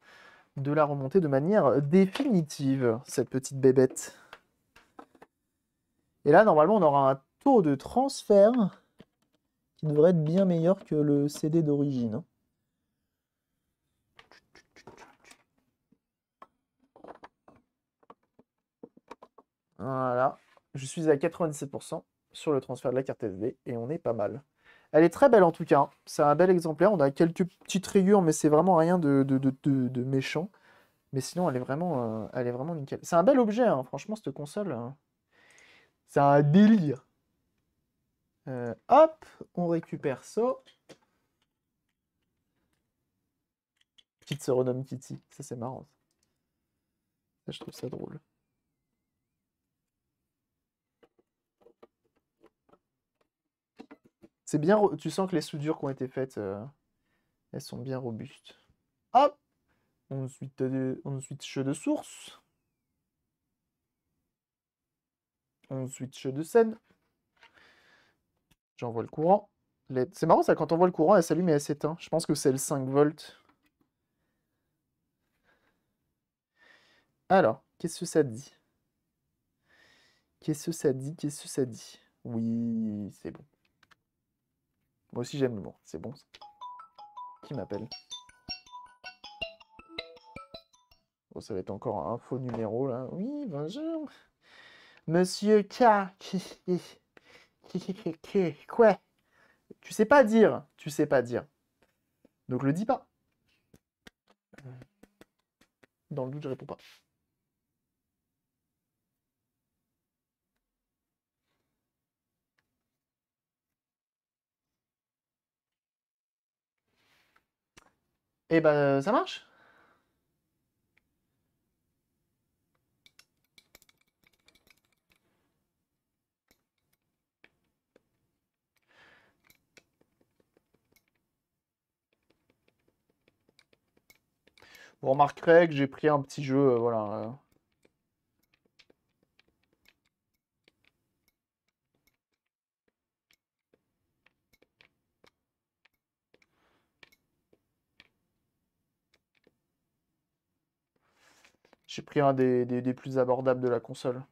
de la remonter de manière définitive, cette petite bébête. Et là, normalement, on aura un taux de transfert qui devrait être bien meilleur que le CD d'origine. Hein. Voilà, je suis à 97% sur le transfert de la carte SD et on est pas mal. Elle est très belle en tout cas. Hein. C'est un bel exemplaire. On a quelques petites rayures, mais c'est vraiment rien de, méchant. Mais sinon, elle est vraiment, euh, elle est vraiment nickel. C'est un bel objet, hein. franchement, cette console. Hein. c'est un délire. Euh, hop, on récupère ça. Qui se renomme Kitty. Ça, c'est marrant. je trouve ça drôle. C'est bien, tu sens que les soudures qui ont été faites, euh, elles sont bien robustes. Hop On switch de source. On switch de scène. J'envoie le courant. C'est marrant ça, quand on voit le courant, elle s'allume et elle s'éteint. Je pense que c'est le 5 volts. Alors, qu'est-ce que ça dit Qu'est-ce que ça dit Qu'est-ce que ça dit Oui, c'est bon. Moi aussi j'aime le Bon, c'est bon Qui m'appelle Oh, ça va être encore un faux numéro là. Oui, bonjour. Monsieur K. Quoi Tu sais pas dire. Tu sais pas dire. Donc le dis pas. Dans le doute, je réponds pas. Eh ben, euh, ça marche Vous remarquerez que j'ai pris un petit jeu, euh, voilà. Euh. J'ai pris un des, plus abordables de la console.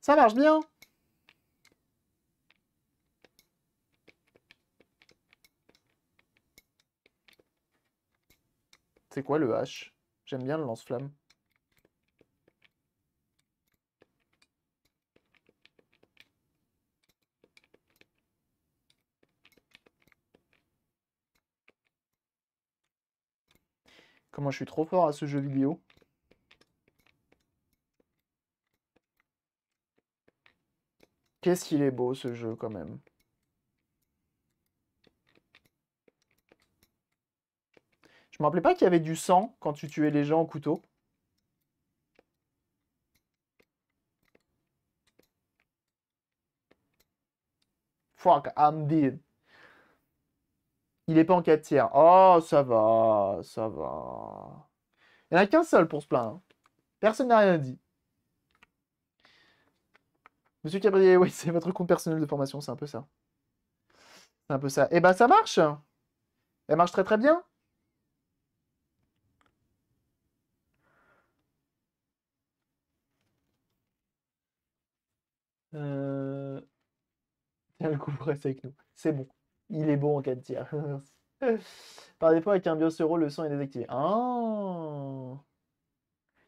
Ça marche bien C'est quoi le H J'aime bien le lance-flamme. Comment je suis trop fort à ce jeu vidéo. Qu'est-ce qu'il est beau ce jeu quand même. Je me rappelais pas qu'il y avait du sang quand tu tuais les gens au couteau. Fuck, I'm dead. Il n'est pas en 4 tiers. Oh, ça va, ça va. Il n'y en a qu'un seul pour se plaindre. Hein. Personne n'a rien dit. Monsieur Cabrier, oui, c'est votre compte personnel de formation, c'est un peu ça. C'est un peu ça. eh ben, ça marche. Elle marche très très bien. Euh... le coup reste avec nous. C'est bon. Il est beau en cas de tir. Par défaut, avec un biosero, le son est désactivé. Ah.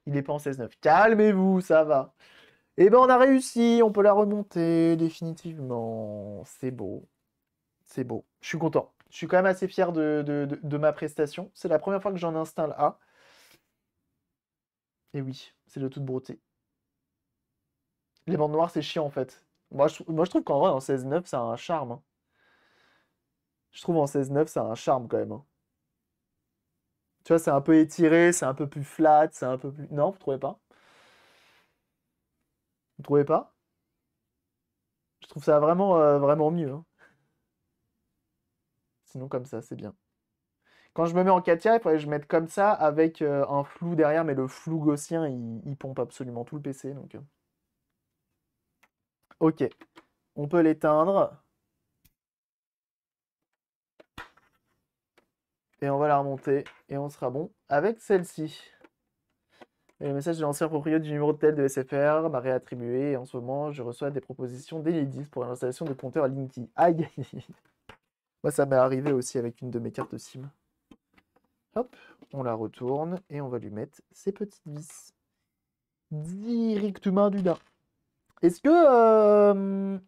Il est pas en 16-9. Calmez-vous, ça va. Eh ben, on a réussi. On peut la remonter définitivement. C'est beau. C'est beau. Je suis content. Je suis quand même assez fier de, ma prestation. C'est la première fois que j'en installe A. Et oui, c'est de toute beauté. Les bandes noires, c'est chiant en fait. Moi, je, moi, je trouve qu'en vrai, en 16-9, ça a un charme. Hein je trouve en 16-9, ça a un charme quand même. Hein. Tu vois, c'est un peu étiré, c'est un peu plus flat, c'est un peu plus. Non, vous trouvez pas Vous trouvez pas Je trouve ça vraiment, euh, vraiment mieux. Hein. Sinon, comme ça, c'est bien. Quand je me mets en tiers, il faudrait que je mette comme ça avec euh, un flou derrière, mais le flou gaussien, il, il pompe absolument tout le PC. Donc, euh. Ok, on peut l'éteindre. Et on va la remonter et on sera bon avec celle-ci. Et le message de l'ancien propriétaire du numéro de tel de SFR m'a réattribué et en ce moment je reçois des propositions 10 pour l'installation de compteurs Linky. Aïe Moi ça m'est arrivé aussi avec une de mes cartes SIM. Hop, on la retourne et on va lui mettre ses petites vis. Directement du là. Est-ce que euh,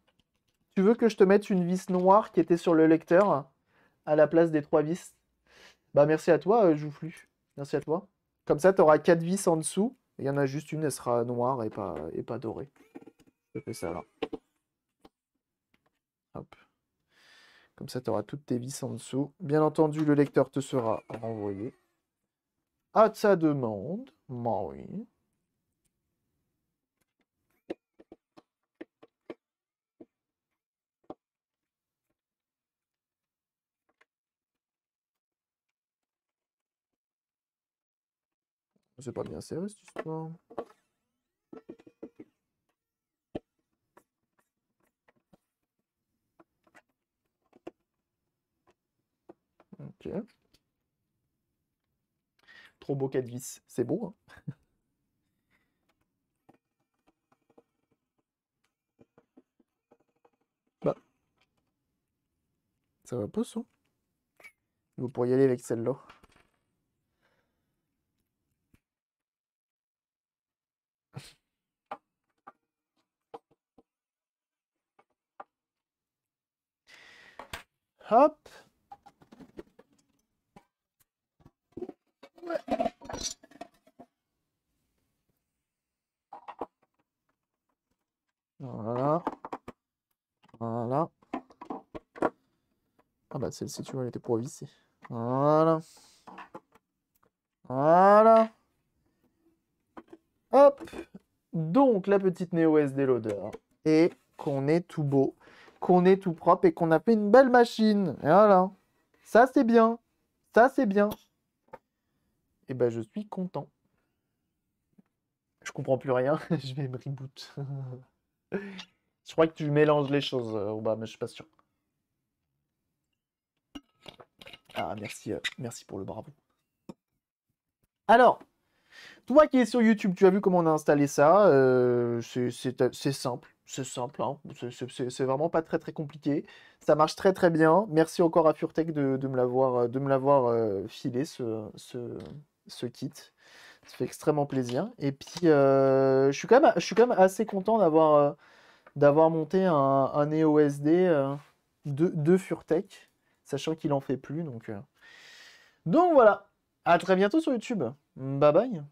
tu veux que je te mette une vis noire qui était sur le lecteur à la place des trois vis bah, merci à toi, euh, Joufflu. Merci à toi. Comme ça, tu auras quatre vis en dessous. Il y en a juste une, elle sera noire et pas, et pas dorée. Je fais ça là. Hop. Comme ça, tu auras toutes tes vis en dessous. Bien entendu, le lecteur te sera renvoyé. À ta demande. moi oui. C'est pas bien sérieux cette histoire. Ok. Trop beau de vis, c'est beau. Hein bah. Ça va pas ça Vous pourriez aller avec celle-là. Hop. Voilà. Voilà. Ah bah celle-ci, tu vois, elle était pour visser. Voilà. Voilà. Hop. Donc la petite néo des loader. Et qu'on est tout beau qu'on est tout propre et qu'on a fait une belle machine. Et voilà. Ça, c'est bien. Ça, c'est bien. Et eh ben, je suis content. Je comprends plus rien. je vais me reboot. je crois que tu mélanges les choses, euh, Roba, mais je suis pas sûr. Ah, merci, euh, merci pour le bravo. Alors, toi qui es sur YouTube, tu as vu comment on a installé ça. Euh, c'est simple c'est simple, hein. c'est vraiment pas très très compliqué. Ça marche très très bien. Merci encore à Furtech de, me l'avoir euh, de me l'avoir euh, filé ce, ce, kit. Ça fait extrêmement plaisir. Et puis euh, je suis quand même je suis quand même assez content d'avoir d'avoir monté un, EOSD de, de, Furtech, sachant qu'il en fait plus donc donc voilà. À très bientôt sur YouTube. Bye bye.